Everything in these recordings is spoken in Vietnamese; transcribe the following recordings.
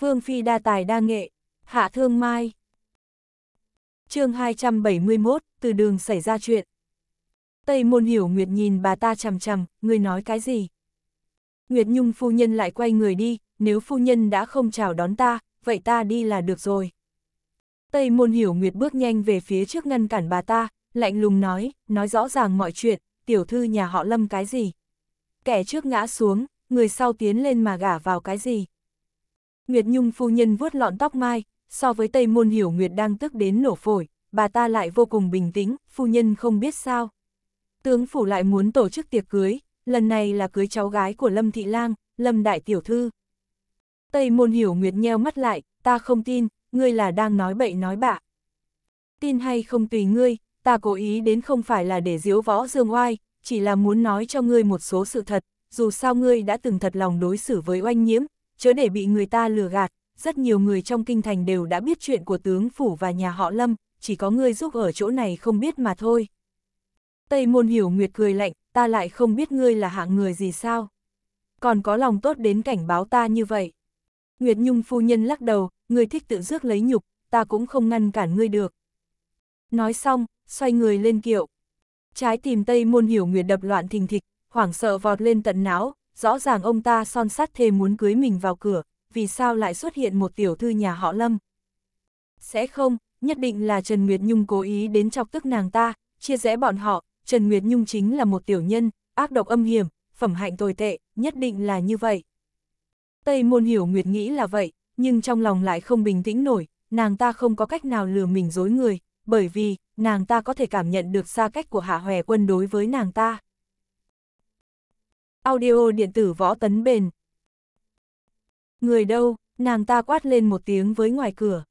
Vương Phi đa tài đa nghệ, hạ thương mai. chương 271, từ đường xảy ra chuyện. Tây môn hiểu Nguyệt nhìn bà ta chằm chằm, người nói cái gì? Nguyệt Nhung phu nhân lại quay người đi, nếu phu nhân đã không chào đón ta, vậy ta đi là được rồi. Tây môn hiểu Nguyệt bước nhanh về phía trước ngăn cản bà ta, lạnh lùng nói, nói rõ ràng mọi chuyện, tiểu thư nhà họ lâm cái gì. Kẻ trước ngã xuống, người sau tiến lên mà gả vào cái gì. Nguyệt Nhung phu nhân vuốt lọn tóc mai, so với Tây Môn Hiểu Nguyệt đang tức đến nổ phổi, bà ta lại vô cùng bình tĩnh, phu nhân không biết sao. Tướng phủ lại muốn tổ chức tiệc cưới, lần này là cưới cháu gái của Lâm Thị Lang, Lâm Đại Tiểu Thư. Tây Môn Hiểu Nguyệt nheo mắt lại, ta không tin, ngươi là đang nói bậy nói bạ. Tin hay không tùy ngươi, ta cố ý đến không phải là để diếu võ dương oai, chỉ là muốn nói cho ngươi một số sự thật, dù sao ngươi đã từng thật lòng đối xử với oanh nhiễm, chớ để bị người ta lừa gạt, rất nhiều người trong kinh thành đều đã biết chuyện của tướng phủ và nhà họ Lâm, chỉ có ngươi giúp ở chỗ này không biết mà thôi. Tây môn hiểu nguyệt cười lạnh, ta lại không biết ngươi là hạng người gì sao. Còn có lòng tốt đến cảnh báo ta như vậy. Nguyệt Nhung phu nhân lắc đầu, ngươi thích tự rước lấy nhục, ta cũng không ngăn cản ngươi được. Nói xong, xoay người lên kiệu. Trái tìm Tây môn hiểu nguyệt đập loạn thình thịch, hoảng sợ vọt lên tận não, rõ ràng ông ta son sát thề muốn cưới mình vào cửa, vì sao lại xuất hiện một tiểu thư nhà họ Lâm. Sẽ không, nhất định là Trần Nguyệt Nhung cố ý đến chọc tức nàng ta, chia rẽ bọn họ, Trần Nguyệt Nhung chính là một tiểu nhân, ác độc âm hiểm, phẩm hạnh tồi tệ, nhất định là như vậy. Tây môn hiểu Nguyệt nghĩ là vậy, nhưng trong lòng lại không bình tĩnh nổi, nàng ta không có cách nào lừa mình dối người, bởi vì, nàng ta có thể cảm nhận được xa cách của Hạ Hòe Quân đối với nàng ta. Audio điện tử võ tấn bền. Người đâu, nàng ta quát lên một tiếng với ngoài cửa.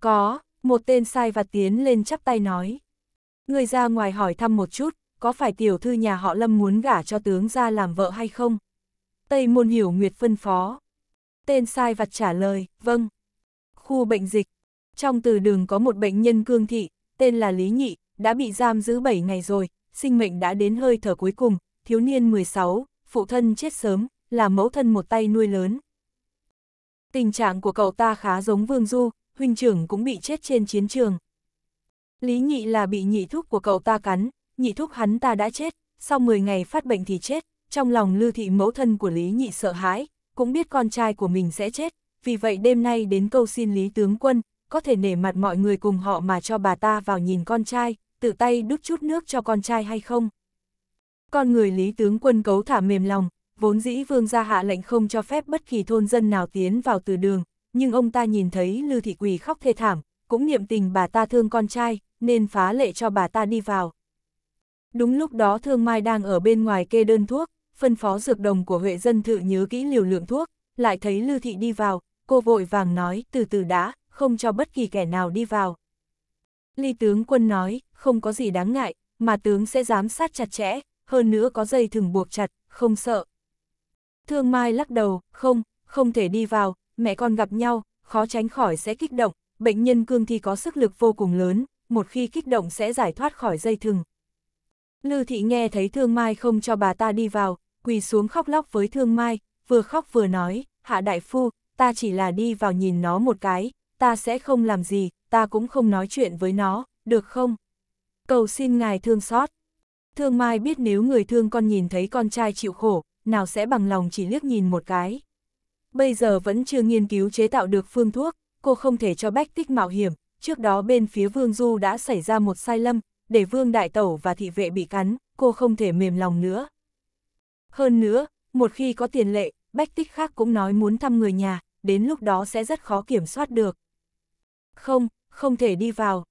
Có, một tên sai vặt tiến lên chắp tay nói. Người ra ngoài hỏi thăm một chút, có phải tiểu thư nhà họ Lâm muốn gả cho tướng ra làm vợ hay không? Tây môn hiểu nguyệt phân phó. Tên sai vặt trả lời, vâng. Khu bệnh dịch. Trong từ đường có một bệnh nhân cương thị, tên là Lý Nhị, đã bị giam giữ 7 ngày rồi, sinh mệnh đã đến hơi thở cuối cùng, thiếu niên 16, phụ thân chết sớm, là mẫu thân một tay nuôi lớn. Tình trạng của cậu ta khá giống Vương Du, huynh trưởng cũng bị chết trên chiến trường. Lý nhị là bị nhị thúc của cậu ta cắn, nhị thúc hắn ta đã chết, sau 10 ngày phát bệnh thì chết, trong lòng lưu thị mẫu thân của Lý nhị sợ hãi, cũng biết con trai của mình sẽ chết, vì vậy đêm nay đến câu xin Lý tướng quân, có thể nể mặt mọi người cùng họ mà cho bà ta vào nhìn con trai, tự tay đút chút nước cho con trai hay không. Con người Lý Tướng Quân cấu thả mềm lòng, vốn dĩ vương gia hạ lệnh không cho phép bất kỳ thôn dân nào tiến vào từ đường, nhưng ông ta nhìn thấy Lư Thị Quỳ khóc thê thảm, cũng niệm tình bà ta thương con trai, nên phá lệ cho bà ta đi vào. Đúng lúc đó Thương Mai đang ở bên ngoài kê đơn thuốc, phân phó dược đồng của Huệ Dân Thự nhớ kỹ liều lượng thuốc, lại thấy Lư Thị đi vào, cô vội vàng nói từ từ đã, không cho bất kỳ kẻ nào đi vào. lý tướng quân nói, không có gì đáng ngại, mà tướng sẽ giám sát chặt chẽ, hơn nữa có dây thừng buộc chặt, không sợ. Thương Mai lắc đầu, không, không thể đi vào, mẹ con gặp nhau, khó tránh khỏi sẽ kích động, bệnh nhân cương thi có sức lực vô cùng lớn, một khi kích động sẽ giải thoát khỏi dây thừng. Lư thị nghe thấy Thương Mai không cho bà ta đi vào, quỳ xuống khóc lóc với Thương Mai, vừa khóc vừa nói, hạ đại phu, ta chỉ là đi vào nhìn nó một cái, ta sẽ không làm gì, ta cũng không nói chuyện với nó, được không? Cầu xin ngài thương xót. Thương Mai biết nếu người thương con nhìn thấy con trai chịu khổ, nào sẽ bằng lòng chỉ liếc nhìn một cái. Bây giờ vẫn chưa nghiên cứu chế tạo được phương thuốc, cô không thể cho Bách Tích mạo hiểm, trước đó bên phía Vương Du đã xảy ra một sai lầm, để Vương Đại Tẩu và thị vệ bị cắn, cô không thể mềm lòng nữa. Hơn nữa, một khi có tiền lệ, Bách Tích khác cũng nói muốn thăm người nhà, đến lúc đó sẽ rất khó kiểm soát được. Không, không thể đi vào.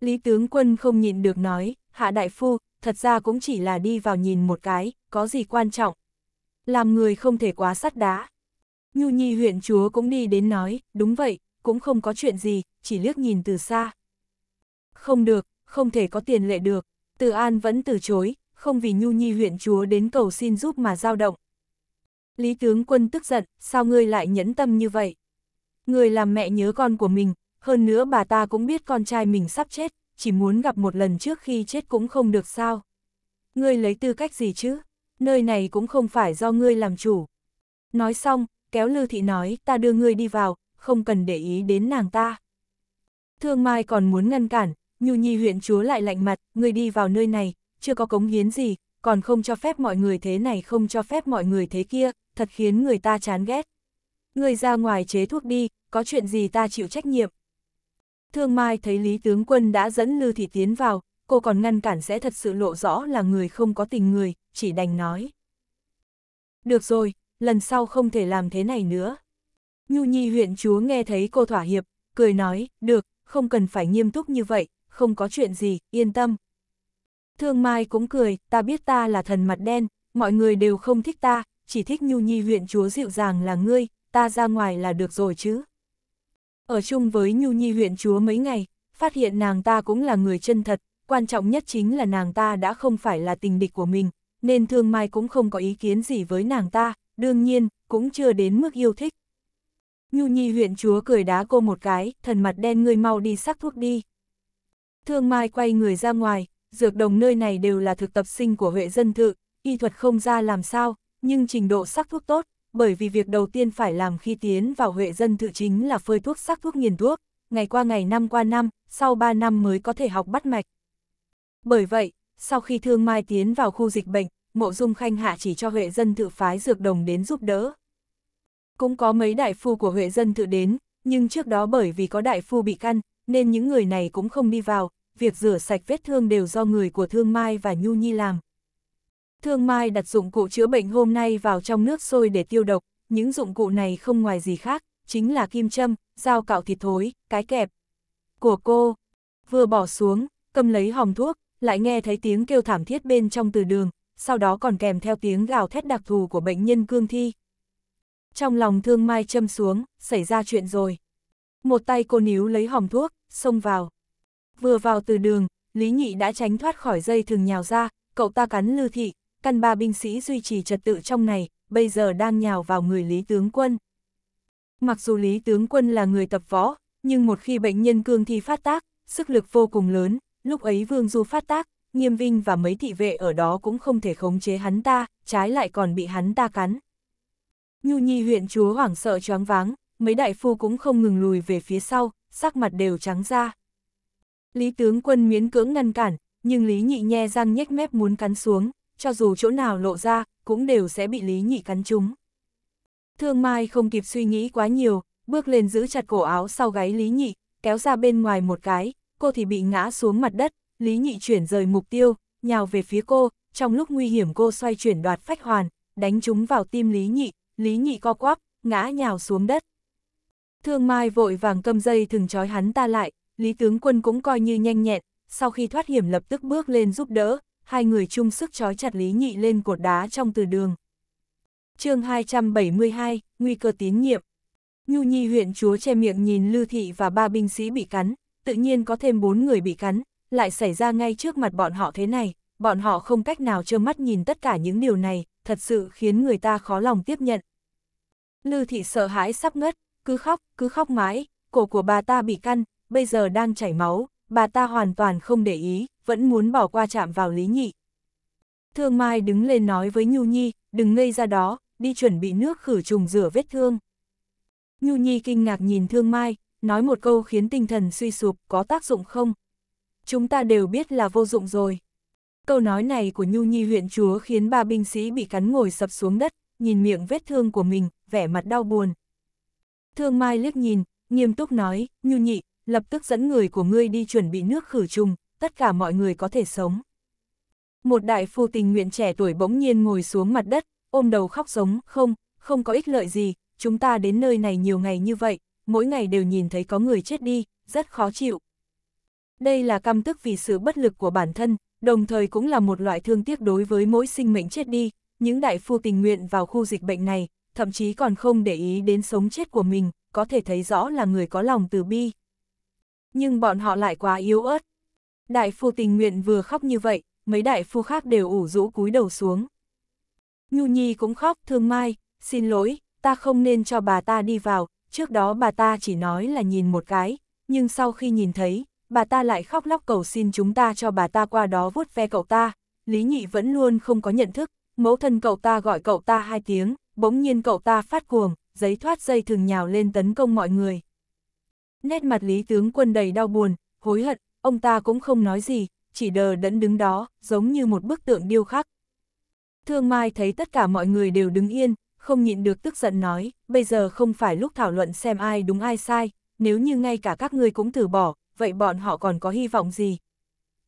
Lý tướng quân không nhịn được nói, Hạ Đại Phu, thật ra cũng chỉ là đi vào nhìn một cái, có gì quan trọng. Làm người không thể quá sắt đá. Nhu Nhi huyện chúa cũng đi đến nói, đúng vậy, cũng không có chuyện gì, chỉ liếc nhìn từ xa. Không được, không thể có tiền lệ được, Từ An vẫn từ chối, không vì Nhu Nhi huyện chúa đến cầu xin giúp mà dao động. Lý tướng quân tức giận, sao ngươi lại nhẫn tâm như vậy? Người làm mẹ nhớ con của mình, hơn nữa bà ta cũng biết con trai mình sắp chết, chỉ muốn gặp một lần trước khi chết cũng không được sao. Ngươi lấy tư cách gì chứ? Nơi này cũng không phải do ngươi làm chủ. Nói xong, kéo Lư Thị nói, ta đưa ngươi đi vào, không cần để ý đến nàng ta. Thương Mai còn muốn ngăn cản, Nhu Nhi huyện chúa lại lạnh mặt, ngươi đi vào nơi này, chưa có cống hiến gì, còn không cho phép mọi người thế này không cho phép mọi người thế kia, thật khiến người ta chán ghét. Ngươi ra ngoài chế thuốc đi, có chuyện gì ta chịu trách nhiệm. Thương Mai thấy Lý Tướng Quân đã dẫn Lư Thị tiến vào, cô còn ngăn cản sẽ thật sự lộ rõ là người không có tình người, chỉ đành nói. Được rồi, lần sau không thể làm thế này nữa. Nhu Nhi huyện chúa nghe thấy cô thỏa hiệp, cười nói, được, không cần phải nghiêm túc như vậy, không có chuyện gì, yên tâm. Thương Mai cũng cười, ta biết ta là thần mặt đen, mọi người đều không thích ta, chỉ thích Nhu Nhi huyện chúa dịu dàng là ngươi, ta ra ngoài là được rồi chứ. Ở chung với Nhu Nhi huyện chúa mấy ngày, phát hiện nàng ta cũng là người chân thật, quan trọng nhất chính là nàng ta đã không phải là tình địch của mình, nên Thương Mai cũng không có ý kiến gì với nàng ta, đương nhiên, cũng chưa đến mức yêu thích. Nhu Nhi huyện chúa cười đá cô một cái, thần mặt đen ngươi mau đi sắc thuốc đi. Thương Mai quay người ra ngoài, dược đồng nơi này đều là thực tập sinh của Huệ Dân Thự, y thuật không ra làm sao, nhưng trình độ sắc thuốc tốt, bởi vì việc đầu tiên phải làm khi tiến vào Huệ dân tự chính là phơi thuốc sắc thuốc nghiền thuốc, ngày qua ngày năm qua năm, sau 3 năm mới có thể học bắt mạch. Bởi vậy, sau khi Thương Mai tiến vào khu dịch bệnh, Mộ Dung Khanh Hạ chỉ cho Huệ dân tự phái dược đồng đến giúp đỡ. Cũng có mấy đại phu của Huệ dân tự đến, nhưng trước đó bởi vì có đại phu bị căn, nên những người này cũng không đi vào, việc rửa sạch vết thương đều do người của Thương Mai và Nhu Nhi làm. Thương Mai đặt dụng cụ chữa bệnh hôm nay vào trong nước sôi để tiêu độc, những dụng cụ này không ngoài gì khác, chính là kim châm, dao cạo thịt thối, cái kẹp của cô. Vừa bỏ xuống, cầm lấy hòm thuốc, lại nghe thấy tiếng kêu thảm thiết bên trong từ đường, sau đó còn kèm theo tiếng gào thét đặc thù của bệnh nhân cương thi. Trong lòng thương mai châm xuống, xảy ra chuyện rồi. Một tay cô níu lấy hòm thuốc, xông vào. Vừa vào từ đường, Lý Nhị đã tránh thoát khỏi dây thường nhào ra, cậu ta cắn Lư Thị, căn ba binh sĩ duy trì trật tự trong này, bây giờ đang nhào vào người Lý Tướng Quân. Mặc dù Lý Tướng Quân là người tập võ, nhưng một khi bệnh nhân cương thi phát tác, sức lực vô cùng lớn, lúc ấy Vương Du phát tác, Nghiêm Vinh và mấy thị vệ ở đó cũng không thể khống chế hắn ta, trái lại còn bị hắn ta cắn. Nhu Nhi huyện chúa hoảng sợ choáng váng, mấy đại phu cũng không ngừng lùi về phía sau, sắc mặt đều trắng ra. Lý tướng quân miễn cưỡng ngăn cản, nhưng Lý Nhị nhe răng nhếch mép muốn cắn xuống cho dù chỗ nào lộ ra, cũng đều sẽ bị Lý Nhị cắn trúng. Thương Mai không kịp suy nghĩ quá nhiều, bước lên giữ chặt cổ áo sau gáy Lý Nhị, kéo ra bên ngoài một cái, cô thì bị ngã xuống mặt đất, Lý Nhị chuyển rời mục tiêu, nhào về phía cô, trong lúc nguy hiểm cô xoay chuyển đoạt phách hoàn, đánh trúng vào tim Lý Nhị, Lý Nhị co quắp, ngã nhào xuống đất. Thương Mai vội vàng cầm dây thừng trói hắn ta lại, Lý Tướng Quân cũng coi như nhanh nhẹn, sau khi thoát hiểm lập tức bước lên giúp đỡ, hai người chung sức trói chặt Lý Nhị lên cột đá trong từ đường. chương 272, Nguy cơ tín nhiệm. Nhu Nhi huyện chúa che miệng nhìn Lưu Thị và ba binh sĩ bị cắn, tự nhiên có thêm bốn người bị cắn, lại xảy ra ngay trước mặt bọn họ thế này, bọn họ không cách nào trơ mắt nhìn tất cả những điều này, thật sự khiến người ta khó lòng tiếp nhận. Lưu Thị sợ hãi sắp ngất, cứ khóc, cứ khóc mãi, cổ của bà ta bị căn, bây giờ đang chảy máu, bà ta hoàn toàn không để ý, vẫn muốn bỏ qua chạm vào Lý Nhị. Thương Mai đứng lên nói với Nhu Nhi, đừng ngây ra đó, đi chuẩn bị nước khử trùng rửa vết thương. Nhu Nhi kinh ngạc nhìn Thương Mai, nói một câu khiến tinh thần suy sụp có tác dụng không? Chúng ta đều biết là vô dụng rồi. Câu nói này của Nhu Nhi huyện chúa khiến ba binh sĩ bị cắn ngồi sập xuống đất, nhìn miệng vết thương của mình, vẻ mặt đau buồn. Thương Mai liếc nhìn, nghiêm túc nói, Nhu Nhị, lập tức dẫn người của ngươi đi chuẩn bị nước khử trùng, tất cả mọi người có thể sống. Một đại phu tình nguyện trẻ tuổi bỗng nhiên ngồi xuống mặt đất, ôm đầu khóc giống, không, không có ích lợi gì, chúng ta đến nơi này nhiều ngày như vậy, mỗi ngày đều nhìn thấy có người chết đi, rất khó chịu. Đây là căm tức vì sự bất lực của bản thân, đồng thời cũng là một loại thương tiếc đối với mỗi sinh mệnh chết đi, những đại phu tình nguyện vào khu dịch bệnh này, thậm chí còn không để ý đến sống chết của mình, có thể thấy rõ là người có lòng từ bi. Nhưng bọn họ lại quá yếu ớt. Đại phu tình nguyện vừa khóc như vậy, mấy đại phu khác đều ủ rũ cúi đầu xuống. Nhu Nhi cũng khóc, thương mai, xin lỗi, ta không nên cho bà ta đi vào, trước đó bà ta chỉ nói là nhìn một cái, nhưng sau khi nhìn thấy, bà ta lại khóc lóc cầu xin chúng ta cho bà ta qua đó vuốt ve cậu ta. Lý Nhị vẫn luôn không có nhận thức, mẫu thân cậu ta gọi cậu ta hai tiếng, bỗng nhiên cậu ta phát cuồng, giấy thoát dây thường nhào lên tấn công mọi người. Nét mặt Lý Tướng Quân đầy đau buồn, hối hận, ông ta cũng không nói gì, chỉ đờ đẫn đứng đó, giống như một bức tượng điêu khắc. Thương Mai thấy tất cả mọi người đều đứng yên, không nhịn được tức giận nói, bây giờ không phải lúc thảo luận xem ai đúng ai sai, nếu như ngay cả các ngươi cũng từ bỏ, vậy bọn họ còn có hy vọng gì?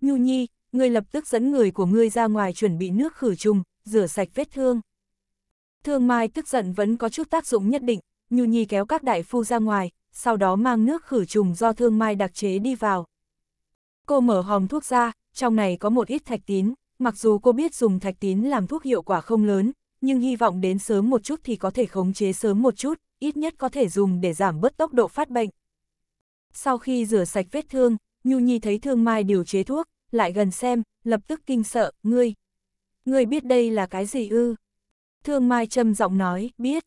Nhu Nhi, ngươi lập tức dẫn người của ngươi ra ngoài chuẩn bị nước khử trùng, rửa sạch vết thương. Thương Mai tức giận vẫn có chút tác dụng nhất định, Nhu Nhi kéo các đại phu ra ngoài, sau đó mang nước khử trùng do thương mai đặc chế đi vào. Cô mở hòm thuốc ra, trong này có một ít thạch tín, mặc dù cô biết dùng thạch tín làm thuốc hiệu quả không lớn, nhưng hy vọng đến sớm một chút thì có thể khống chế sớm một chút, ít nhất có thể dùng để giảm bớt tốc độ phát bệnh. Sau khi rửa sạch vết thương, Nhu Nhi thấy Thương Mai điều chế thuốc, lại gần xem, lập tức kinh sợ, ngươi. Ngươi biết đây là cái gì ư? Thương Mai trầm giọng nói, biết.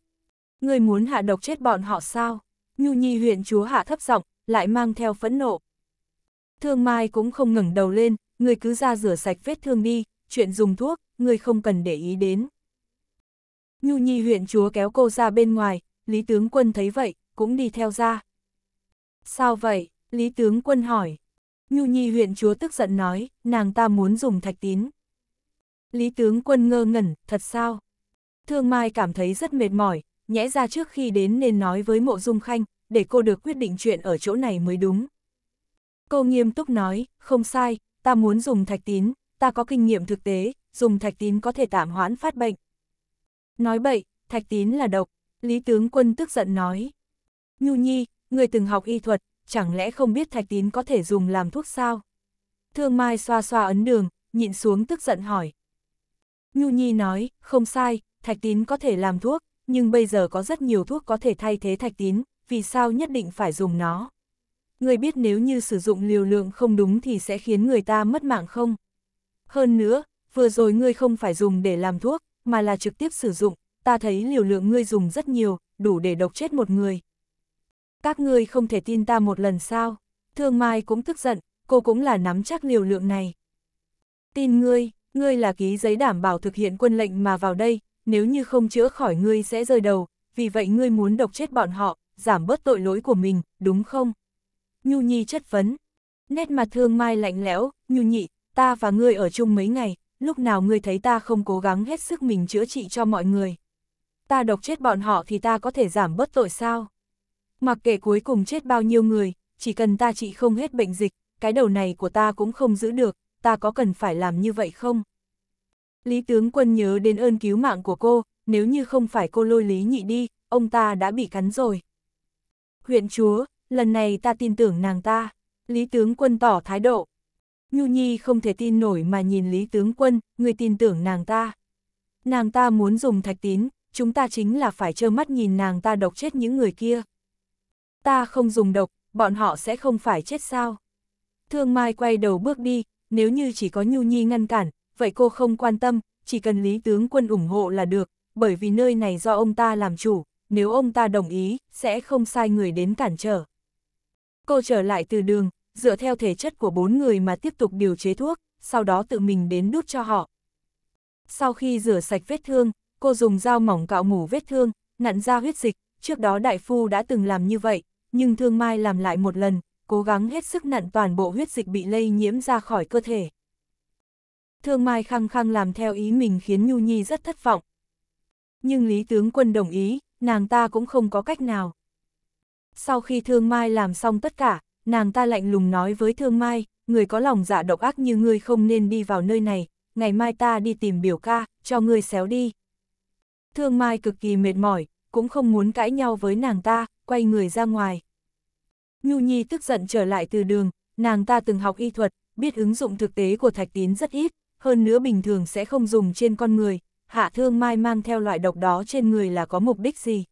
Ngươi muốn hạ độc chết bọn họ sao? Nhu Nhi huyện chúa hạ thấp giọng, lại mang theo phẫn nộ. Thương Mai cũng không ngẩng đầu lên, người cứ ra rửa sạch vết thương đi, chuyện dùng thuốc, người không cần để ý đến. Nhu Nhi huyện chúa kéo cô ra bên ngoài, Lý Tướng Quân thấy vậy, cũng đi theo ra. Sao vậy? Lý Tướng Quân hỏi. Nhu Nhi huyện chúa tức giận nói, nàng ta muốn dùng thạch tín. Lý Tướng Quân ngơ ngẩn, thật sao? Thương Mai cảm thấy rất mệt mỏi, nhẽ ra trước khi đến nên nói với mộ dung khanh, để cô được quyết định chuyện ở chỗ này mới đúng. Cô nghiêm túc nói, không sai, ta muốn dùng thạch tín, ta có kinh nghiệm thực tế, dùng thạch tín có thể tạm hoãn phát bệnh. Nói bậy, thạch tín là độc, Lý Tướng Quân tức giận nói. Nhu Nhi, người từng học y thuật, chẳng lẽ không biết thạch tín có thể dùng làm thuốc sao? Thương Mai xoa xoa ấn đường, nhịn xuống tức giận hỏi. Nhu Nhi nói, không sai, thạch tín có thể làm thuốc, nhưng bây giờ có rất nhiều thuốc có thể thay thế thạch tín, vì sao nhất định phải dùng nó? Người biết nếu như sử dụng liều lượng không đúng thì sẽ khiến người ta mất mạng không? Hơn nữa, vừa rồi ngươi không phải dùng để làm thuốc, mà là trực tiếp sử dụng, ta thấy liều lượng ngươi dùng rất nhiều, đủ để độc chết một người. Các ngươi không thể tin ta một lần sao? Thương Mai cũng tức giận, cô cũng là nắm chắc liều lượng này. Tin ngươi, ngươi là ký giấy đảm bảo thực hiện quân lệnh mà vào đây, nếu như không chữa khỏi ngươi sẽ rơi đầu, vì vậy ngươi muốn độc chết bọn họ, giảm bớt tội lỗi của mình, đúng không? Nhu Nhi chất vấn. Nét mặt thương mai lạnh lẽo, Nhu Nhị, ta và ngươi ở chung mấy ngày, lúc nào ngươi thấy ta không cố gắng hết sức mình chữa trị cho mọi người. Ta độc chết bọn họ thì ta có thể giảm bớt tội sao? Mặc kệ cuối cùng chết bao nhiêu người, chỉ cần ta trị không hết bệnh dịch, cái đầu này của ta cũng không giữ được, ta có cần phải làm như vậy không? Lý tướng quân nhớ đến ơn cứu mạng của cô, nếu như không phải cô lôi Lý nhị đi, ông ta đã bị cắn rồi. Huyện chúa, lần này ta tin tưởng nàng ta. Lý tướng quân tỏ thái độ. Nhu Nhi không thể tin nổi mà nhìn Lý tướng quân, người tin tưởng nàng ta. Nàng ta muốn dùng thạch tín, chúng ta chính là phải trơ mắt nhìn nàng ta độc chết những người kia. Ta không dùng độc, bọn họ sẽ không phải chết sao. Thương Mai quay đầu bước đi, nếu như chỉ có Nhu Nhi ngăn cản, vậy cô không quan tâm, chỉ cần Lý Tướng Quân ủng hộ là được, bởi vì nơi này do ông ta làm chủ, nếu ông ta đồng ý, sẽ không sai người đến cản trở. Cô trở lại từ đường, dựa theo thể chất của bốn người mà tiếp tục điều chế thuốc, sau đó tự mình đến đút cho họ. Sau khi rửa sạch vết thương, cô dùng dao mỏng cạo mủ vết thương, nặn ra huyết dịch, trước đó đại phu đã từng làm như vậy, nhưng thương mai làm lại một lần, cố gắng hết sức nặn toàn bộ huyết dịch bị lây nhiễm ra khỏi cơ thể. Thương Mai khăng khăng làm theo ý mình khiến Nhu Nhi rất thất vọng. Nhưng Lý Tướng Quân đồng ý, nàng ta cũng không có cách nào. Sau khi Thương Mai làm xong tất cả, nàng ta lạnh lùng nói với Thương Mai, người có lòng dạ độc ác như ngươi không nên đi vào nơi này, ngày mai ta đi tìm biểu ca, cho ngươi xéo đi. Thương Mai cực kỳ mệt mỏi, cũng không muốn cãi nhau với nàng ta, quay người ra ngoài. Nhu Nhi tức giận trở lại từ đường, nàng ta từng học y thuật, biết ứng dụng thực tế của thạch tín rất ít hơn nữa bình thường sẽ không dùng trên con người, hạ thương mai mang theo loại độc đó trên người là có mục đích gì.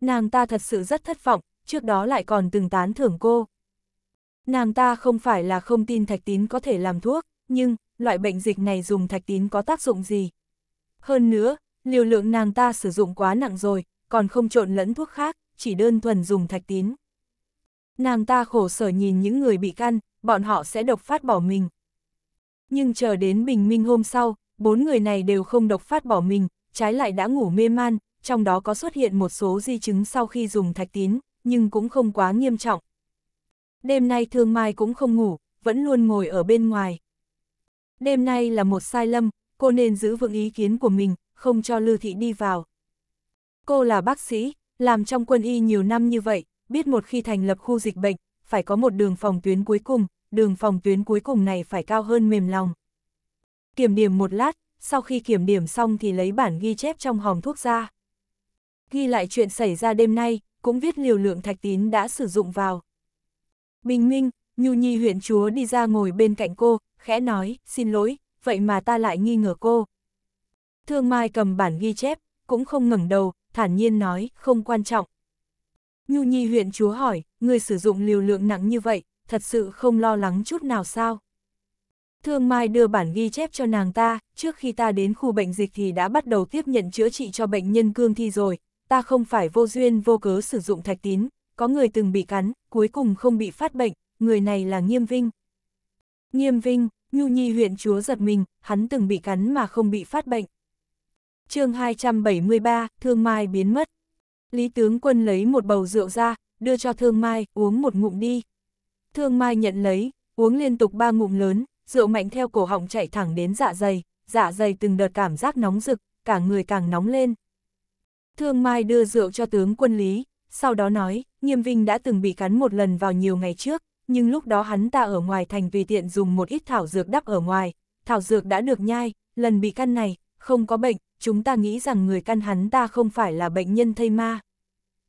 Nàng ta thật sự rất thất vọng, trước đó lại còn từng tán thưởng cô. Nàng ta không phải là không tin thạch tín có thể làm thuốc, nhưng, loại bệnh dịch này dùng thạch tín có tác dụng gì? Hơn nữa, liều lượng nàng ta sử dụng quá nặng rồi, còn không trộn lẫn thuốc khác, chỉ đơn thuần dùng thạch tín. Nàng ta khổ sở nhìn những người bị căn, bọn họ sẽ độc phát bỏ mình nhưng chờ đến bình minh hôm sau, bốn người này đều không độc phát bỏ mình, trái lại đã ngủ mê man, trong đó có xuất hiện một số di chứng sau khi dùng thạch tín, nhưng cũng không quá nghiêm trọng. Đêm nay Thương Mai cũng không ngủ, vẫn luôn ngồi ở bên ngoài. Đêm nay là một sai lầm, cô nên giữ vững ý kiến của mình, không cho Lư Thị đi vào. Cô là bác sĩ, làm trong quân y nhiều năm như vậy, biết một khi thành lập khu dịch bệnh, phải có một đường phòng tuyến cuối cùng, đường phòng tuyến cuối cùng này phải cao hơn mềm lòng. Kiểm điểm một lát, sau khi kiểm điểm xong thì lấy bản ghi chép trong hòm thuốc ra. Ghi lại chuyện xảy ra đêm nay, cũng viết liều lượng thạch tín đã sử dụng vào. Bình minh, Nhu Nhi huyện chúa đi ra ngồi bên cạnh cô, khẽ nói, xin lỗi, vậy mà ta lại nghi ngờ cô. Thương Mai cầm bản ghi chép, cũng không ngẩng đầu, thản nhiên nói, không quan trọng. Nhu Nhi huyện chúa hỏi, người sử dụng liều lượng nặng như vậy, thật sự không lo lắng chút nào sao. Thương Mai đưa bản ghi chép cho nàng ta, trước khi ta đến khu bệnh dịch thì đã bắt đầu tiếp nhận chữa trị cho bệnh nhân cương thi rồi, ta không phải vô duyên vô cớ sử dụng thạch tín, có người từng bị cắn, cuối cùng không bị phát bệnh, người này là Nghiêm Vinh. Nghiêm Vinh, Nhu Nhi huyện chúa giật mình, hắn từng bị cắn mà không bị phát bệnh. chương 273, Thương Mai biến mất. Lý tướng quân lấy một bầu rượu ra, đưa cho Thương Mai, uống một ngụm đi, Thương Mai nhận lấy, uống liên tục ba ngụm lớn, rượu mạnh theo cổ họng chảy thẳng đến dạ dày, dạ dày từng đợt cảm giác nóng rực, cả người càng nóng lên. Thương Mai đưa rượu cho tướng quân Lý, sau đó nói, Nghiêm Vinh đã từng bị cắn một lần vào nhiều ngày trước, nhưng lúc đó hắn ta ở ngoài thành vì tiện dùng một ít thảo dược đắp ở ngoài, thảo dược đã được nhai, lần bị căn này, không có bệnh, chúng ta nghĩ rằng người căn hắn ta không phải là bệnh nhân thây ma.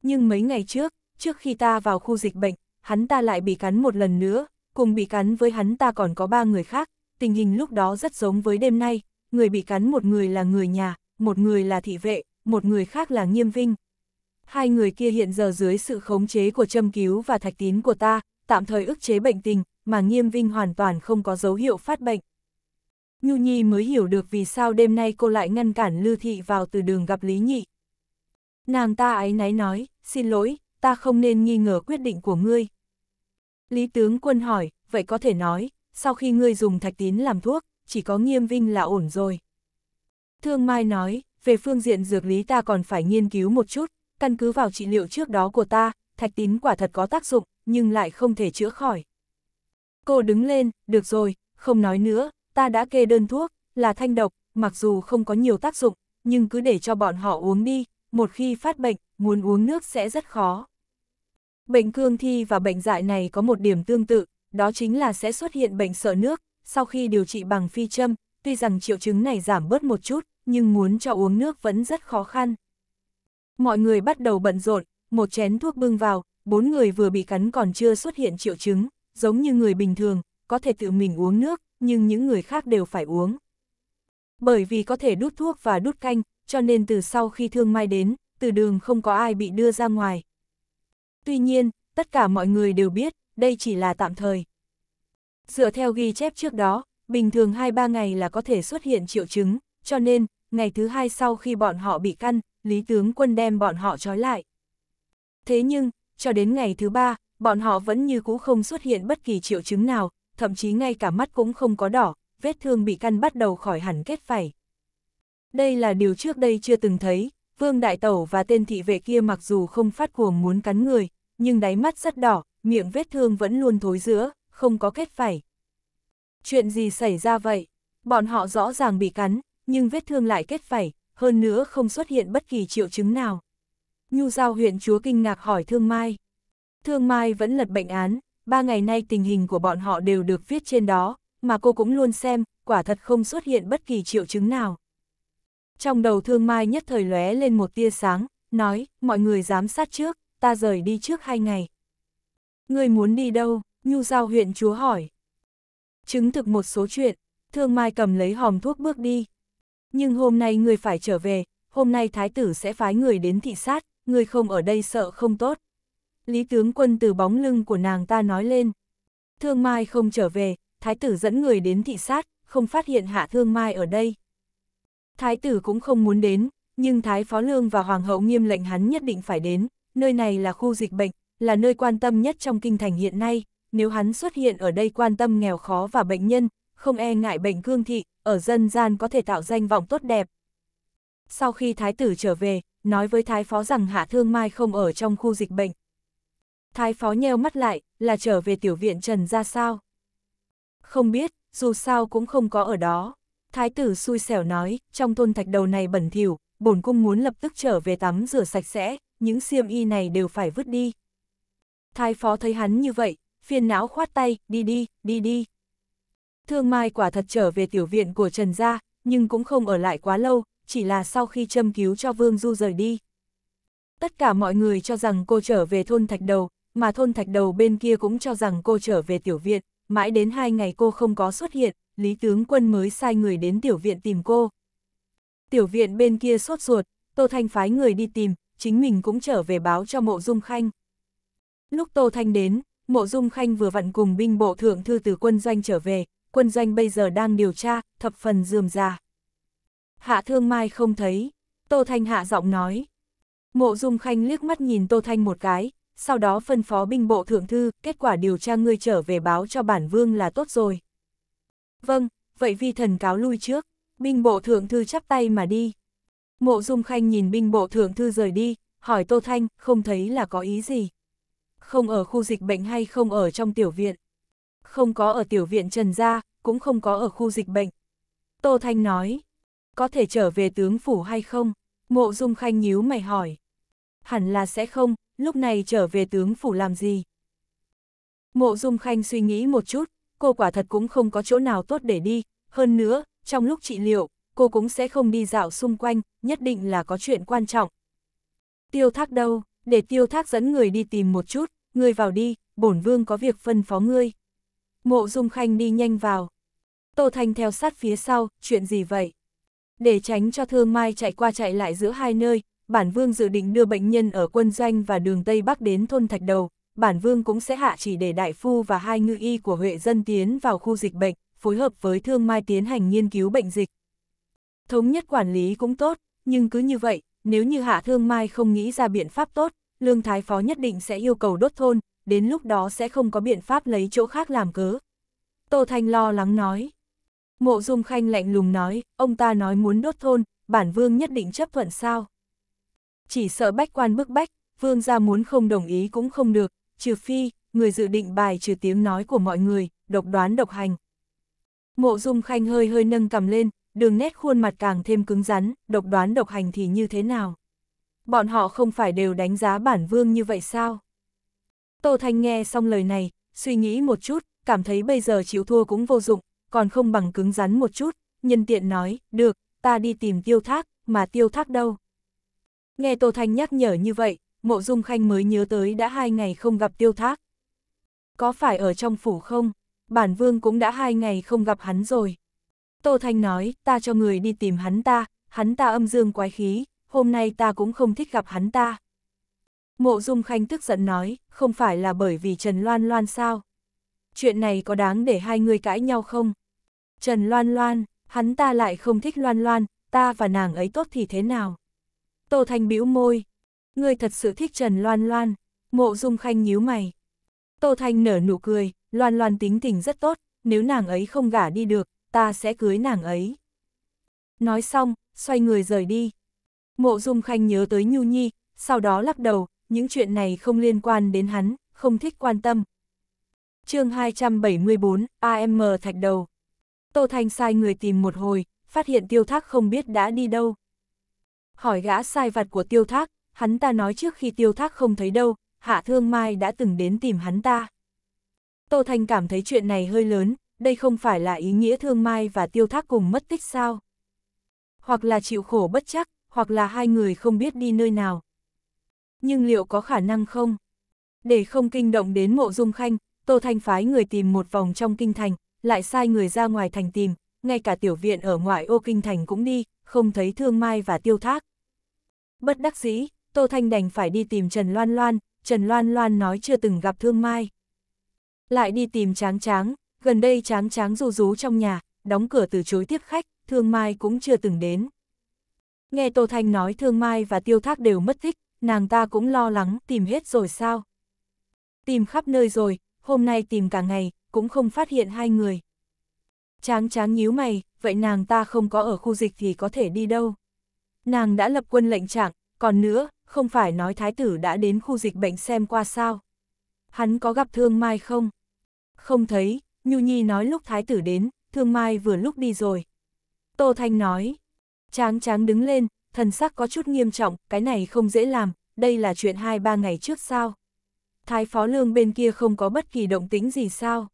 Nhưng mấy ngày trước, trước khi ta vào khu dịch bệnh, hắn ta lại bị cắn một lần nữa, cùng bị cắn với hắn ta còn có ba người khác, tình hình lúc đó rất giống với đêm nay, người bị cắn một người là người nhà, một người là thị vệ, một người khác là nghiêm vinh. Hai người kia hiện giờ dưới sự khống chế của châm cứu và thạch tín của ta, tạm thời ức chế bệnh tình, mà nghiêm vinh hoàn toàn không có dấu hiệu phát bệnh. Nhu Nhi mới hiểu được vì sao đêm nay cô lại ngăn cản Lư Thị vào từ đường gặp Lý Nhị. Nàng ta ái náy nói, xin lỗi, ta không nên nghi ngờ quyết định của ngươi. Lý tướng quân hỏi, vậy có thể nói, sau khi ngươi dùng thạch tín làm thuốc, chỉ có nghiêm vinh là ổn rồi. Thương Mai nói, về phương diện dược lý ta còn phải nghiên cứu một chút, căn cứ vào trị liệu trước đó của ta, thạch tín quả thật có tác dụng, nhưng lại không thể chữa khỏi. Cô đứng lên, được rồi, không nói nữa, ta đã kê đơn thuốc, là thanh độc, mặc dù không có nhiều tác dụng, nhưng cứ để cho bọn họ uống đi, một khi phát bệnh, muốn uống nước sẽ rất khó. Bệnh cương thi và bệnh dại này có một điểm tương tự, đó chính là sẽ xuất hiện bệnh sợ nước, sau khi điều trị bằng phi châm, tuy rằng triệu chứng này giảm bớt một chút, nhưng muốn cho uống nước vẫn rất khó khăn. Mọi người bắt đầu bận rộn, một chén thuốc bưng vào, bốn người vừa bị cắn còn chưa xuất hiện triệu chứng, giống như người bình thường, có thể tự mình uống nước, nhưng những người khác đều phải uống. Bởi vì có thể đút thuốc và đút canh, cho nên từ sau khi thương mai đến, từ đường không có ai bị đưa ra ngoài. Tuy nhiên, tất cả mọi người đều biết, đây chỉ là tạm thời. Dựa theo ghi chép trước đó, bình thường 2-3 ngày là có thể xuất hiện triệu chứng, cho nên, ngày thứ hai sau khi bọn họ bị căn, Lý Tướng Quân đem bọn họ trói lại. Thế nhưng, cho đến ngày thứ ba, bọn họ vẫn như cũ không xuất hiện bất kỳ triệu chứng nào, thậm chí ngay cả mắt cũng không có đỏ, vết thương bị căn bắt đầu khỏi hẳn kết phải. Đây là điều trước đây chưa từng thấy, Vương Đại Tẩu và tên thị vệ kia mặc dù không phát cuồng muốn cắn người, nhưng đáy mắt rất đỏ, miệng vết thương vẫn luôn thối giữa, không có kết phải. Chuyện gì xảy ra vậy? Bọn họ rõ ràng bị cắn, nhưng vết thương lại kết phải, hơn nữa không xuất hiện bất kỳ triệu chứng nào. Nhu Giao huyện chúa kinh ngạc hỏi Thương Mai. Thương Mai vẫn lật bệnh án, ba ngày nay tình hình của bọn họ đều được viết trên đó, mà cô cũng luôn xem, quả thật không xuất hiện bất kỳ triệu chứng nào trong đầu thương mai nhất thời lóe lên một tia sáng, nói, mọi người giám sát trước, ta rời đi trước hai ngày. Người muốn đi đâu? Nhu Giao huyện chúa hỏi. Chứng thực một số chuyện, thương mai cầm lấy hòm thuốc bước đi. Nhưng hôm nay người phải trở về, hôm nay thái tử sẽ phái người đến thị sát, người không ở đây sợ không tốt. Lý tướng quân từ bóng lưng của nàng ta nói lên. Thương mai không trở về, thái tử dẫn người đến thị sát, không phát hiện hạ thương mai ở đây, Thái tử cũng không muốn đến, nhưng Thái Phó Lương và Hoàng hậu nghiêm lệnh hắn nhất định phải đến, nơi này là khu dịch bệnh, là nơi quan tâm nhất trong kinh thành hiện nay, nếu hắn xuất hiện ở đây quan tâm nghèo khó và bệnh nhân, không e ngại bệnh cương thị, ở dân gian có thể tạo danh vọng tốt đẹp. Sau khi Thái tử trở về, nói với Thái Phó rằng Hạ Thương Mai không ở trong khu dịch bệnh. Thái Phó nheo mắt lại, là trở về tiểu viện Trần ra sao? Không biết, dù sao cũng không có ở đó. Thái tử xui xẻo nói, trong thôn thạch đầu này bẩn thỉu, bổn cung muốn lập tức trở về tắm rửa sạch sẽ, những xiêm y này đều phải vứt đi. Thái phó thấy hắn như vậy, phiền não khoát tay, đi đi, đi đi. Thương Mai quả thật trở về tiểu viện của Trần Gia, nhưng cũng không ở lại quá lâu, chỉ là sau khi châm cứu cho Vương Du rời đi. Tất cả mọi người cho rằng cô trở về thôn Thạch Đầu, mà thôn Thạch Đầu bên kia cũng cho rằng cô trở về tiểu viện, mãi đến hai ngày cô không có xuất hiện, Lý Tướng Quân mới sai người đến tiểu viện tìm cô. Tiểu viện bên kia sốt ruột, Tô Thanh phái người đi tìm, chính mình cũng trở về báo cho Mộ Dung Khanh. Lúc Tô Thanh đến, Mộ Dung Khanh vừa vặn cùng binh bộ thượng thư từ quân doanh trở về, quân doanh bây giờ đang điều tra, thập phần dườm già. Hạ Thương Mai không thấy, Tô Thanh hạ giọng nói. Mộ Dung Khanh liếc mắt nhìn Tô Thanh một cái, sau đó phân phó binh bộ thượng thư, kết quả điều tra ngươi trở về báo cho bản vương là tốt rồi. Vâng, vậy vi thần cáo lui trước, binh bộ thượng thư chắp tay mà đi. Mộ Dung Khanh nhìn binh bộ thượng thư rời đi, hỏi Tô Thanh, không thấy là có ý gì. Không ở khu dịch bệnh hay không ở trong tiểu viện. Không có ở tiểu viện Trần Gia, cũng không có ở khu dịch bệnh. Tô Thanh nói, có thể trở về tướng phủ hay không? Mộ Dung Khanh nhíu mày hỏi. Hẳn là sẽ không, lúc này trở về tướng phủ làm gì? Mộ Dung Khanh suy nghĩ một chút, cô quả thật cũng không có chỗ nào tốt để đi, hơn nữa, trong lúc trị liệu, cô cũng sẽ không đi dạo xung quanh, nhất định là có chuyện quan trọng. Tiêu thác đâu, để tiêu thác dẫn người đi tìm một chút, ngươi vào đi, bổn vương có việc phân phó ngươi. Mộ Dung Khanh đi nhanh vào. Tô Thanh theo sát phía sau, chuyện gì vậy? Để tránh cho Thương Mai chạy qua chạy lại giữa hai nơi, bản vương dự định đưa bệnh nhân ở quân doanh và đường Tây Bắc đến thôn Thạch Đầu, bản vương cũng sẽ hạ chỉ để đại phu và hai ngư y của Huệ dân tiến vào khu dịch bệnh, phối hợp với thương mai tiến hành nghiên cứu bệnh dịch. Thống nhất quản lý cũng tốt, nhưng cứ như vậy, nếu như hạ thương mai không nghĩ ra biện pháp tốt, lương thái phó nhất định sẽ yêu cầu đốt thôn, đến lúc đó sẽ không có biện pháp lấy chỗ khác làm cớ. Tô Thanh lo lắng nói. Mộ Dung Khanh lạnh lùng nói, ông ta nói muốn đốt thôn, bản vương nhất định chấp thuận sao. Chỉ sợ bách quan bức bách, vương gia muốn không đồng ý cũng không được, trừ phi, người dự định bài trừ tiếng nói của mọi người, độc đoán độc hành. Mộ Dung Khanh hơi hơi nâng cầm lên, đường nét khuôn mặt càng thêm cứng rắn, độc đoán độc hành thì như thế nào? Bọn họ không phải đều đánh giá bản vương như vậy sao? Tô Thanh nghe xong lời này, suy nghĩ một chút, cảm thấy bây giờ chịu thua cũng vô dụng, còn không bằng cứng rắn một chút, nhân tiện nói, được, ta đi tìm tiêu thác, mà tiêu thác đâu? Nghe Tô Thanh nhắc nhở như vậy, mộ dung khanh mới nhớ tới đã hai ngày không gặp tiêu thác. Có phải ở trong phủ không? Bản vương cũng đã hai ngày không gặp hắn rồi. Tô Thanh nói, ta cho người đi tìm hắn ta, hắn ta âm dương quái khí, hôm nay ta cũng không thích gặp hắn ta. Mộ Dung Khanh tức giận nói, không phải là bởi vì Trần Loan Loan sao? Chuyện này có đáng để hai người cãi nhau không? Trần Loan Loan, hắn ta lại không thích Loan Loan, ta và nàng ấy tốt thì thế nào? Tô Thanh bĩu môi, Ngươi thật sự thích Trần Loan Loan, mộ dung khanh nhíu mày. Tô Thanh nở nụ cười, Loan Loan tính tình rất tốt, nếu nàng ấy không gả đi được, ta sẽ cưới nàng ấy. Nói xong, xoay người rời đi. Mộ dung khanh nhớ tới Nhu Nhi, sau đó lắc đầu, những chuyện này không liên quan đến hắn, không thích quan tâm. chương 274, AM Thạch Đầu Tô Thanh sai người tìm một hồi, phát hiện tiêu thác không biết đã đi đâu. Hỏi gã sai vặt của tiêu thác, hắn ta nói trước khi tiêu thác không thấy đâu, Hạ Thương Mai đã từng đến tìm hắn ta. Tô Thanh cảm thấy chuyện này hơi lớn, đây không phải là ý nghĩa Thương Mai và tiêu thác cùng mất tích sao. Hoặc là chịu khổ bất chắc, hoặc là hai người không biết đi nơi nào. Nhưng liệu có khả năng không? Để không kinh động đến mộ dung khanh, Tô Thanh phái người tìm một vòng trong kinh thành, lại sai người ra ngoài thành tìm, ngay cả tiểu viện ở ngoại ô kinh thành cũng đi, không thấy Thương Mai và Tiêu Thác. Bất đắc dĩ, Tô Thanh đành phải đi tìm Trần Loan Loan, Trần Loan Loan nói chưa từng gặp Thương Mai. Lại đi tìm Tráng Tráng, gần đây Tráng Tráng rú rú trong nhà, đóng cửa từ chối tiếp khách, Thương Mai cũng chưa từng đến. Nghe Tô Thanh nói Thương Mai và Tiêu Thác đều mất tích, nàng ta cũng lo lắng tìm hết rồi sao. Tìm khắp nơi rồi, hôm nay tìm cả ngày, cũng không phát hiện hai người. Tráng tráng nhíu mày, vậy nàng ta không có ở khu dịch thì có thể đi đâu. Nàng đã lập quân lệnh trạng, còn nữa, không phải nói thái tử đã đến khu dịch bệnh xem qua sao. Hắn có gặp Thương Mai không? Không thấy, Nhu Nhi nói lúc thái tử đến, Thương Mai vừa lúc đi rồi. Tô Thanh nói, tráng tráng đứng lên, thần sắc có chút nghiêm trọng, cái này không dễ làm, đây là chuyện hai ba ngày trước sao. Thái phó lương bên kia không có bất kỳ động tĩnh gì sao.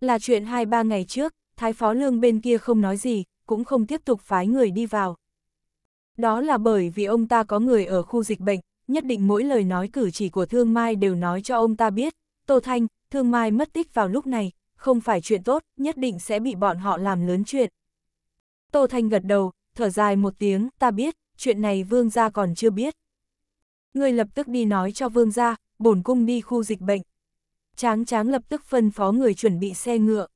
Là chuyện hai ba ngày trước, thái phó lương bên kia không nói gì, cũng không tiếp tục phái người đi vào, đó là bởi vì ông ta có người ở khu dịch bệnh, nhất định mỗi lời nói cử chỉ của Thương Mai đều nói cho ông ta biết, Tô Thanh, Thương Mai mất tích vào lúc này, không phải chuyện tốt, nhất định sẽ bị bọn họ làm lớn chuyện. Tô Thanh gật đầu, thở dài một tiếng, ta biết, chuyện này vương gia còn chưa biết. Người lập tức đi nói cho vương gia, bổn cung đi khu dịch bệnh. Tráng tráng lập tức phân phó người chuẩn bị xe ngựa.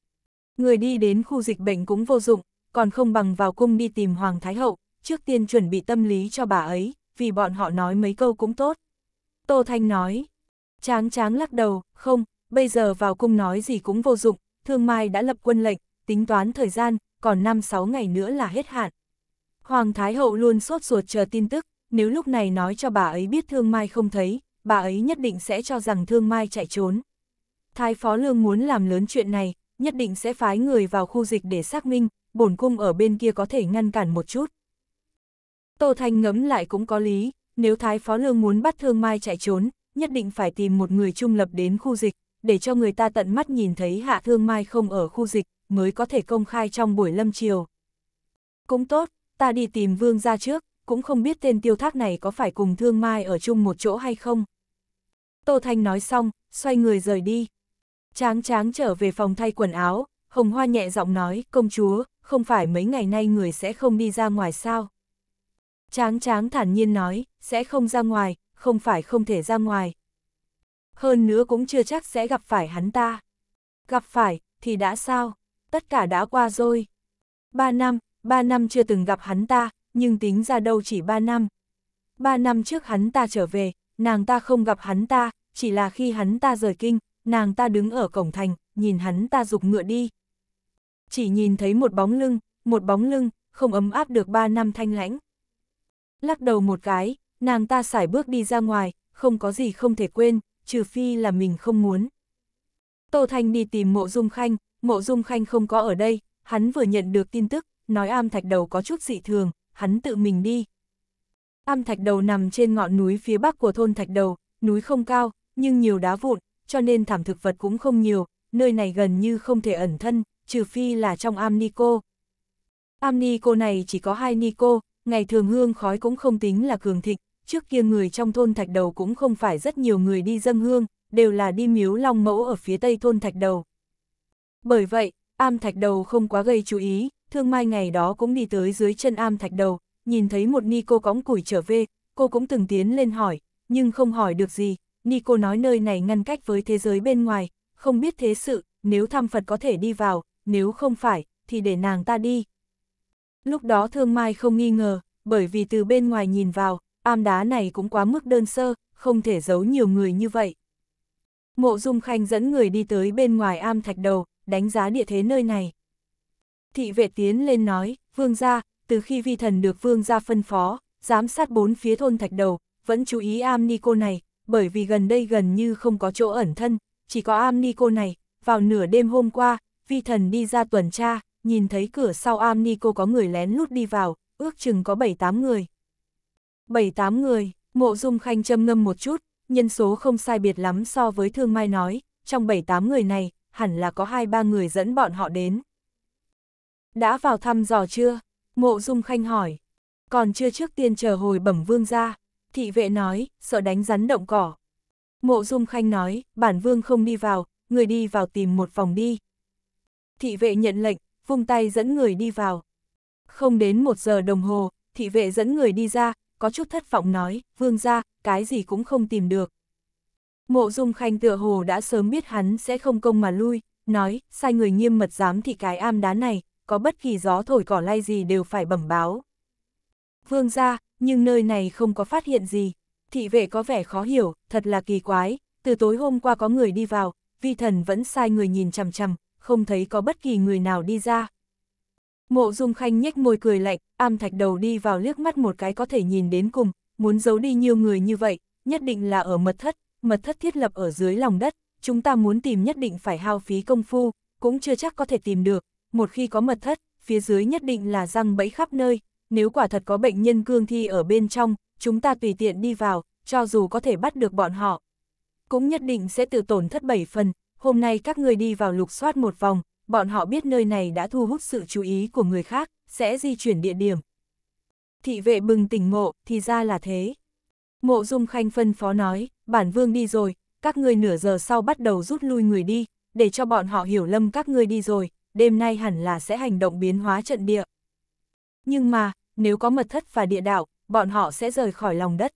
Người đi đến khu dịch bệnh cũng vô dụng, còn không bằng vào cung đi tìm Hoàng Thái Hậu, trước tiên chuẩn bị tâm lý cho bà ấy, vì bọn họ nói mấy câu cũng tốt. Tô Thanh nói, tráng tráng lắc đầu, không, bây giờ vào cung nói gì cũng vô dụng, thương mai đã lập quân lệnh, tính toán thời gian, còn 5-6 ngày nữa là hết hạn. Hoàng Thái Hậu luôn sốt ruột chờ tin tức, nếu lúc này nói cho bà ấy biết thương mai không thấy, bà ấy nhất định sẽ cho rằng thương mai chạy trốn. Thái Phó Lương muốn làm lớn chuyện này, nhất định sẽ phái người vào khu dịch để xác minh, bổn cung ở bên kia có thể ngăn cản một chút. Tô Thanh ngẫm lại cũng có lý, nếu Thái Phó Lương muốn bắt Thương Mai chạy trốn, nhất định phải tìm một người trung lập đến khu dịch, để cho người ta tận mắt nhìn thấy Hạ Thương Mai không ở khu dịch, mới có thể công khai trong buổi lâm chiều. Cũng tốt, ta đi tìm Vương ra trước, cũng không biết tên tiêu thác này có phải cùng Thương Mai ở chung một chỗ hay không. Tô Thanh nói xong, xoay người rời đi. Tráng tráng trở về phòng thay quần áo, Hồng Hoa nhẹ giọng nói, công chúa, không phải mấy ngày nay người sẽ không đi ra ngoài sao. Tráng tráng thản nhiên nói, sẽ không ra ngoài, không phải không thể ra ngoài. Hơn nữa cũng chưa chắc sẽ gặp phải hắn ta. Gặp phải, thì đã sao? Tất cả đã qua rồi. Ba năm, ba năm chưa từng gặp hắn ta, nhưng tính ra đâu chỉ ba năm. Ba năm trước hắn ta trở về, nàng ta không gặp hắn ta, chỉ là khi hắn ta rời kinh, nàng ta đứng ở cổng thành, nhìn hắn ta dục ngựa đi. Chỉ nhìn thấy một bóng lưng, một bóng lưng, không ấm áp được ba năm thanh lãnh lắc đầu một cái, nàng ta xài bước đi ra ngoài, không có gì không thể quên, trừ phi là mình không muốn. Tô Thanh đi tìm mộ dung khanh, mộ dung khanh không có ở đây, hắn vừa nhận được tin tức, nói am thạch đầu có chút dị thường, hắn tự mình đi. Am thạch đầu nằm trên ngọn núi phía bắc của thôn thạch đầu, núi không cao, nhưng nhiều đá vụn, cho nên thảm thực vật cũng không nhiều, nơi này gần như không thể ẩn thân, trừ phi là trong am Ni Cô. Am Ni Cô này chỉ có hai Ni Cô ngày thường hương khói cũng không tính là cường thịnh, trước kia người trong thôn Thạch Đầu cũng không phải rất nhiều người đi dâng hương, đều là đi miếu long mẫu ở phía tây thôn Thạch Đầu. Bởi vậy, am Thạch Đầu không quá gây chú ý, thương mai ngày đó cũng đi tới dưới chân am Thạch Đầu, nhìn thấy một ni cô cõng củi trở về, cô cũng từng tiến lên hỏi, nhưng không hỏi được gì, ni cô nói nơi này ngăn cách với thế giới bên ngoài, không biết thế sự, nếu thăm Phật có thể đi vào, nếu không phải, thì để nàng ta đi, Lúc đó thương mai không nghi ngờ, bởi vì từ bên ngoài nhìn vào, am đá này cũng quá mức đơn sơ, không thể giấu nhiều người như vậy. Mộ Dung Khanh dẫn người đi tới bên ngoài am thạch đầu, đánh giá địa thế nơi này. Thị vệ tiến lên nói, vương gia, từ khi vi thần được vương gia phân phó, giám sát bốn phía thôn thạch đầu, vẫn chú ý am ni cô này, bởi vì gần đây gần như không có chỗ ẩn thân, chỉ có am ni cô này, vào nửa đêm hôm qua, vi thần đi ra tuần tra, nhìn thấy cửa sau am ni cô có người lén lút đi vào, ước chừng có 7-8 người. 7-8 người, mộ dung khanh châm ngâm một chút, nhân số không sai biệt lắm so với thương mai nói, trong 7-8 người này, hẳn là có 2-3 người dẫn bọn họ đến. Đã vào thăm dò chưa? Mộ dung khanh hỏi. Còn chưa trước tiên chờ hồi bẩm vương ra, thị vệ nói, sợ đánh rắn động cỏ. Mộ dung khanh nói, bản vương không đi vào, người đi vào tìm một phòng đi. Thị vệ nhận lệnh, vung tay dẫn người đi vào. Không đến một giờ đồng hồ, thị vệ dẫn người đi ra, có chút thất vọng nói, vương ra, cái gì cũng không tìm được. Mộ dung khanh tựa hồ đã sớm biết hắn sẽ không công mà lui, nói, sai người nghiêm mật dám thì cái am đá này, có bất kỳ gió thổi cỏ lay gì đều phải bẩm báo. Vương ra, nhưng nơi này không có phát hiện gì. Thị vệ có vẻ khó hiểu, thật là kỳ quái, từ tối hôm qua có người đi vào, vi thần vẫn sai người nhìn chằm chằm, không thấy có bất kỳ người nào đi ra. Mộ Dung Khanh nhếch môi cười lạnh, am thạch đầu đi vào liếc mắt một cái có thể nhìn đến cùng, muốn giấu đi nhiều người như vậy, nhất định là ở mật thất, mật thất thiết lập ở dưới lòng đất, chúng ta muốn tìm nhất định phải hao phí công phu, cũng chưa chắc có thể tìm được, một khi có mật thất, phía dưới nhất định là răng bẫy khắp nơi, nếu quả thật có bệnh nhân cương thi ở bên trong, chúng ta tùy tiện đi vào, cho dù có thể bắt được bọn họ, cũng nhất định sẽ tự tổn thất bảy phần, hôm nay các ngươi đi vào lục soát một vòng, bọn họ biết nơi này đã thu hút sự chú ý của người khác, sẽ di chuyển địa điểm. Thị vệ bừng tỉnh ngộ, thì ra là thế. Mộ Dung Khanh phân phó nói, bản vương đi rồi, các ngươi nửa giờ sau bắt đầu rút lui người đi, để cho bọn họ hiểu lầm các ngươi đi rồi, đêm nay hẳn là sẽ hành động biến hóa trận địa. Nhưng mà, nếu có mật thất và địa đạo, bọn họ sẽ rời khỏi lòng đất.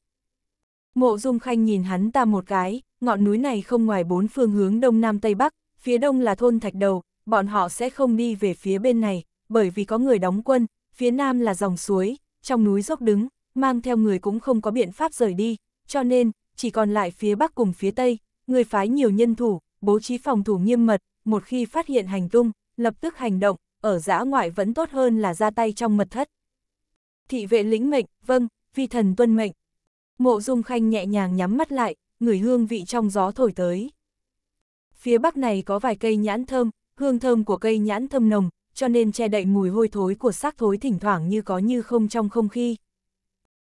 Mộ Dung Khanh nhìn hắn ta một cái, ngọn núi này không ngoài bốn phương hướng đông nam tây bắc, phía đông là thôn Thạch Đầu, bọn họ sẽ không đi về phía bên này, bởi vì có người đóng quân, phía nam là dòng suối, trong núi dốc đứng, mang theo người cũng không có biện pháp rời đi, cho nên, chỉ còn lại phía bắc cùng phía tây, người phái nhiều nhân thủ, bố trí phòng thủ nghiêm mật, một khi phát hiện hành tung, lập tức hành động, ở giã ngoại vẫn tốt hơn là ra tay trong mật thất. Thị vệ lĩnh mệnh, vâng, vi thần tuân mệnh. Mộ Dung Khanh nhẹ nhàng nhắm mắt lại, người hương vị trong gió thổi tới. Phía bắc này có vài cây nhãn thơm, hương thơm của cây nhãn thơm nồng, cho nên che đậy mùi hôi thối của xác thối thỉnh thoảng như có như không trong không khí.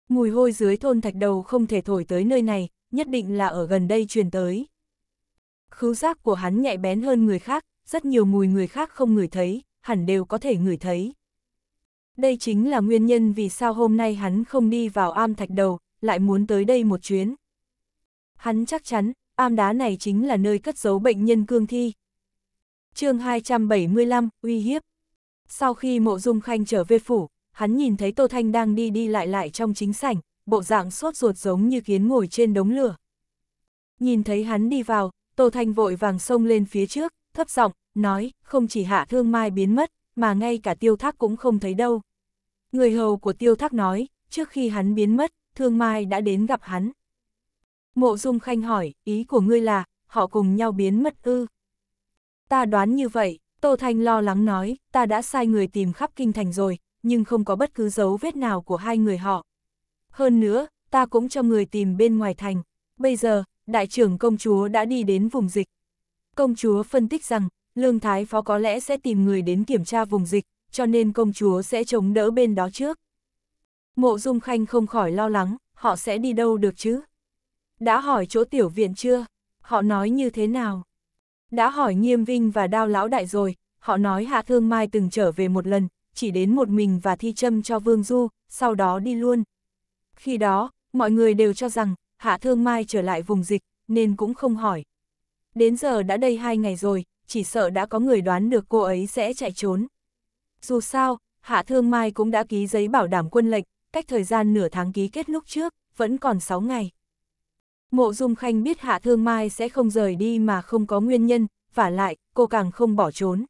Mùi hôi dưới thôn thạch đầu không thể thổi tới nơi này, nhất định là ở gần đây truyền tới. Khứu giác của hắn nhạy bén hơn người khác, rất nhiều mùi người khác không ngửi thấy, hẳn đều có thể ngửi thấy. Đây chính là nguyên nhân vì sao hôm nay hắn không đi vào am thạch đầu, lại muốn tới đây một chuyến hắn chắc chắn, am đá này chính là nơi cất giấu bệnh nhân cương thi. chương 275, uy hiếp. Sau khi mộ dung khanh trở về phủ, hắn nhìn thấy Tô Thanh đang đi đi lại lại trong chính sảnh, bộ dạng sốt ruột giống như kiến ngồi trên đống lửa. Nhìn thấy hắn đi vào, Tô Thanh vội vàng xông lên phía trước, thấp giọng nói, không chỉ hạ thương mai biến mất, mà ngay cả tiêu thác cũng không thấy đâu. Người hầu của tiêu thác nói, trước khi hắn biến mất, thương mai đã đến gặp hắn. Mộ Dung Khanh hỏi, ý của ngươi là, họ cùng nhau biến mất ư. Ta đoán như vậy, Tô Thanh lo lắng nói, ta đã sai người tìm khắp kinh thành rồi, nhưng không có bất cứ dấu vết nào của hai người họ. Hơn nữa, ta cũng cho người tìm bên ngoài thành. Bây giờ, đại trưởng công chúa đã đi đến vùng dịch. Công chúa phân tích rằng, Lương Thái Phó có lẽ sẽ tìm người đến kiểm tra vùng dịch, cho nên công chúa sẽ chống đỡ bên đó trước. Mộ Dung Khanh không khỏi lo lắng, họ sẽ đi đâu được chứ? Đã hỏi chỗ tiểu viện chưa? Họ nói như thế nào? Đã hỏi nghiêm vinh và đao lão đại rồi, họ nói Hạ Thương Mai từng trở về một lần, chỉ đến một mình và thi châm cho Vương Du, sau đó đi luôn. Khi đó, mọi người đều cho rằng Hạ Thương Mai trở lại vùng dịch, nên cũng không hỏi. Đến giờ đã đây hai ngày rồi, chỉ sợ đã có người đoán được cô ấy sẽ chạy trốn. Dù sao, Hạ Thương Mai cũng đã ký giấy bảo đảm quân lệnh, cách thời gian nửa tháng ký kết lúc trước, vẫn còn 6 ngày. Mộ Dung Khanh biết Hạ Thương Mai sẽ không rời đi mà không có nguyên nhân, và lại, cô càng không bỏ trốn.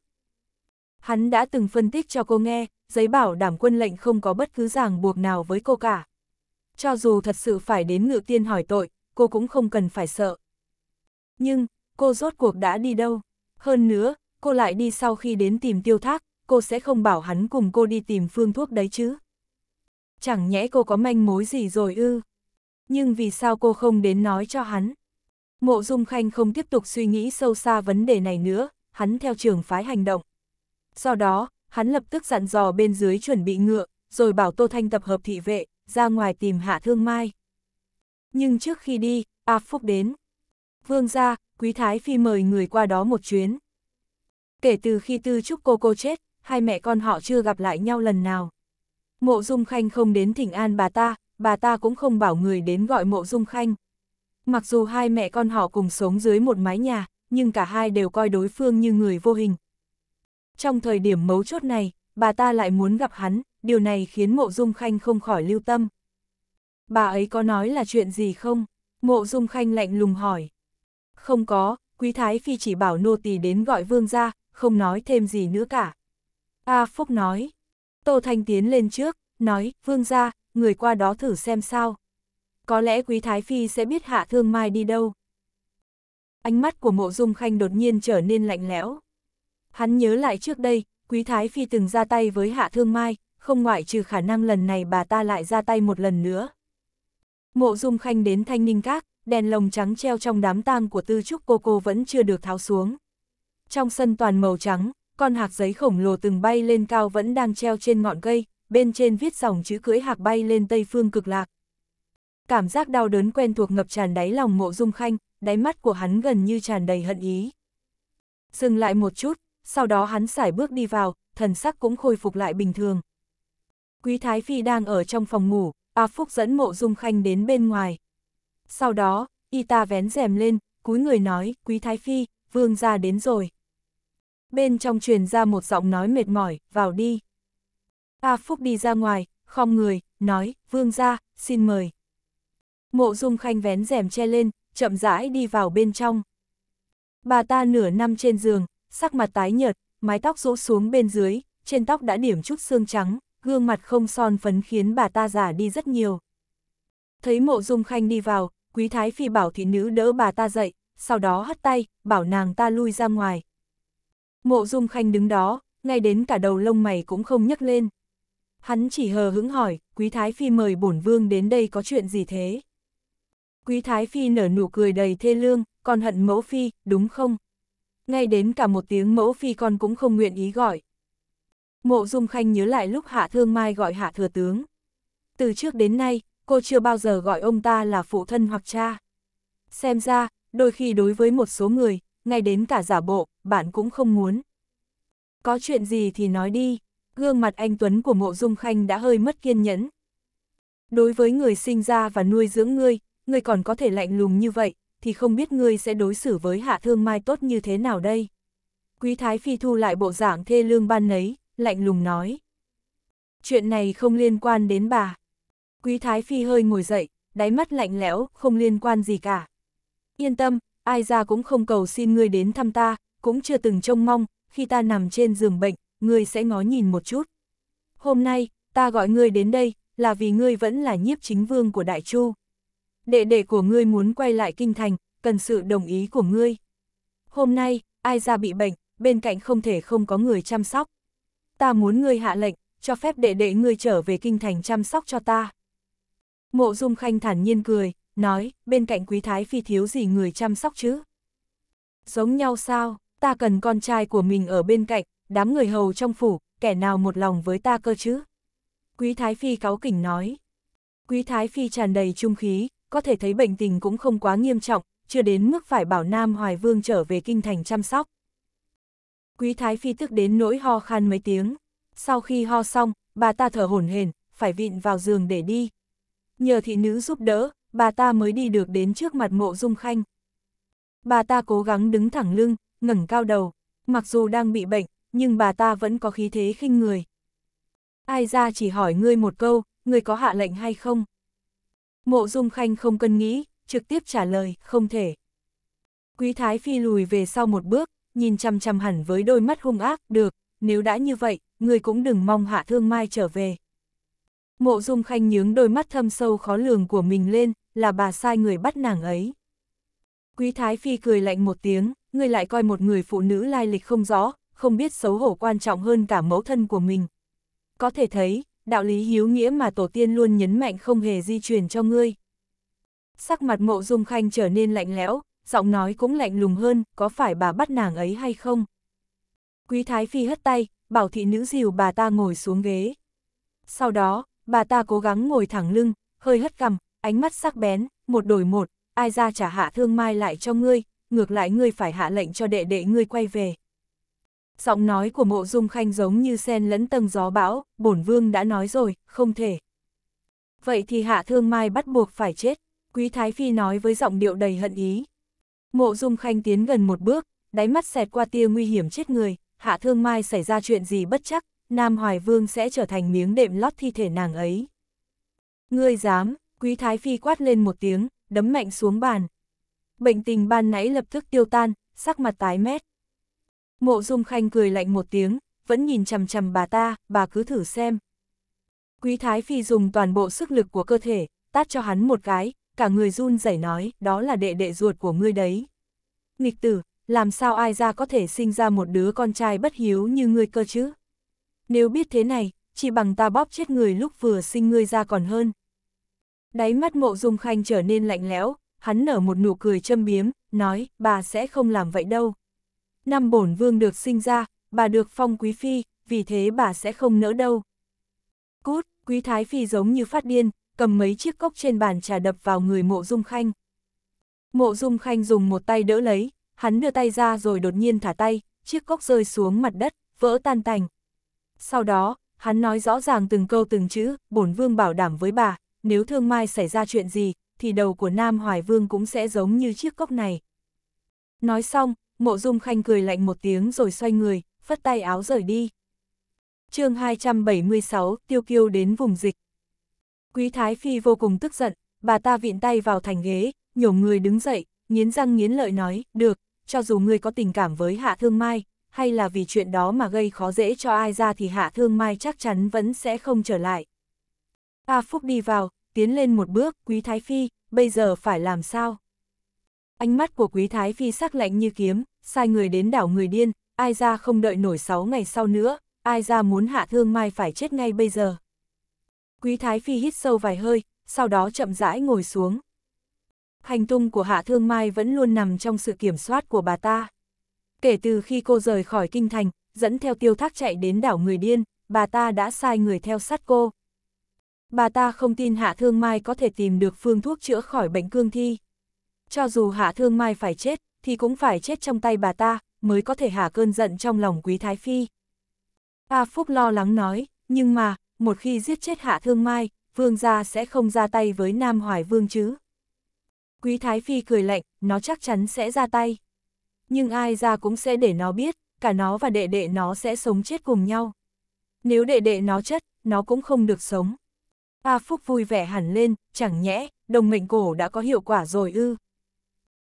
Hắn đã từng phân tích cho cô nghe, giấy bảo đảm quân lệnh không có bất cứ ràng buộc nào với cô cả. Cho dù thật sự phải đến ngự tiên hỏi tội, cô cũng không cần phải sợ. Nhưng, cô rốt cuộc đã đi đâu? Hơn nữa, cô lại đi sau khi đến tìm tiêu thác, cô sẽ không bảo hắn cùng cô đi tìm phương thuốc đấy chứ. Chẳng nhẽ cô có manh mối gì rồi ư? nhưng vì sao cô không đến nói cho hắn? Mộ Dung Khanh không tiếp tục suy nghĩ sâu xa vấn đề này nữa, hắn theo trường phái hành động. Sau đó, hắn lập tức dặn dò bên dưới chuẩn bị ngựa, rồi bảo Tô Thanh tập hợp thị vệ, ra ngoài tìm hạ thương mai. Nhưng trước khi đi, A Phúc đến. Vương gia, Quý Thái Phi mời người qua đó một chuyến. Kể từ khi Tư Trúc cô cô chết, hai mẹ con họ chưa gặp lại nhau lần nào. Mộ Dung Khanh không đến thỉnh an bà ta, bà ta cũng không bảo người đến gọi mộ dung khanh. Mặc dù hai mẹ con họ cùng sống dưới một mái nhà, nhưng cả hai đều coi đối phương như người vô hình. Trong thời điểm mấu chốt này, bà ta lại muốn gặp hắn, điều này khiến mộ dung khanh không khỏi lưu tâm. Bà ấy có nói là chuyện gì không? Mộ dung khanh lạnh lùng hỏi. Không có, quý thái phi chỉ bảo nô tỳ đến gọi vương ra, không nói thêm gì nữa cả. A à, Phúc nói. Tô Thanh tiến lên trước, nói, vương ra, người qua đó thử xem sao. Có lẽ quý Thái Phi sẽ biết hạ thương mai đi đâu. Ánh mắt của mộ dung khanh đột nhiên trở nên lạnh lẽo. Hắn nhớ lại trước đây, quý Thái Phi từng ra tay với hạ thương mai, không ngoại trừ khả năng lần này bà ta lại ra tay một lần nữa. Mộ dung khanh đến thanh ninh các, đèn lồng trắng treo trong đám tang của tư trúc cô cô vẫn chưa được tháo xuống. Trong sân toàn màu trắng, con hạc giấy khổng lồ từng bay lên cao vẫn đang treo trên ngọn cây, bên trên viết dòng chữ cưỡi hạc bay lên tây phương cực lạc. Cảm giác đau đớn quen thuộc ngập tràn đáy lòng mộ dung khanh, đáy mắt của hắn gần như tràn đầy hận ý. Dừng lại một chút, sau đó hắn sải bước đi vào, thần sắc cũng khôi phục lại bình thường. Quý Thái Phi đang ở trong phòng ngủ, A Phúc dẫn mộ dung khanh đến bên ngoài. Sau đó, y ta vén rèm lên, cúi người nói, Quý Thái Phi, vương ra đến rồi. Bên trong truyền ra một giọng nói mệt mỏi, vào đi. A Phúc đi ra ngoài, khom người, nói, vương ra, xin mời. Mộ dung khanh vén rèm che lên, chậm rãi đi vào bên trong. Bà ta nửa năm trên giường, sắc mặt tái nhợt, mái tóc rũ xuống bên dưới, trên tóc đã điểm chút xương trắng, gương mặt không son phấn khiến bà ta già đi rất nhiều. Thấy mộ dung khanh đi vào, quý thái phi bảo thị nữ đỡ bà ta dậy, sau đó hất tay, bảo nàng ta lui ra ngoài. Mộ dung khanh đứng đó, ngay đến cả đầu lông mày cũng không nhấc lên. Hắn chỉ hờ hững hỏi, Quý Thái Phi mời bổn vương đến đây có chuyện gì thế? Quý Thái Phi nở nụ cười đầy thê lương, còn hận mẫu phi, đúng không? Ngay đến cả một tiếng mẫu phi con cũng không nguyện ý gọi. Mộ Dung Khanh nhớ lại lúc Hạ Thương Mai gọi Hạ Thừa Tướng. Từ trước đến nay, cô chưa bao giờ gọi ông ta là phụ thân hoặc cha. Xem ra, đôi khi đối với một số người, ngay đến cả giả bộ, bạn cũng không muốn. Có chuyện gì thì nói đi gương mặt anh Tuấn của mộ dung khanh đã hơi mất kiên nhẫn. Đối với người sinh ra và nuôi dưỡng ngươi, ngươi còn có thể lạnh lùng như vậy, thì không biết ngươi sẽ đối xử với hạ thương mai tốt như thế nào đây. Quý Thái Phi thu lại bộ dạng thê lương ban nấy, lạnh lùng nói. Chuyện này không liên quan đến bà. Quý Thái Phi hơi ngồi dậy, đáy mắt lạnh lẽo, không liên quan gì cả. Yên tâm, ai ra cũng không cầu xin ngươi đến thăm ta, cũng chưa từng trông mong, khi ta nằm trên giường bệnh, ngươi sẽ ngó nhìn một chút. Hôm nay, ta gọi ngươi đến đây, là vì ngươi vẫn là nhiếp chính vương của Đại Chu. Đệ đệ của ngươi muốn quay lại kinh thành, cần sự đồng ý của ngươi. Hôm nay, ai ra bị bệnh, bên cạnh không thể không có người chăm sóc. Ta muốn ngươi hạ lệnh, cho phép đệ đệ ngươi trở về kinh thành chăm sóc cho ta. Mộ Dung Khanh thản nhiên cười, nói, bên cạnh quý thái phi thiếu gì người chăm sóc chứ? Giống nhau sao, ta cần con trai của mình ở bên cạnh, đám người hầu trong phủ, kẻ nào một lòng với ta cơ chứ? Quý Thái Phi cáo kỉnh nói. Quý Thái Phi tràn đầy trung khí, có thể thấy bệnh tình cũng không quá nghiêm trọng, chưa đến mức phải bảo Nam Hoài Vương trở về kinh thành chăm sóc. Quý Thái Phi tức đến nỗi ho khan mấy tiếng. Sau khi ho xong, bà ta thở hổn hển, phải vịn vào giường để đi. Nhờ thị nữ giúp đỡ, bà ta mới đi được đến trước mặt mộ dung khanh. Bà ta cố gắng đứng thẳng lưng, ngẩng cao đầu. Mặc dù đang bị bệnh, nhưng bà ta vẫn có khí thế khinh người. Ai ra chỉ hỏi ngươi một câu, ngươi có hạ lệnh hay không? Mộ Dung Khanh không cân nghĩ, trực tiếp trả lời, không thể. Quý Thái Phi lùi về sau một bước, nhìn chăm chăm hẳn với đôi mắt hung ác, được, nếu đã như vậy, ngươi cũng đừng mong hạ thương mai trở về. Mộ Dung Khanh nhướng đôi mắt thâm sâu khó lường của mình lên, là bà sai người bắt nàng ấy. Quý Thái Phi cười lạnh một tiếng, ngươi lại coi một người phụ nữ lai lịch không rõ, không biết xấu hổ quan trọng hơn cả mẫu thân của mình. Có thể thấy, đạo lý hiếu nghĩa mà tổ tiên luôn nhấn mạnh không hề di truyền cho ngươi. Sắc mặt mộ dung khanh trở nên lạnh lẽo, giọng nói cũng lạnh lùng hơn, có phải bà bắt nàng ấy hay không? Quý Thái Phi hất tay, bảo thị nữ dìu bà ta ngồi xuống ghế. Sau đó, bà ta cố gắng ngồi thẳng lưng, hơi hất cằm, ánh mắt sắc bén, một đổi một, ai ra trả hạ thương mai lại cho ngươi, ngược lại ngươi phải hạ lệnh cho đệ đệ ngươi quay về giọng nói của mộ dung khanh giống như sen lẫn tầng gió bão, bổn vương đã nói rồi, không thể. Vậy thì hạ thương mai bắt buộc phải chết, quý thái phi nói với giọng điệu đầy hận ý. Mộ dung khanh tiến gần một bước, đáy mắt xẹt qua tia nguy hiểm chết người, hạ thương mai xảy ra chuyện gì bất chắc, Nam Hoài Vương sẽ trở thành miếng đệm lót thi thể nàng ấy. Ngươi dám, quý thái phi quát lên một tiếng, đấm mạnh xuống bàn. Bệnh tình ban nãy lập tức tiêu tan, sắc mặt tái mét. Mộ Dung Khanh cười lạnh một tiếng, vẫn nhìn chằm chằm bà ta, bà cứ thử xem. Quý Thái Phi dùng toàn bộ sức lực của cơ thể, tát cho hắn một cái, cả người run rẩy nói, đó là đệ đệ ruột của ngươi đấy. Nghịch tử, làm sao ai ra có thể sinh ra một đứa con trai bất hiếu như ngươi cơ chứ? Nếu biết thế này, chỉ bằng ta bóp chết người lúc vừa sinh ngươi ra còn hơn. Đáy mắt mộ dung khanh trở nên lạnh lẽo, hắn nở một nụ cười châm biếm, nói, bà sẽ không làm vậy đâu. Năm bổn vương được sinh ra, bà được phong quý phi, vì thế bà sẽ không nỡ đâu. Cút, quý thái phi giống như phát điên, cầm mấy chiếc cốc trên bàn trà đập vào người mộ dung khanh. Mộ dung khanh dùng một tay đỡ lấy, hắn đưa tay ra rồi đột nhiên thả tay, chiếc cốc rơi xuống mặt đất, vỡ tan tành. Sau đó, hắn nói rõ ràng từng câu từng chữ, bổn vương bảo đảm với bà, nếu thương mai xảy ra chuyện gì, thì đầu của Nam Hoài Vương cũng sẽ giống như chiếc cốc này. Nói xong, Mộ Dung Khanh cười lạnh một tiếng rồi xoay người, phất tay áo rời đi. chương 276, tiêu kiêu đến vùng dịch. Quý Thái Phi vô cùng tức giận, bà ta vịn tay vào thành ghế, nhổm người đứng dậy, nghiến răng nghiến lợi nói, được, cho dù ngươi có tình cảm với Hạ Thương Mai, hay là vì chuyện đó mà gây khó dễ cho ai ra thì Hạ Thương Mai chắc chắn vẫn sẽ không trở lại. A Phúc đi vào, tiến lên một bước, Quý Thái Phi, bây giờ phải làm sao? ánh mắt của quý thái phi sắc lạnh như kiếm, sai người đến đảo người điên, ai ra không đợi nổi 6 ngày sau nữa, ai ra muốn hạ thương mai phải chết ngay bây giờ. Quý thái phi hít sâu vài hơi, sau đó chậm rãi ngồi xuống. Hành tung của hạ thương mai vẫn luôn nằm trong sự kiểm soát của bà ta. Kể từ khi cô rời khỏi kinh thành, dẫn theo tiêu thác chạy đến đảo người điên, bà ta đã sai người theo sát cô. Bà ta không tin hạ thương mai có thể tìm được phương thuốc chữa khỏi bệnh cương thi cho dù hạ thương mai phải chết, thì cũng phải chết trong tay bà ta, mới có thể hạ cơn giận trong lòng quý Thái Phi. A Phúc lo lắng nói, nhưng mà, một khi giết chết hạ thương mai, vương gia sẽ không ra tay với Nam Hoài Vương chứ. Quý Thái Phi cười lạnh, nó chắc chắn sẽ ra tay. Nhưng ai ra cũng sẽ để nó biết, cả nó và đệ đệ nó sẽ sống chết cùng nhau. Nếu đệ đệ nó chết, nó cũng không được sống. A Phúc vui vẻ hẳn lên, chẳng nhẽ, đồng mệnh cổ đã có hiệu quả rồi ư.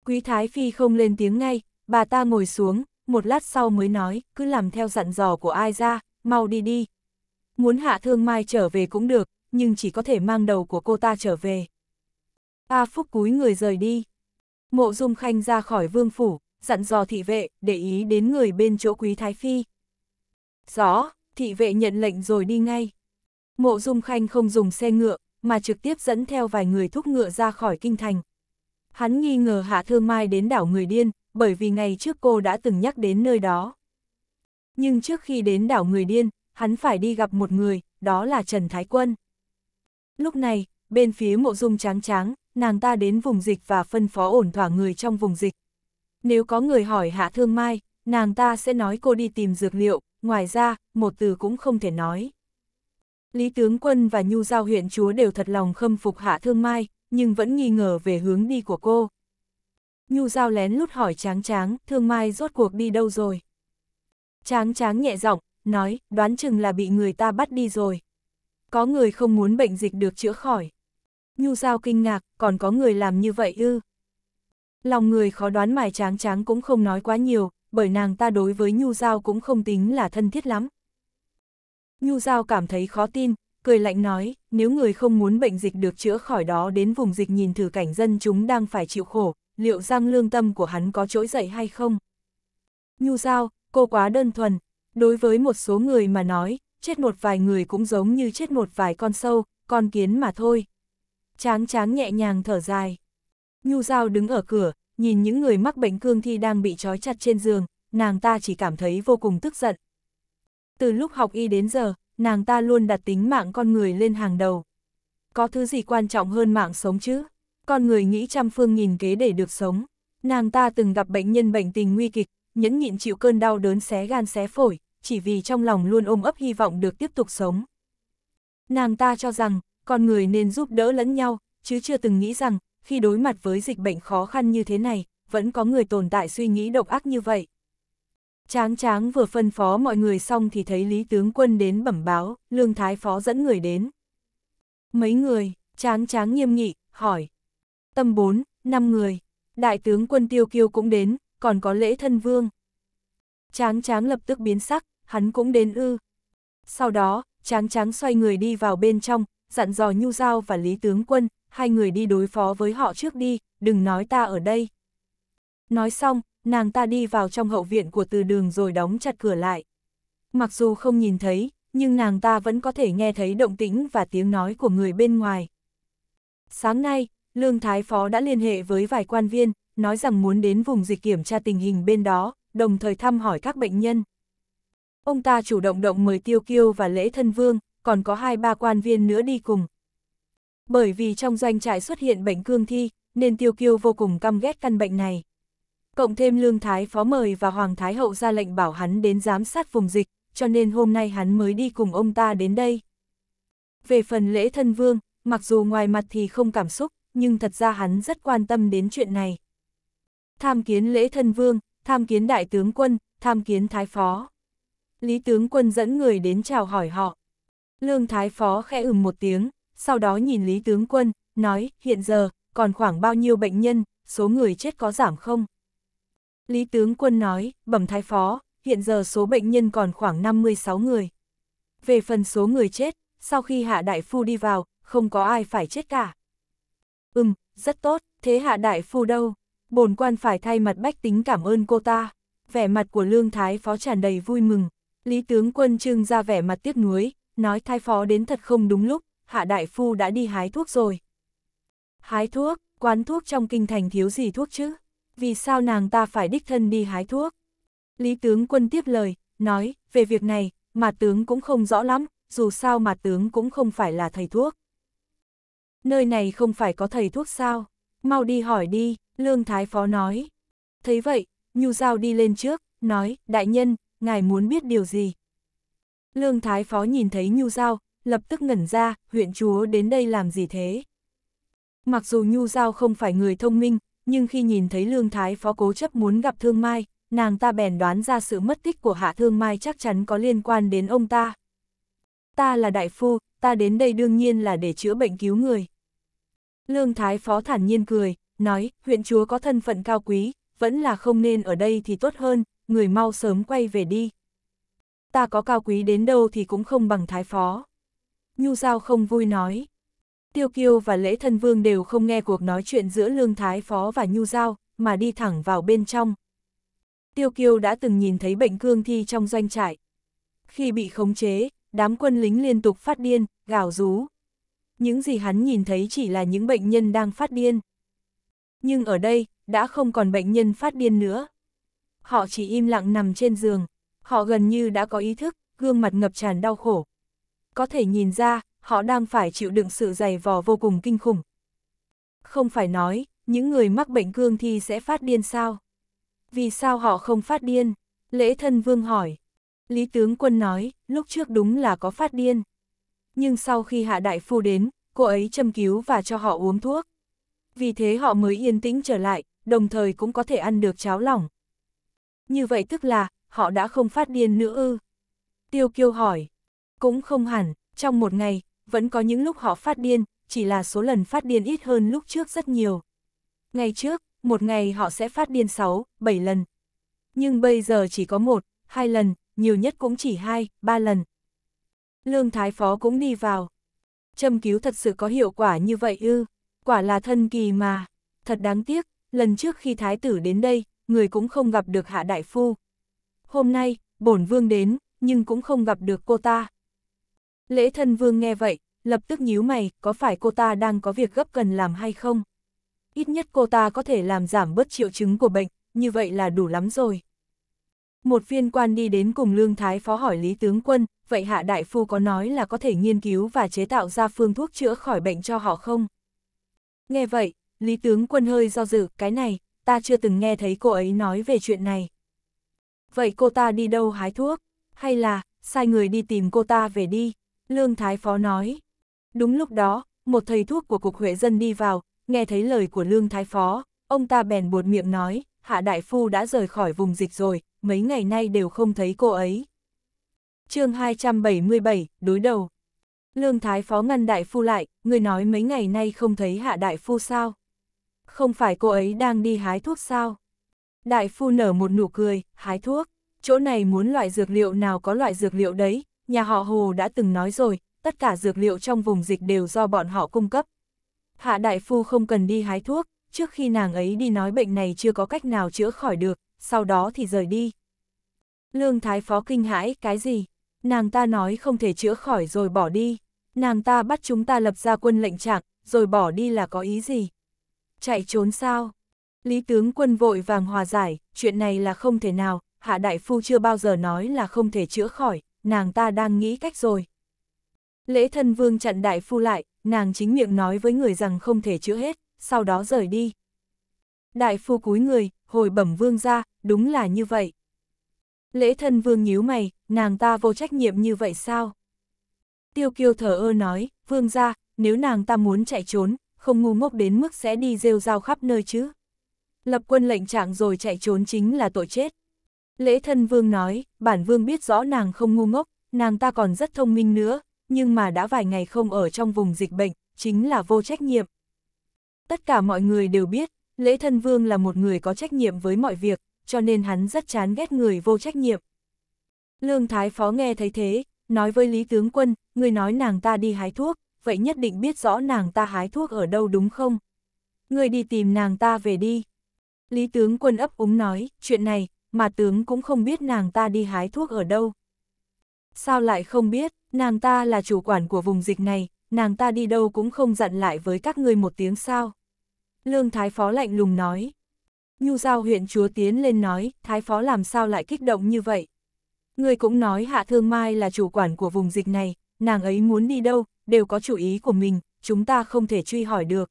Quý Thái Phi không lên tiếng ngay, bà ta ngồi xuống, một lát sau mới nói, cứ làm theo dặn dò của ai ra, mau đi đi. Muốn hạ thương mai trở về cũng được, nhưng chỉ có thể mang đầu của cô ta trở về. A Phúc cúi người rời đi. Mộ Dung Khanh ra khỏi vương phủ, dặn dò thị vệ, để ý đến người bên chỗ quý Thái Phi. Rõ, thị vệ nhận lệnh rồi đi ngay. Mộ Dung Khanh không dùng xe ngựa, mà trực tiếp dẫn theo vài người thúc ngựa ra khỏi kinh thành, Hắn nghi ngờ Hạ thương Mai đến đảo người điên, bởi vì ngày trước cô đã từng nhắc đến nơi đó. Nhưng trước khi đến đảo người điên, hắn phải đi gặp một người, đó là Trần Thái Quân. Lúc này, bên phía mộ dung tráng tráng, nàng ta đến vùng dịch và phân phó ổn thỏa người trong vùng dịch. Nếu có người hỏi Hạ Thương Mai, nàng ta sẽ nói cô đi tìm dược liệu, ngoài ra, một từ cũng không thể nói. Lý Tướng Quân và Nhu Giao huyện chúa đều thật lòng khâm phục Hạ Thương Mai, nhưng vẫn nghi ngờ về hướng đi của cô. Nhu Giao lén lút hỏi Tráng Tráng, Thương Mai rốt cuộc đi đâu rồi? Tráng Tráng nhẹ giọng, nói, đoán chừng là bị người ta bắt đi rồi. Có người không muốn bệnh dịch được chữa khỏi. Nhu Giao kinh ngạc, còn có người làm như vậy ư? Lòng người khó đoán mài Tráng Tráng cũng không nói quá nhiều, bởi nàng ta đối với Nhu Giao cũng không tính là thân thiết lắm. Nhu Giao cảm thấy khó tin, cười lạnh nói, nếu người không muốn bệnh dịch được chữa khỏi đó đến vùng dịch nhìn thử cảnh dân chúng đang phải chịu khổ, liệu rằng lương tâm của hắn có trỗi dậy hay không? Nhu sao, cô quá đơn thuần, đối với một số người mà nói, chết một vài người cũng giống như chết một vài con sâu, con kiến mà thôi. Tráng tráng nhẹ nhàng thở dài. Nhu Giao đứng ở cửa, nhìn những người mắc bệnh cương thi đang bị trói chặt trên giường, nàng ta chỉ cảm thấy vô cùng tức giận. Từ lúc học y đến giờ, nàng ta luôn đặt tính mạng con người lên hàng đầu. Có thứ gì quan trọng hơn mạng sống chứ? Con người nghĩ trăm phương nghìn kế để được sống. Nàng ta từng gặp bệnh nhân bệnh tình nguy kịch, nhẫn nhịn chịu cơn đau đớn xé gan xé phổi, chỉ vì trong lòng luôn ôm ấp hy vọng được tiếp tục sống. Nàng ta cho rằng, con người nên giúp đỡ lẫn nhau, chứ chưa từng nghĩ rằng, khi đối mặt với dịch bệnh khó khăn như thế này, vẫn có người tồn tại suy nghĩ độc ác như vậy. Tráng tráng vừa phân phó mọi người xong thì thấy Lý Tướng Quân đến bẩm báo, Lương Thái Phó dẫn người đến. Mấy người, tráng tráng nghiêm nghị, hỏi. Tâm 4, 5 người, Đại Tướng Quân Tiêu Kiêu cũng đến, còn có lễ thân vương. Tráng tráng lập tức biến sắc, hắn cũng đến ư. Sau đó, tráng tráng xoay người đi vào bên trong, dặn dò Nhu Giao và Lý Tướng Quân, hai người đi đối phó với họ trước đi, đừng nói ta ở đây. Nói xong, nàng ta đi vào trong hậu viện của từ đường rồi đóng chặt cửa lại. Mặc dù không nhìn thấy, nhưng nàng ta vẫn có thể nghe thấy động tĩnh và tiếng nói của người bên ngoài. Sáng nay, Lương Thái Phó đã liên hệ với vài quan viên, nói rằng muốn đến vùng dịch kiểm tra tình hình bên đó, đồng thời thăm hỏi các bệnh nhân. Ông ta chủ động động mời Tiêu Kiêu và Lễ Thân Vương, còn có hai ba quan viên nữa đi cùng. Bởi vì trong doanh trại xuất hiện bệnh cương thi, nên Tiêu Kiêu vô cùng căm ghét căn bệnh này cộng thêm Lương Thái Phó mời và Hoàng Thái Hậu ra lệnh bảo hắn đến giám sát vùng dịch, cho nên hôm nay hắn mới đi cùng ông ta đến đây. Về phần lễ thân vương, mặc dù ngoài mặt thì không cảm xúc, nhưng thật ra hắn rất quan tâm đến chuyện này. Tham kiến lễ thân vương, tham kiến đại tướng quân, tham kiến thái phó. Lý tướng quân dẫn người đến chào hỏi họ. Lương thái phó khẽ ừm một tiếng, sau đó nhìn Lý tướng quân, nói, hiện giờ, còn khoảng bao nhiêu bệnh nhân, số người chết có giảm không? Lý tướng quân nói, bẩm thái phó, hiện giờ số bệnh nhân còn khoảng 56 người. Về phần số người chết, sau khi hạ đại phu đi vào, không có ai phải chết cả. Ừm, rất tốt, thế hạ đại phu đâu? Bồn quan phải thay mặt bách tính cảm ơn cô ta. Vẻ mặt của lương thái phó tràn đầy vui mừng. Lý tướng quân trưng ra vẻ mặt tiếc nuối, nói thái phó đến thật không đúng lúc, hạ đại phu đã đi hái thuốc rồi. Hái thuốc, quán thuốc trong kinh thành thiếu gì thuốc chứ? vì sao nàng ta phải đích thân đi hái thuốc? Lý tướng quân tiếp lời, nói, về việc này, mà tướng cũng không rõ lắm, dù sao mà tướng cũng không phải là thầy thuốc. Nơi này không phải có thầy thuốc sao? Mau đi hỏi đi, Lương Thái Phó nói. Thấy vậy, Nhu Giao đi lên trước, nói, đại nhân, ngài muốn biết điều gì? Lương Thái Phó nhìn thấy Nhu Giao, lập tức ngẩn ra, huyện chúa đến đây làm gì thế? Mặc dù Nhu Giao không phải người thông minh, nhưng khi nhìn thấy Lương Thái Phó cố chấp muốn gặp Thương Mai, nàng ta bèn đoán ra sự mất tích của Hạ Thương Mai chắc chắn có liên quan đến ông ta. Ta là đại phu, ta đến đây đương nhiên là để chữa bệnh cứu người. Lương Thái Phó thản nhiên cười, nói, huyện chúa có thân phận cao quý, vẫn là không nên ở đây thì tốt hơn, người mau sớm quay về đi. Ta có cao quý đến đâu thì cũng không bằng Thái Phó. Nhu Giao không vui nói. Tiêu Kiêu và Lễ Thân Vương đều không nghe cuộc nói chuyện giữa Lương Thái Phó và Nhu Giao, mà đi thẳng vào bên trong. Tiêu Kiêu đã từng nhìn thấy bệnh cương thi trong doanh trại. Khi bị khống chế, đám quân lính liên tục phát điên, gào rú. Những gì hắn nhìn thấy chỉ là những bệnh nhân đang phát điên. Nhưng ở đây, đã không còn bệnh nhân phát điên nữa. Họ chỉ im lặng nằm trên giường, họ gần như đã có ý thức, gương mặt ngập tràn đau khổ. Có thể nhìn ra, họ đang phải chịu đựng sự dày vò vô cùng kinh khủng. Không phải nói, những người mắc bệnh cương thi sẽ phát điên sao? Vì sao họ không phát điên? Lễ thân vương hỏi. Lý tướng quân nói, lúc trước đúng là có phát điên. Nhưng sau khi hạ đại phu đến, cô ấy châm cứu và cho họ uống thuốc. Vì thế họ mới yên tĩnh trở lại, đồng thời cũng có thể ăn được cháo lỏng. Như vậy tức là, họ đã không phát điên nữa ư. Tiêu kiêu hỏi. Cũng không hẳn, trong một ngày, vẫn có những lúc họ phát điên, chỉ là số lần phát điên ít hơn lúc trước rất nhiều. Ngày trước, một ngày họ sẽ phát điên 6, 7 lần. Nhưng bây giờ chỉ có một, hai lần, nhiều nhất cũng chỉ hai, ba lần. Lương Thái Phó cũng đi vào. Châm cứu thật sự có hiệu quả như vậy ư, quả là thân kỳ mà. Thật đáng tiếc, lần trước khi Thái tử đến đây, người cũng không gặp được Hạ Đại Phu. Hôm nay, bổn vương đến, nhưng cũng không gặp được cô ta. Lễ thân vương nghe vậy, lập tức nhíu mày, có phải cô ta đang có việc gấp cần làm hay không? Ít nhất cô ta có thể làm giảm bớt triệu chứng của bệnh, như vậy là đủ lắm rồi. Một viên quan đi đến cùng Lương Thái Phó hỏi Lý Tướng Quân, vậy Hạ Đại Phu có nói là có thể nghiên cứu và chế tạo ra phương thuốc chữa khỏi bệnh cho họ không? Nghe vậy, Lý Tướng Quân hơi do dự, cái này, ta chưa từng nghe thấy cô ấy nói về chuyện này. Vậy cô ta đi đâu hái thuốc? Hay là, sai người đi tìm cô ta về đi? Lương Thái Phó nói. Đúng lúc đó, một thầy thuốc của Cục Huệ Dân đi vào, nghe thấy lời của Lương Thái Phó, ông ta bèn buột miệng nói, Hạ Đại Phu đã rời khỏi vùng dịch rồi, mấy ngày nay đều không thấy cô ấy. chương 277, đối đầu. Lương Thái Phó ngăn Đại Phu lại, người nói mấy ngày nay không thấy Hạ Đại Phu sao? Không phải cô ấy đang đi hái thuốc sao? Đại Phu nở một nụ cười, hái thuốc. Chỗ này muốn loại dược liệu nào có loại dược liệu đấy, nhà họ Hồ đã từng nói rồi, tất cả dược liệu trong vùng dịch đều do bọn họ cung cấp. Hạ đại phu không cần đi hái thuốc, trước khi nàng ấy đi nói bệnh này chưa có cách nào chữa khỏi được, sau đó thì rời đi. Lương Thái Phó kinh hãi, cái gì? Nàng ta nói không thể chữa khỏi rồi bỏ đi. Nàng ta bắt chúng ta lập ra quân lệnh trạng, rồi bỏ đi là có ý gì? Chạy trốn sao? Lý tướng quân vội vàng hòa giải, chuyện này là không thể nào, hạ đại phu chưa bao giờ nói là không thể chữa khỏi nàng ta đang nghĩ cách rồi. Lễ thân vương chặn đại phu lại, nàng chính miệng nói với người rằng không thể chữa hết, sau đó rời đi. Đại phu cúi người, hồi bẩm vương ra, đúng là như vậy. Lễ thân vương nhíu mày, nàng ta vô trách nhiệm như vậy sao? Tiêu kiêu thở ơ nói, vương ra, nếu nàng ta muốn chạy trốn, không ngu ngốc đến mức sẽ đi rêu rao khắp nơi chứ. Lập quân lệnh trạng rồi chạy trốn chính là tội chết, Lễ thân vương nói, bản vương biết rõ nàng không ngu ngốc, nàng ta còn rất thông minh nữa, nhưng mà đã vài ngày không ở trong vùng dịch bệnh, chính là vô trách nhiệm. Tất cả mọi người đều biết, lễ thân vương là một người có trách nhiệm với mọi việc, cho nên hắn rất chán ghét người vô trách nhiệm. Lương Thái Phó nghe thấy thế, nói với Lý Tướng Quân, người nói nàng ta đi hái thuốc, vậy nhất định biết rõ nàng ta hái thuốc ở đâu đúng không? Người đi tìm nàng ta về đi. Lý Tướng Quân ấp úng nói, chuyện này, mà tướng cũng không biết nàng ta đi hái thuốc ở đâu. Sao lại không biết, nàng ta là chủ quản của vùng dịch này, nàng ta đi đâu cũng không dặn lại với các ngươi một tiếng sao. Lương Thái Phó lạnh lùng nói. Nhu Giao huyện chúa tiến lên nói, Thái Phó làm sao lại kích động như vậy. Người cũng nói Hạ Thương Mai là chủ quản của vùng dịch này, nàng ấy muốn đi đâu, đều có chủ ý của mình, chúng ta không thể truy hỏi được.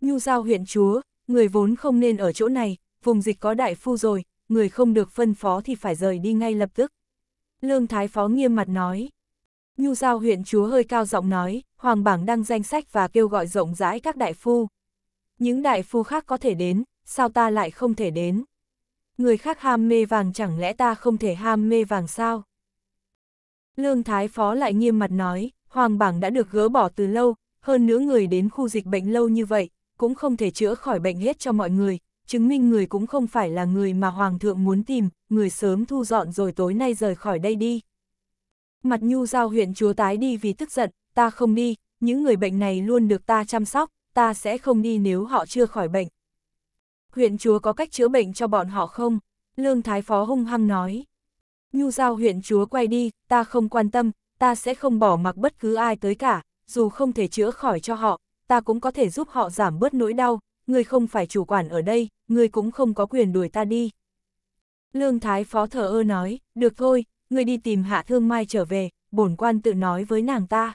Nhu Giao huyện chúa, người vốn không nên ở chỗ này, vùng dịch có đại phu rồi, người không được phân phó thì phải rời đi ngay lập tức. Lương Thái Phó nghiêm mặt nói. Nhu Giao huyện chúa hơi cao giọng nói, Hoàng Bảng đăng danh sách và kêu gọi rộng rãi các đại phu. Những đại phu khác có thể đến, sao ta lại không thể đến? Người khác ham mê vàng chẳng lẽ ta không thể ham mê vàng sao? Lương Thái Phó lại nghiêm mặt nói, Hoàng Bảng đã được gỡ bỏ từ lâu, hơn nữa người đến khu dịch bệnh lâu như vậy, cũng không thể chữa khỏi bệnh hết cho mọi người, chứng minh người cũng không phải là người mà Hoàng thượng muốn tìm, người sớm thu dọn rồi tối nay rời khỏi đây đi. Mặt nhu giao huyện chúa tái đi vì tức giận, ta không đi, những người bệnh này luôn được ta chăm sóc, ta sẽ không đi nếu họ chưa khỏi bệnh. Huyện chúa có cách chữa bệnh cho bọn họ không? Lương Thái Phó hung hăng nói. Nhu giao huyện chúa quay đi, ta không quan tâm, ta sẽ không bỏ mặc bất cứ ai tới cả, dù không thể chữa khỏi cho họ, ta cũng có thể giúp họ giảm bớt nỗi đau, người không phải chủ quản ở đây, ngươi cũng không có quyền đuổi ta đi. Lương Thái Phó thở ơ nói, được thôi, ngươi đi tìm Hạ Thương Mai trở về, bổn quan tự nói với nàng ta.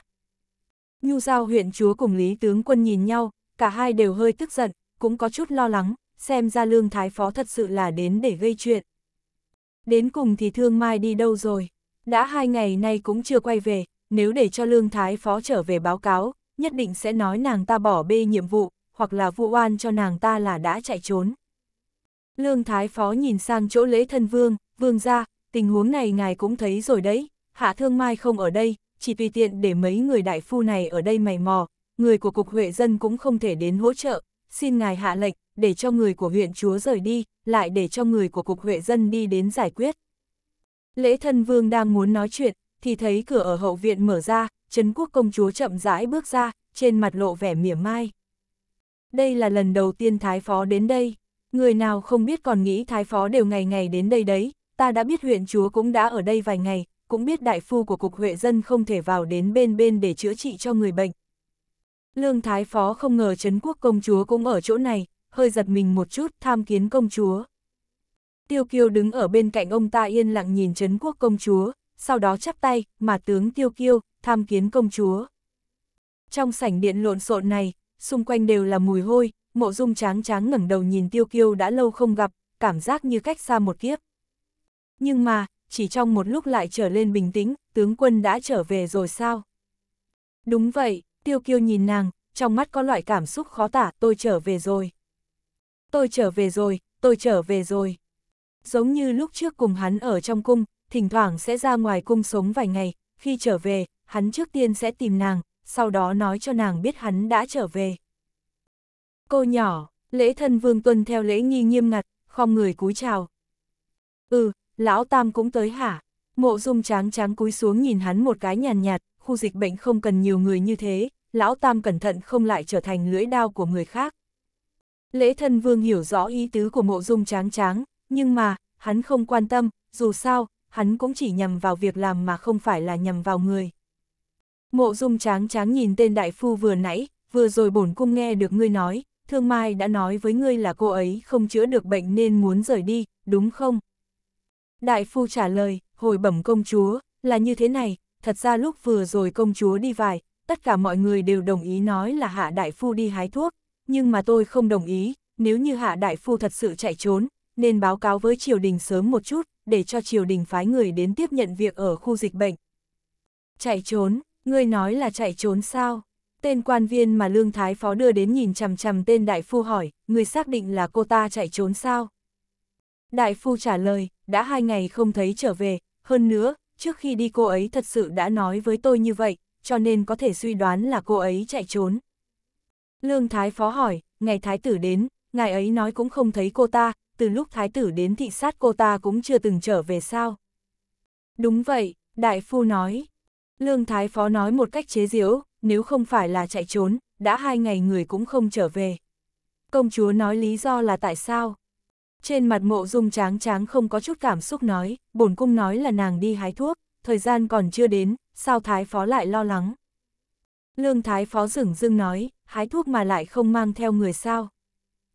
Nhu Giao huyện chúa cùng Lý Tướng Quân nhìn nhau, cả hai đều hơi tức giận, cũng có chút lo lắng, xem ra Lương Thái Phó thật sự là đến để gây chuyện. Đến cùng thì Thương Mai đi đâu rồi? Đã hai ngày nay cũng chưa quay về, nếu để cho Lương Thái Phó trở về báo cáo, nhất định sẽ nói nàng ta bỏ bê nhiệm vụ, hoặc là vụ oan cho nàng ta là đã chạy trốn. Lương Thái Phó nhìn sang chỗ lễ thân vương, vương ra, tình huống này ngài cũng thấy rồi đấy, hạ thương mai không ở đây, chỉ tùy tiện để mấy người đại phu này ở đây mày mò, người của cục huệ dân cũng không thể đến hỗ trợ, xin ngài hạ lệnh, để cho người của huyện chúa rời đi, lại để cho người của cục huệ dân đi đến giải quyết. Lễ thân vương đang muốn nói chuyện, thì thấy cửa ở hậu viện mở ra, Trấn quốc công chúa chậm rãi bước ra, trên mặt lộ vẻ mỉa mai. Đây là lần đầu tiên Thái Phó đến đây. Người nào không biết còn nghĩ thái phó đều ngày ngày đến đây đấy, ta đã biết huyện chúa cũng đã ở đây vài ngày, cũng biết đại phu của cục huệ dân không thể vào đến bên bên để chữa trị cho người bệnh. Lương thái phó không ngờ Trấn quốc công chúa cũng ở chỗ này, hơi giật mình một chút tham kiến công chúa. Tiêu kiêu đứng ở bên cạnh ông ta yên lặng nhìn Trấn quốc công chúa, sau đó chắp tay, mà tướng tiêu kiêu, tham kiến công chúa. Trong sảnh điện lộn xộn này, xung quanh đều là mùi hôi, mộ dung tráng tráng ngẩng đầu nhìn tiêu kiêu đã lâu không gặp, cảm giác như cách xa một kiếp. Nhưng mà, chỉ trong một lúc lại trở lên bình tĩnh, tướng quân đã trở về rồi sao? Đúng vậy, tiêu kiêu nhìn nàng, trong mắt có loại cảm xúc khó tả, tôi trở về rồi. Tôi trở về rồi, tôi trở về rồi. Giống như lúc trước cùng hắn ở trong cung, thỉnh thoảng sẽ ra ngoài cung sống vài ngày, khi trở về, hắn trước tiên sẽ tìm nàng, sau đó nói cho nàng biết hắn đã trở về. Cô nhỏ, lễ thân vương tuân theo lễ nghi nghiêm ngặt, khom người cúi chào. Ừ, lão tam cũng tới hả? Mộ dung tráng tráng cúi xuống nhìn hắn một cái nhàn nhạt, nhạt, khu dịch bệnh không cần nhiều người như thế, lão tam cẩn thận không lại trở thành lưỡi đao của người khác. Lễ thân vương hiểu rõ ý tứ của mộ dung tráng tráng, nhưng mà, hắn không quan tâm, dù sao, hắn cũng chỉ nhằm vào việc làm mà không phải là nhằm vào người. Mộ dung tráng tráng nhìn tên đại phu vừa nãy, vừa rồi bổn cung nghe được ngươi nói, Thương Mai đã nói với ngươi là cô ấy không chữa được bệnh nên muốn rời đi, đúng không? Đại phu trả lời, hồi bẩm công chúa, là như thế này, thật ra lúc vừa rồi công chúa đi vài, tất cả mọi người đều đồng ý nói là hạ đại phu đi hái thuốc, nhưng mà tôi không đồng ý, nếu như hạ đại phu thật sự chạy trốn, nên báo cáo với triều đình sớm một chút, để cho triều đình phái người đến tiếp nhận việc ở khu dịch bệnh. Chạy trốn, ngươi nói là chạy trốn sao? Tên quan viên mà Lương Thái Phó đưa đến nhìn chằm chằm tên đại phu hỏi, người xác định là cô ta chạy trốn sao? Đại phu trả lời, đã hai ngày không thấy trở về, hơn nữa, trước khi đi cô ấy thật sự đã nói với tôi như vậy, cho nên có thể suy đoán là cô ấy chạy trốn. Lương Thái Phó hỏi, ngày Thái tử đến, ngài ấy nói cũng không thấy cô ta, từ lúc Thái tử đến thị sát cô ta cũng chưa từng trở về sao. Đúng vậy, Đại Phu nói, Lương Thái Phó nói một cách chế giễu, nếu không phải là chạy trốn, đã hai ngày người cũng không trở về. Công chúa nói lý do là tại sao? Trên mặt mộ dung tráng tráng không có chút cảm xúc nói, bổn cung nói là nàng đi hái thuốc, thời gian còn chưa đến, sao Thái Phó lại lo lắng? Lương Thái Phó rửng dưng nói, hái thuốc mà lại không mang theo người sao?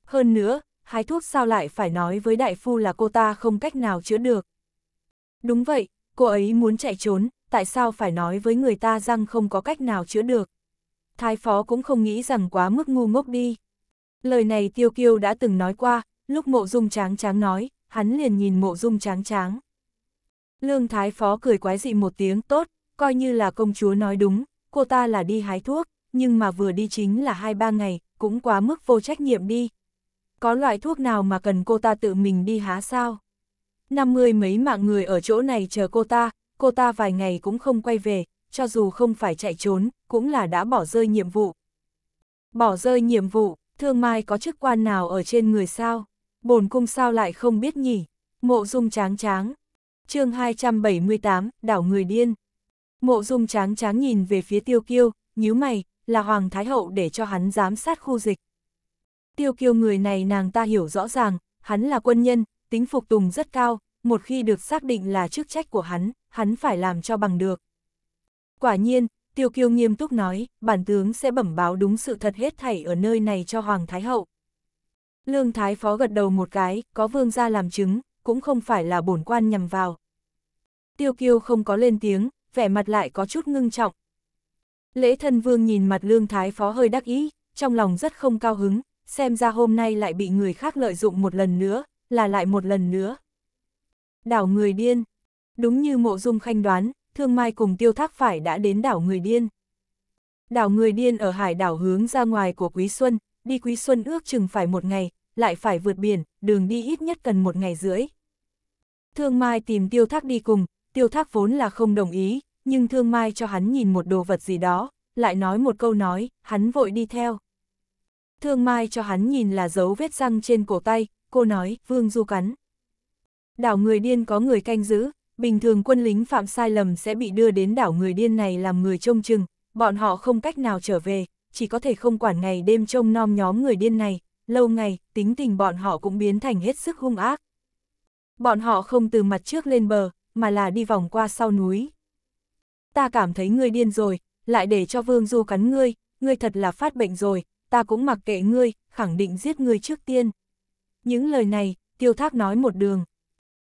Hơn nữa, hái thuốc sao lại phải nói với đại phu là cô ta không cách nào chữa được? Đúng vậy, cô ấy muốn chạy trốn, tại sao phải nói với người ta rằng không có cách nào chữa được. Thái phó cũng không nghĩ rằng quá mức ngu ngốc đi. Lời này Tiêu Kiêu đã từng nói qua, lúc mộ dung tráng tráng nói, hắn liền nhìn mộ dung tráng tráng. Lương Thái phó cười quái dị một tiếng tốt, coi như là công chúa nói đúng, cô ta là đi hái thuốc, nhưng mà vừa đi chính là hai ba ngày, cũng quá mức vô trách nhiệm đi. Có loại thuốc nào mà cần cô ta tự mình đi há sao? Năm mươi mấy mạng người ở chỗ này chờ cô ta, cô ta vài ngày cũng không quay về, cho dù không phải chạy trốn, cũng là đã bỏ rơi nhiệm vụ. Bỏ rơi nhiệm vụ, thương mai có chức quan nào ở trên người sao? Bồn cung sao lại không biết nhỉ? Mộ dung tráng tráng. chương 278, đảo người điên. Mộ dung tráng tráng nhìn về phía tiêu kiêu, nhíu mày, là Hoàng Thái Hậu để cho hắn giám sát khu dịch. Tiêu kiêu người này nàng ta hiểu rõ ràng, hắn là quân nhân, tính phục tùng rất cao, một khi được xác định là chức trách của hắn, hắn phải làm cho bằng được. Quả nhiên, Tiêu Kiêu nghiêm túc nói, bản tướng sẽ bẩm báo đúng sự thật hết thảy ở nơi này cho Hoàng Thái Hậu. Lương Thái Phó gật đầu một cái, có vương gia làm chứng, cũng không phải là bổn quan nhằm vào. Tiêu Kiêu không có lên tiếng, vẻ mặt lại có chút ngưng trọng. Lễ thân vương nhìn mặt Lương Thái Phó hơi đắc ý, trong lòng rất không cao hứng, xem ra hôm nay lại bị người khác lợi dụng một lần nữa, là lại một lần nữa. Đảo người điên. Đúng như mộ dung khanh đoán, thương mai cùng tiêu thác phải đã đến đảo người điên. Đảo người điên ở hải đảo hướng ra ngoài của Quý Xuân, đi Quý Xuân ước chừng phải một ngày, lại phải vượt biển, đường đi ít nhất cần một ngày rưỡi. Thương Mai tìm Tiêu Thác đi cùng, Tiêu Thác vốn là không đồng ý, nhưng Thương Mai cho hắn nhìn một đồ vật gì đó, lại nói một câu nói, hắn vội đi theo. Thương Mai cho hắn nhìn là dấu vết răng trên cổ tay, cô nói, Vương Du cắn. Đảo người điên có người canh giữ, bình thường quân lính phạm sai lầm sẽ bị đưa đến đảo người điên này làm người trông chừng, bọn họ không cách nào trở về, chỉ có thể không quản ngày đêm trông nom nhóm người điên này, lâu ngày, tính tình bọn họ cũng biến thành hết sức hung ác. Bọn họ không từ mặt trước lên bờ, mà là đi vòng qua sau núi. Ta cảm thấy ngươi điên rồi, lại để cho vương du cắn ngươi, ngươi thật là phát bệnh rồi, ta cũng mặc kệ ngươi, khẳng định giết ngươi trước tiên. Những lời này, tiêu thác nói một đường.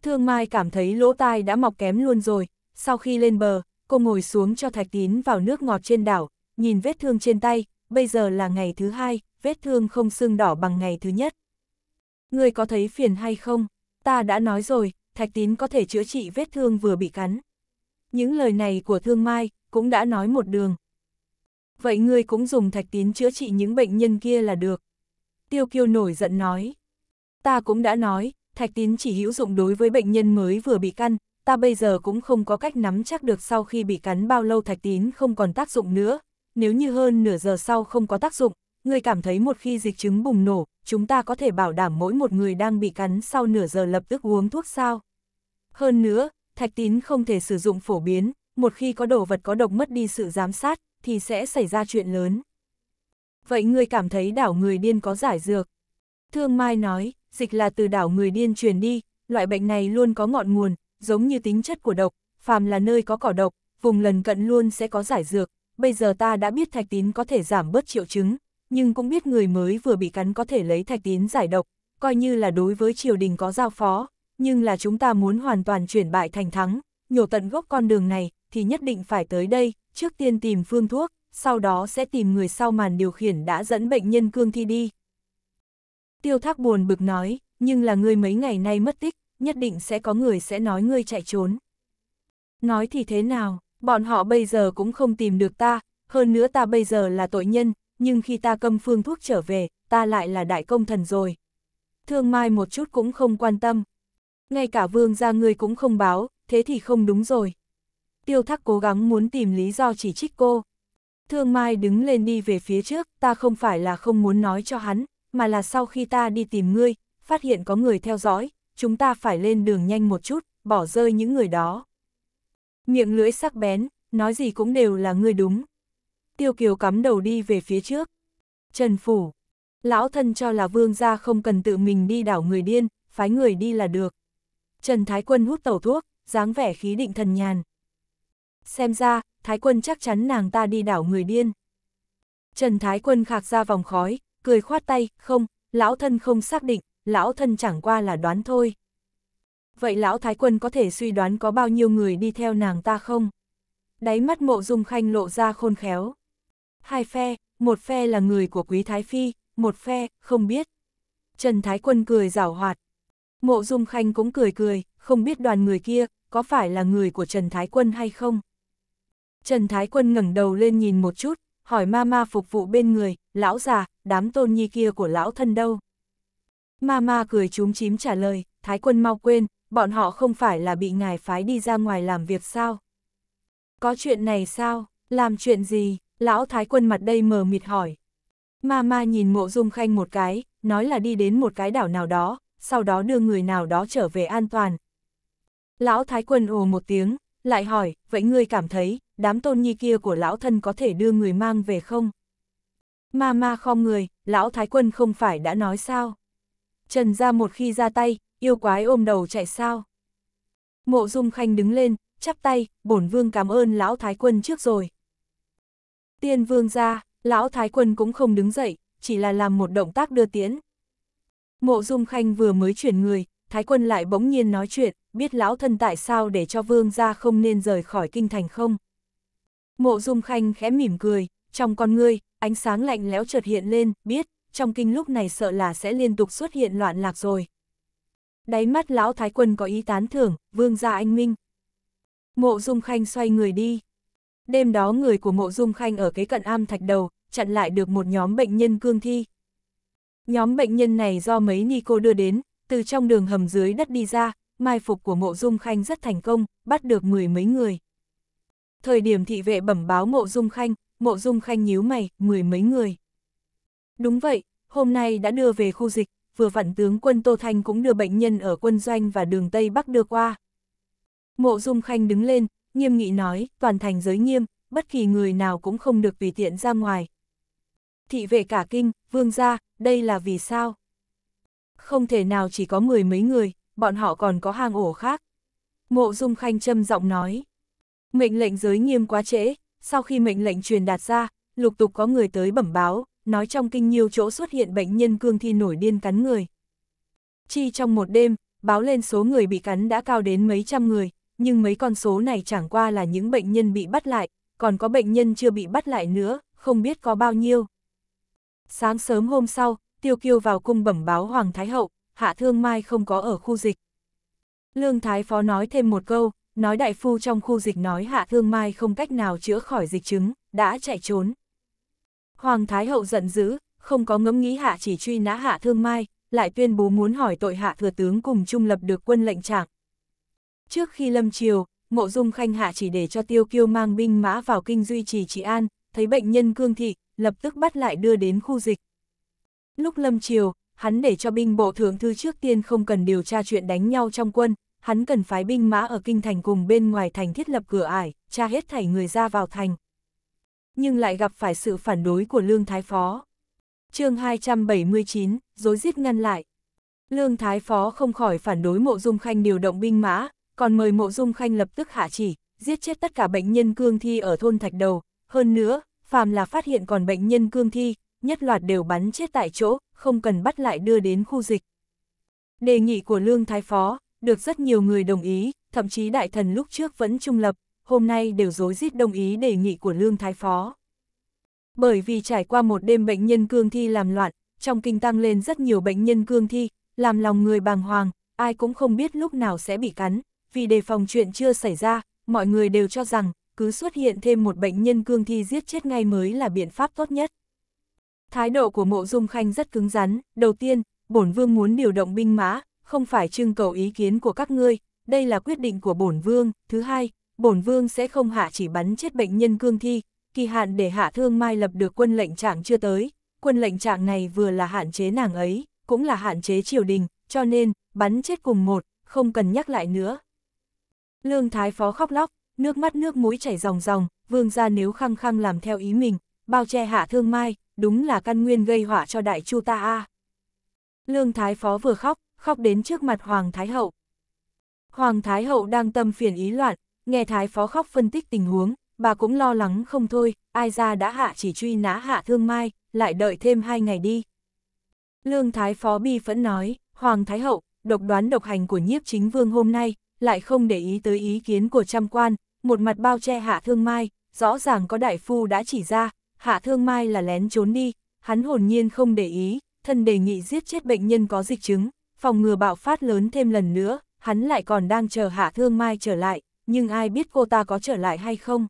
Thương Mai cảm thấy lỗ tai đã mọc kém luôn rồi, sau khi lên bờ, cô ngồi xuống cho Thạch Tín vào nước ngọt trên đảo, nhìn vết thương trên tay, bây giờ là ngày thứ hai, vết thương không sưng đỏ bằng ngày thứ nhất. Người có thấy phiền hay không? Ta đã nói rồi, Thạch Tín có thể chữa trị vết thương vừa bị cắn. Những lời này của Thương Mai cũng đã nói một đường. Vậy ngươi cũng dùng Thạch Tín chữa trị những bệnh nhân kia là được. Tiêu Kiêu nổi giận nói. Ta cũng đã nói, thạch tín chỉ hữu dụng đối với bệnh nhân mới vừa bị căn, ta bây giờ cũng không có cách nắm chắc được sau khi bị cắn bao lâu thạch tín không còn tác dụng nữa, nếu như hơn nửa giờ sau không có tác dụng, người cảm thấy một khi dịch chứng bùng nổ, chúng ta có thể bảo đảm mỗi một người đang bị cắn sau nửa giờ lập tức uống thuốc sao. Hơn nữa, thạch tín không thể sử dụng phổ biến, một khi có đồ vật có độc mất đi sự giám sát, thì sẽ xảy ra chuyện lớn. Vậy người cảm thấy đảo người điên có giải dược? Thương Mai nói, dịch là từ đảo người điên truyền đi, loại bệnh này luôn có ngọn nguồn, giống như tính chất của độc, phàm là nơi có cỏ độc, vùng lần cận luôn sẽ có giải dược, bây giờ ta đã biết thạch tín có thể giảm bớt triệu chứng, nhưng cũng biết người mới vừa bị cắn có thể lấy thạch tín giải độc, coi như là đối với triều đình có giao phó, nhưng là chúng ta muốn hoàn toàn chuyển bại thành thắng, nhổ tận gốc con đường này, thì nhất định phải tới đây, trước tiên tìm phương thuốc, sau đó sẽ tìm người sau màn điều khiển đã dẫn bệnh nhân cương thi đi. Tiêu thác buồn bực nói, nhưng là ngươi mấy ngày nay mất tích, nhất định sẽ có người sẽ nói ngươi chạy trốn. Nói thì thế nào, bọn họ bây giờ cũng không tìm được ta, hơn nữa ta bây giờ là tội nhân, nhưng khi ta cầm phương thuốc trở về, ta lại là đại công thần rồi. Thương Mai một chút cũng không quan tâm. Ngay cả vương gia ngươi cũng không báo, thế thì không đúng rồi. Tiêu thắc cố gắng muốn tìm lý do chỉ trích cô. Thương Mai đứng lên đi về phía trước, ta không phải là không muốn nói cho hắn, mà là sau khi ta đi tìm ngươi, phát hiện có người theo dõi, chúng ta phải lên đường nhanh một chút, bỏ rơi những người đó. Miệng lưỡi sắc bén, nói gì cũng đều là ngươi đúng. Tiêu Kiều cắm đầu đi về phía trước. Trần Phủ, lão thân cho là vương gia không cần tự mình đi đảo người điên, phái người đi là được. Trần Thái Quân hút tẩu thuốc, dáng vẻ khí định thần nhàn. Xem ra, Thái Quân chắc chắn nàng ta đi đảo người điên. Trần Thái Quân khạc ra vòng khói, cười khoát tay, không, lão thân không xác định, lão thân chẳng qua là đoán thôi. Vậy lão thái quân có thể suy đoán có bao nhiêu người đi theo nàng ta không? Đáy mắt mộ dung khanh lộ ra khôn khéo. Hai phe, một phe là người của quý thái phi, một phe, không biết. Trần thái quân cười rảo hoạt. Mộ dung khanh cũng cười cười, không biết đoàn người kia, có phải là người của Trần Thái Quân hay không? Trần Thái Quân ngẩng đầu lên nhìn một chút, hỏi ma ma phục vụ bên người, lão già, đám tôn nhi kia của lão thân đâu. Ma ma cười trúng chím trả lời, thái quân mau quên, bọn họ không phải là bị ngài phái đi ra ngoài làm việc sao? Có chuyện này sao? Làm chuyện gì? Lão thái quân mặt đây mờ mịt hỏi. Ma ma nhìn mộ dung khanh một cái, nói là đi đến một cái đảo nào đó, sau đó đưa người nào đó trở về an toàn. Lão thái quân ồ một tiếng, lại hỏi, vậy ngươi cảm thấy, đám tôn nhi kia của lão thân có thể đưa người mang về không? Ma ma khom người, lão thái quân không phải đã nói sao? Trần ra một khi ra tay, yêu quái ôm đầu chạy sao? Mộ dung khanh đứng lên, chắp tay, bổn vương cảm ơn lão thái quân trước rồi. Tiên vương ra, lão thái quân cũng không đứng dậy, chỉ là làm một động tác đưa tiễn. Mộ dung khanh vừa mới chuyển người, thái quân lại bỗng nhiên nói chuyện, biết lão thân tại sao để cho vương ra không nên rời khỏi kinh thành không? Mộ dung khanh khẽ mỉm cười, trong con ngươi, ánh sáng lạnh lẽo chợt hiện lên, biết, trong kinh lúc này sợ là sẽ liên tục xuất hiện loạn lạc rồi. Đáy mắt lão thái quân có ý tán thưởng, vương gia anh minh. Mộ Dung Khanh xoay người đi. Đêm đó người của Mộ Dung Khanh ở cái cận am thạch đầu, chặn lại được một nhóm bệnh nhân cương thi. Nhóm bệnh nhân này do mấy ni cô đưa đến, từ trong đường hầm dưới đất đi ra, mai phục của Mộ Dung Khanh rất thành công, bắt được mười mấy người. Thời điểm thị vệ bẩm báo Mộ Dung Khanh, mộ dung khanh nhíu mày, mười mấy người. Đúng vậy, hôm nay đã đưa về khu dịch, vừa vặn tướng quân Tô Thanh cũng đưa bệnh nhân ở quân doanh và đường Tây Bắc đưa qua. Mộ dung khanh đứng lên, nghiêm nghị nói, toàn thành giới nghiêm, bất kỳ người nào cũng không được tùy tiện ra ngoài. Thị vệ cả kinh, vương gia, đây là vì sao? Không thể nào chỉ có mười mấy người, bọn họ còn có hang ổ khác. Mộ Dung Khanh châm giọng nói. Mệnh lệnh giới nghiêm quá trễ, sau khi mệnh lệnh truyền đạt ra, lục tục có người tới bẩm báo, nói trong kinh nhiều chỗ xuất hiện bệnh nhân cương thi nổi điên cắn người. Chi trong một đêm, báo lên số người bị cắn đã cao đến mấy trăm người, nhưng mấy con số này chẳng qua là những bệnh nhân bị bắt lại, còn có bệnh nhân chưa bị bắt lại nữa, không biết có bao nhiêu. Sáng sớm hôm sau, Tiêu Kiêu vào cung bẩm báo Hoàng Thái Hậu, Hạ Thương Mai không có ở khu dịch. Lương Thái Phó nói thêm một câu, nói đại phu trong khu dịch nói hạ thương mai không cách nào chữa khỏi dịch chứng, đã chạy trốn. Hoàng Thái Hậu giận dữ, không có ngẫm nghĩ hạ chỉ truy nã hạ thương mai, lại tuyên bố muốn hỏi tội hạ thừa tướng cùng trung lập được quân lệnh trạng. Trước khi lâm triều, mộ dung khanh hạ chỉ để cho tiêu kiêu mang binh mã vào kinh duy trì trị an, thấy bệnh nhân cương thị, lập tức bắt lại đưa đến khu dịch. Lúc lâm triều, hắn để cho binh bộ thượng thư trước tiên không cần điều tra chuyện đánh nhau trong quân, hắn cần phái binh mã ở kinh thành cùng bên ngoài thành thiết lập cửa ải, tra hết thảy người ra vào thành. Nhưng lại gặp phải sự phản đối của Lương Thái Phó. chương 279, dối giết ngăn lại. Lương Thái Phó không khỏi phản đối Mộ Dung Khanh điều động binh mã, còn mời Mộ Dung Khanh lập tức hạ chỉ, giết chết tất cả bệnh nhân cương thi ở thôn Thạch Đầu. Hơn nữa, phàm là phát hiện còn bệnh nhân cương thi, nhất loạt đều bắn chết tại chỗ, không cần bắt lại đưa đến khu dịch. Đề nghị của Lương Thái Phó, được rất nhiều người đồng ý, thậm chí đại thần lúc trước vẫn trung lập, hôm nay đều dối rít đồng ý đề nghị của Lương Thái Phó. Bởi vì trải qua một đêm bệnh nhân cương thi làm loạn, trong kinh tăng lên rất nhiều bệnh nhân cương thi, làm lòng người bàng hoàng, ai cũng không biết lúc nào sẽ bị cắn, vì đề phòng chuyện chưa xảy ra, mọi người đều cho rằng, cứ xuất hiện thêm một bệnh nhân cương thi giết chết ngay mới là biện pháp tốt nhất. Thái độ của mộ dung khanh rất cứng rắn, đầu tiên, bổn vương muốn điều động binh mã, không phải trưng cầu ý kiến của các ngươi, đây là quyết định của bổn vương, thứ hai, bổn vương sẽ không hạ chỉ bắn chết bệnh nhân cương thi, kỳ hạn để hạ thương mai lập được quân lệnh trạng chưa tới, quân lệnh trạng này vừa là hạn chế nàng ấy, cũng là hạn chế triều đình, cho nên, bắn chết cùng một, không cần nhắc lại nữa. Lương Thái Phó khóc lóc, nước mắt nước mũi chảy ròng ròng, vương gia nếu khăng khăng làm theo ý mình, bao che hạ thương mai, đúng là căn nguyên gây họa cho đại chu ta a. Lương Thái Phó vừa khóc, khóc đến trước mặt Hoàng Thái Hậu. Hoàng Thái Hậu đang tâm phiền ý loạn, nghe Thái Phó khóc phân tích tình huống, bà cũng lo lắng không thôi, ai ra đã hạ chỉ truy nã hạ thương mai, lại đợi thêm hai ngày đi. Lương Thái Phó Bi vẫn nói, Hoàng Thái Hậu, độc đoán độc hành của nhiếp chính vương hôm nay, lại không để ý tới ý kiến của trăm quan, một mặt bao che hạ thương mai, rõ ràng có đại phu đã chỉ ra, hạ thương mai là lén trốn đi, hắn hồn nhiên không để ý, thân đề nghị giết chết bệnh nhân có dịch chứng, phòng ngừa bạo phát lớn thêm lần nữa, hắn lại còn đang chờ Hạ Thương Mai trở lại, nhưng ai biết cô ta có trở lại hay không.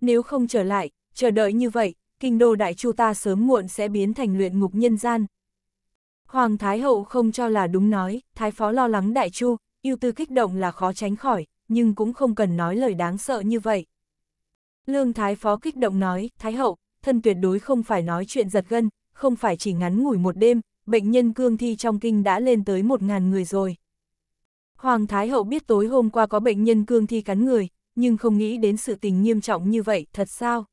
Nếu không trở lại, chờ đợi như vậy, kinh đô đại chu ta sớm muộn sẽ biến thành luyện ngục nhân gian. Hoàng Thái Hậu không cho là đúng nói, Thái Phó lo lắng đại chu, ưu tư kích động là khó tránh khỏi, nhưng cũng không cần nói lời đáng sợ như vậy. Lương Thái Phó kích động nói, Thái Hậu, thân tuyệt đối không phải nói chuyện giật gân, không phải chỉ ngắn ngủi một đêm, bệnh nhân cương thi trong kinh đã lên tới 1.000 người rồi. Hoàng Thái Hậu biết tối hôm qua có bệnh nhân cương thi cắn người, nhưng không nghĩ đến sự tình nghiêm trọng như vậy, thật sao?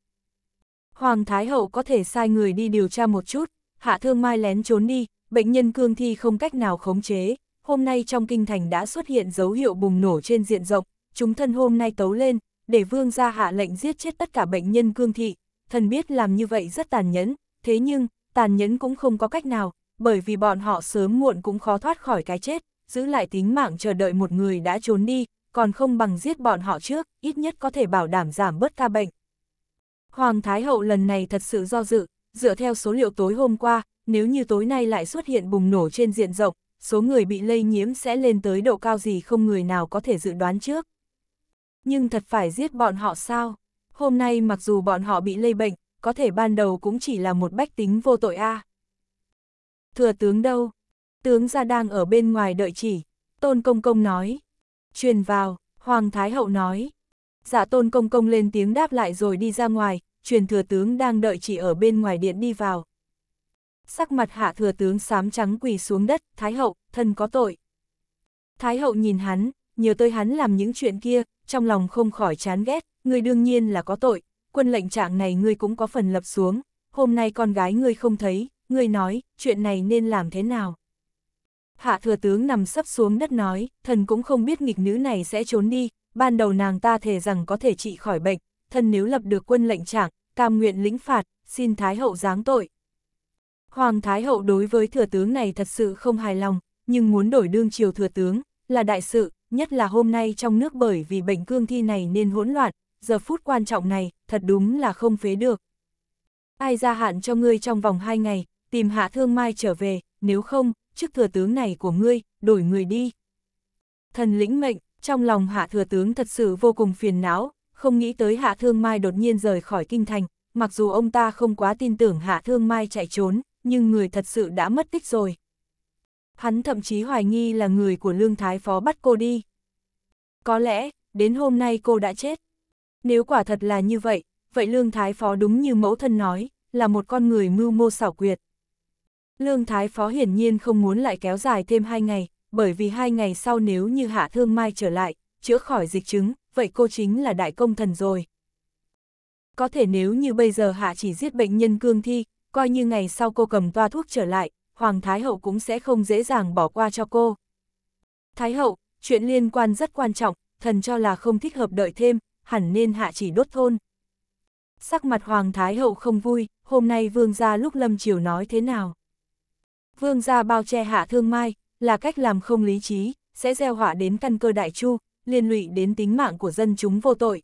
Hoàng Thái Hậu có thể sai người đi điều tra một chút, Hạ Thương Mai lén trốn đi, bệnh nhân cương thi không cách nào khống chế, hôm nay trong kinh thành đã xuất hiện dấu hiệu bùng nổ trên diện rộng, chúng thân hôm nay tấu lên, để vương ra hạ lệnh giết chết tất cả bệnh nhân cương thị, thần biết làm như vậy rất tàn nhẫn, thế nhưng, tàn nhẫn cũng không có cách nào, bởi vì bọn họ sớm muộn cũng khó thoát khỏi cái chết, giữ lại tính mạng chờ đợi một người đã trốn đi, còn không bằng giết bọn họ trước, ít nhất có thể bảo đảm giảm bớt ca bệnh. Hoàng Thái Hậu lần này thật sự do dự, dựa theo số liệu tối hôm qua, nếu như tối nay lại xuất hiện bùng nổ trên diện rộng, số người bị lây nhiễm sẽ lên tới độ cao gì không người nào có thể dự đoán trước. Nhưng thật phải giết bọn họ sao? Hôm nay mặc dù bọn họ bị lây bệnh, có thể ban đầu cũng chỉ là một bách tính vô tội a. À. Thừa tướng đâu? Tướng ra đang ở bên ngoài đợi chỉ. Tôn Công Công nói. Truyền vào, Hoàng Thái Hậu nói. Dạ Tôn Công Công lên tiếng đáp lại rồi đi ra ngoài, truyền thừa tướng đang đợi chỉ ở bên ngoài điện đi vào. Sắc mặt hạ thừa tướng sám trắng quỳ xuống đất, Thái Hậu, thân có tội. Thái Hậu nhìn hắn, nhớ tới hắn làm những chuyện kia, trong lòng không khỏi chán ghét, người đương nhiên là có tội, quân lệnh trạng này ngươi cũng có phần lập xuống, hôm nay con gái ngươi không thấy, người nói, chuyện này nên làm thế nào? Hạ thừa tướng nằm sắp xuống đất nói, thần cũng không biết nghịch nữ này sẽ trốn đi, ban đầu nàng ta thề rằng có thể trị khỏi bệnh, thần nếu lập được quân lệnh trạng, cam nguyện lĩnh phạt, xin Thái Hậu giáng tội. Hoàng Thái Hậu đối với thừa tướng này thật sự không hài lòng, nhưng muốn đổi đương triều thừa tướng, là đại sự, nhất là hôm nay trong nước bởi vì bệnh cương thi này nên hỗn loạn, giờ phút quan trọng này, thật đúng là không phế được. Ai ra hạn cho ngươi trong vòng 2 ngày, tìm hạ thương mai trở về, nếu không, chức thừa tướng này của ngươi, đổi người đi. Thần lĩnh mệnh, trong lòng hạ thừa tướng thật sự vô cùng phiền não, không nghĩ tới hạ thương mai đột nhiên rời khỏi kinh thành, mặc dù ông ta không quá tin tưởng hạ thương mai chạy trốn, nhưng người thật sự đã mất tích rồi. Hắn thậm chí hoài nghi là người của lương thái phó bắt cô đi. Có lẽ, đến hôm nay cô đã chết. Nếu quả thật là như vậy, vậy lương thái phó đúng như mẫu thân nói, là một con người mưu mô xảo quyệt, Lương Thái Phó hiển nhiên không muốn lại kéo dài thêm hai ngày, bởi vì hai ngày sau nếu như Hạ Thương Mai trở lại, chữa khỏi dịch chứng, vậy cô chính là đại công thần rồi. Có thể nếu như bây giờ Hạ chỉ giết bệnh nhân cương thi, coi như ngày sau cô cầm toa thuốc trở lại, Hoàng Thái Hậu cũng sẽ không dễ dàng bỏ qua cho cô. Thái Hậu, chuyện liên quan rất quan trọng, thần cho là không thích hợp đợi thêm, hẳn nên Hạ chỉ đốt thôn. Sắc mặt Hoàng Thái Hậu không vui, hôm nay vương gia lúc lâm chiều nói thế nào? vương gia bao che hạ thương mai, là cách làm không lý trí, sẽ gieo họa đến căn cơ đại chu, liên lụy đến tính mạng của dân chúng vô tội.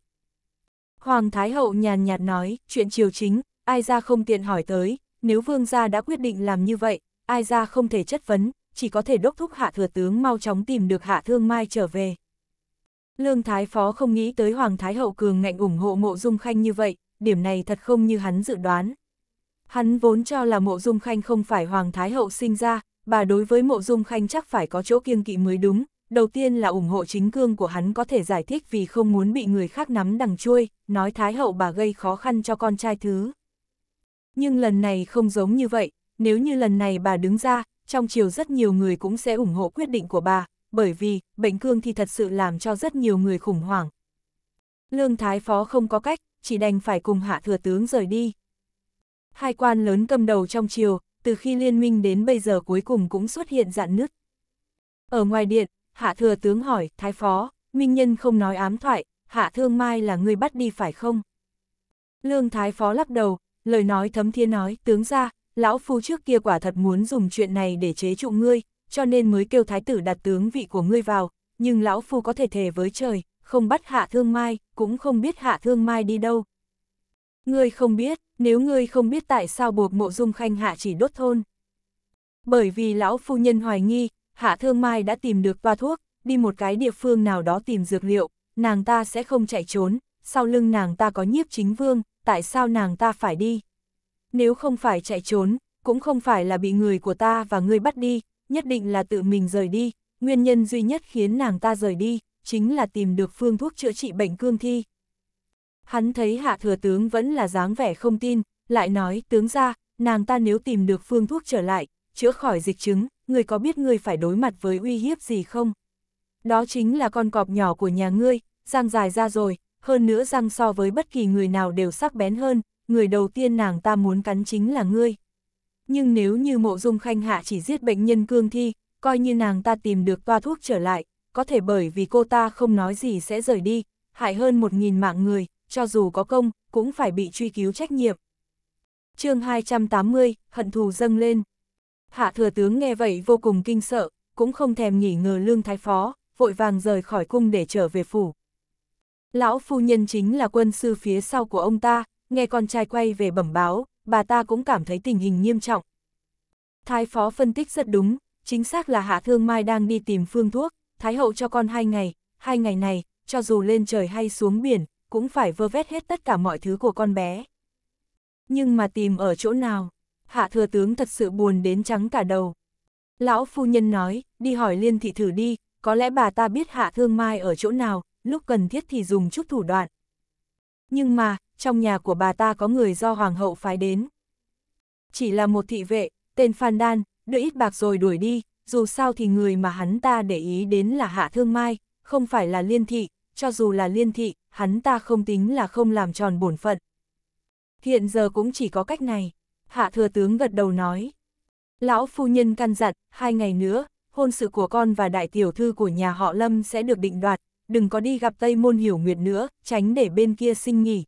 Hoàng Thái Hậu nhàn nhạt nói, chuyện triều chính, ai ra không tiện hỏi tới, nếu vương gia đã quyết định làm như vậy, ai ra không thể chất vấn, chỉ có thể đốc thúc hạ thừa tướng mau chóng tìm được hạ thương mai trở về. Lương Thái Phó không nghĩ tới Hoàng Thái Hậu cường ngạnh ủng hộ mộ dung khanh như vậy, điểm này thật không như hắn dự đoán. Hắn vốn cho là mộ dung khanh không phải Hoàng Thái Hậu sinh ra, bà đối với mộ dung khanh chắc phải có chỗ kiêng kỵ mới đúng, đầu tiên là ủng hộ chính cương của hắn có thể giải thích vì không muốn bị người khác nắm đằng chui. nói Thái Hậu bà gây khó khăn cho con trai thứ. Nhưng lần này không giống như vậy, nếu như lần này bà đứng ra, trong chiều rất nhiều người cũng sẽ ủng hộ quyết định của bà, bởi vì bệnh cương thì thật sự làm cho rất nhiều người khủng hoảng. Lương Thái Phó không có cách, chỉ đành phải cùng hạ thừa tướng rời đi hai quan lớn cầm đầu trong triều, từ khi liên minh đến bây giờ cuối cùng cũng xuất hiện dạn nứt. Ở ngoài điện, hạ thừa tướng hỏi, thái phó, minh nhân không nói ám thoại, hạ thương mai là người bắt đi phải không? Lương thái phó lắc đầu, lời nói thấm thiên nói, tướng ra, lão phu trước kia quả thật muốn dùng chuyện này để chế trụ ngươi, cho nên mới kêu thái tử đặt tướng vị của ngươi vào, nhưng lão phu có thể thề với trời, không bắt hạ thương mai, cũng không biết hạ thương mai đi đâu, Ngươi không biết, nếu ngươi không biết tại sao buộc mộ dung khanh hạ chỉ đốt thôn. Bởi vì lão phu nhân hoài nghi, hạ thương mai đã tìm được toa thuốc, đi một cái địa phương nào đó tìm dược liệu, nàng ta sẽ không chạy trốn, sau lưng nàng ta có nhiếp chính vương, tại sao nàng ta phải đi? Nếu không phải chạy trốn, cũng không phải là bị người của ta và ngươi bắt đi, nhất định là tự mình rời đi, nguyên nhân duy nhất khiến nàng ta rời đi, chính là tìm được phương thuốc chữa trị bệnh cương thi, hắn thấy hạ thừa tướng vẫn là dáng vẻ không tin, lại nói tướng ra, nàng ta nếu tìm được phương thuốc trở lại, chữa khỏi dịch chứng, người có biết người phải đối mặt với uy hiếp gì không? Đó chính là con cọp nhỏ của nhà ngươi, răng dài ra rồi, hơn nữa răng so với bất kỳ người nào đều sắc bén hơn, người đầu tiên nàng ta muốn cắn chính là ngươi. Nhưng nếu như mộ dung khanh hạ chỉ giết bệnh nhân cương thi, coi như nàng ta tìm được toa thuốc trở lại, có thể bởi vì cô ta không nói gì sẽ rời đi, hại hơn một nghìn mạng người, cho dù có công, cũng phải bị truy cứu trách nhiệm. chương 280, hận thù dâng lên. Hạ thừa tướng nghe vậy vô cùng kinh sợ, cũng không thèm nghỉ ngờ lương thái phó, vội vàng rời khỏi cung để trở về phủ. Lão phu nhân chính là quân sư phía sau của ông ta, nghe con trai quay về bẩm báo, bà ta cũng cảm thấy tình hình nghiêm trọng. Thái phó phân tích rất đúng, chính xác là Hạ Thương Mai đang đi tìm phương thuốc, Thái hậu cho con hai ngày, hai ngày này, cho dù lên trời hay xuống biển, cũng phải vơ vét hết tất cả mọi thứ của con bé. Nhưng mà tìm ở chỗ nào, hạ thừa tướng thật sự buồn đến trắng cả đầu. Lão phu nhân nói, đi hỏi liên thị thử đi, có lẽ bà ta biết hạ thương mai ở chỗ nào, lúc cần thiết thì dùng chút thủ đoạn. Nhưng mà, trong nhà của bà ta có người do hoàng hậu phái đến. Chỉ là một thị vệ, tên Phan Đan, đưa ít bạc rồi đuổi đi, dù sao thì người mà hắn ta để ý đến là hạ thương mai, không phải là liên thị, cho dù là liên thị, hắn ta không tính là không làm tròn bổn phận. Hiện giờ cũng chỉ có cách này, hạ thừa tướng gật đầu nói. Lão phu nhân căn dặn, hai ngày nữa, hôn sự của con và đại tiểu thư của nhà họ Lâm sẽ được định đoạt, đừng có đi gặp Tây Môn Hiểu Nguyệt nữa, tránh để bên kia sinh nghỉ.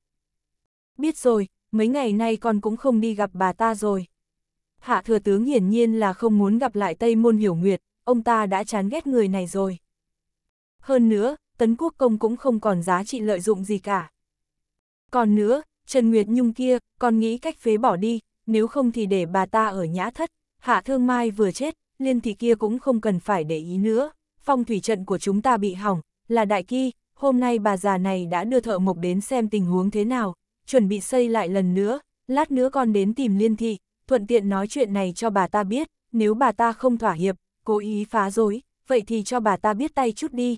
Biết rồi, mấy ngày nay con cũng không đi gặp bà ta rồi. Hạ thừa tướng hiển nhiên là không muốn gặp lại Tây Môn Hiểu Nguyệt, ông ta đã chán ghét người này rồi. Hơn nữa, Tấn Quốc Công cũng không còn giá trị lợi dụng gì cả. Còn nữa, Trần Nguyệt Nhung kia, còn nghĩ cách phế bỏ đi, nếu không thì để bà ta ở nhã thất, hạ thương mai vừa chết, liên thị kia cũng không cần phải để ý nữa, phong thủy trận của chúng ta bị hỏng, là đại kỳ, hôm nay bà già này đã đưa thợ mộc đến xem tình huống thế nào, chuẩn bị xây lại lần nữa, lát nữa con đến tìm liên thị, thuận tiện nói chuyện này cho bà ta biết, nếu bà ta không thỏa hiệp, cố ý phá dối, vậy thì cho bà ta biết tay chút đi,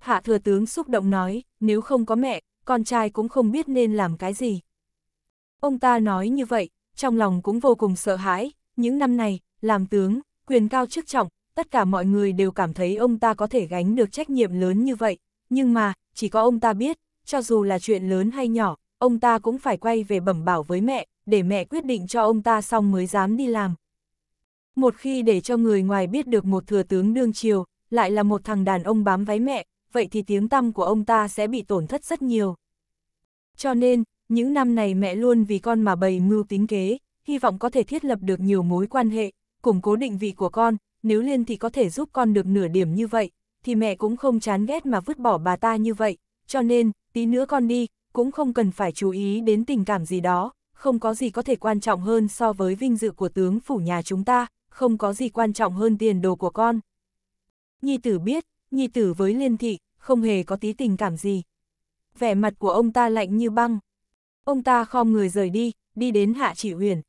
hạ thừa tướng xúc động nói, nếu không có mẹ, con trai cũng không biết nên làm cái gì. Ông ta nói như vậy, trong lòng cũng vô cùng sợ hãi, những năm này, làm tướng, quyền cao chức trọng, tất cả mọi người đều cảm thấy ông ta có thể gánh được trách nhiệm lớn như vậy, nhưng mà, chỉ có ông ta biết, cho dù là chuyện lớn hay nhỏ, ông ta cũng phải quay về bẩm bảo với mẹ, để mẹ quyết định cho ông ta xong mới dám đi làm. Một khi để cho người ngoài biết được một thừa tướng đương triều, lại là một thằng đàn ông bám váy mẹ, vậy thì tiếng tăm của ông ta sẽ bị tổn thất rất nhiều. Cho nên, những năm này mẹ luôn vì con mà bày mưu tính kế, hy vọng có thể thiết lập được nhiều mối quan hệ, củng cố định vị của con, nếu liên thì có thể giúp con được nửa điểm như vậy, thì mẹ cũng không chán ghét mà vứt bỏ bà ta như vậy, cho nên, tí nữa con đi, cũng không cần phải chú ý đến tình cảm gì đó, không có gì có thể quan trọng hơn so với vinh dự của tướng phủ nhà chúng ta, không có gì quan trọng hơn tiền đồ của con. Nhi tử biết, nhi tử với liên thị, không hề có tí tình cảm gì. Vẻ mặt của ông ta lạnh như băng. Ông ta khom người rời đi, đi đến Hạ trị Uyển.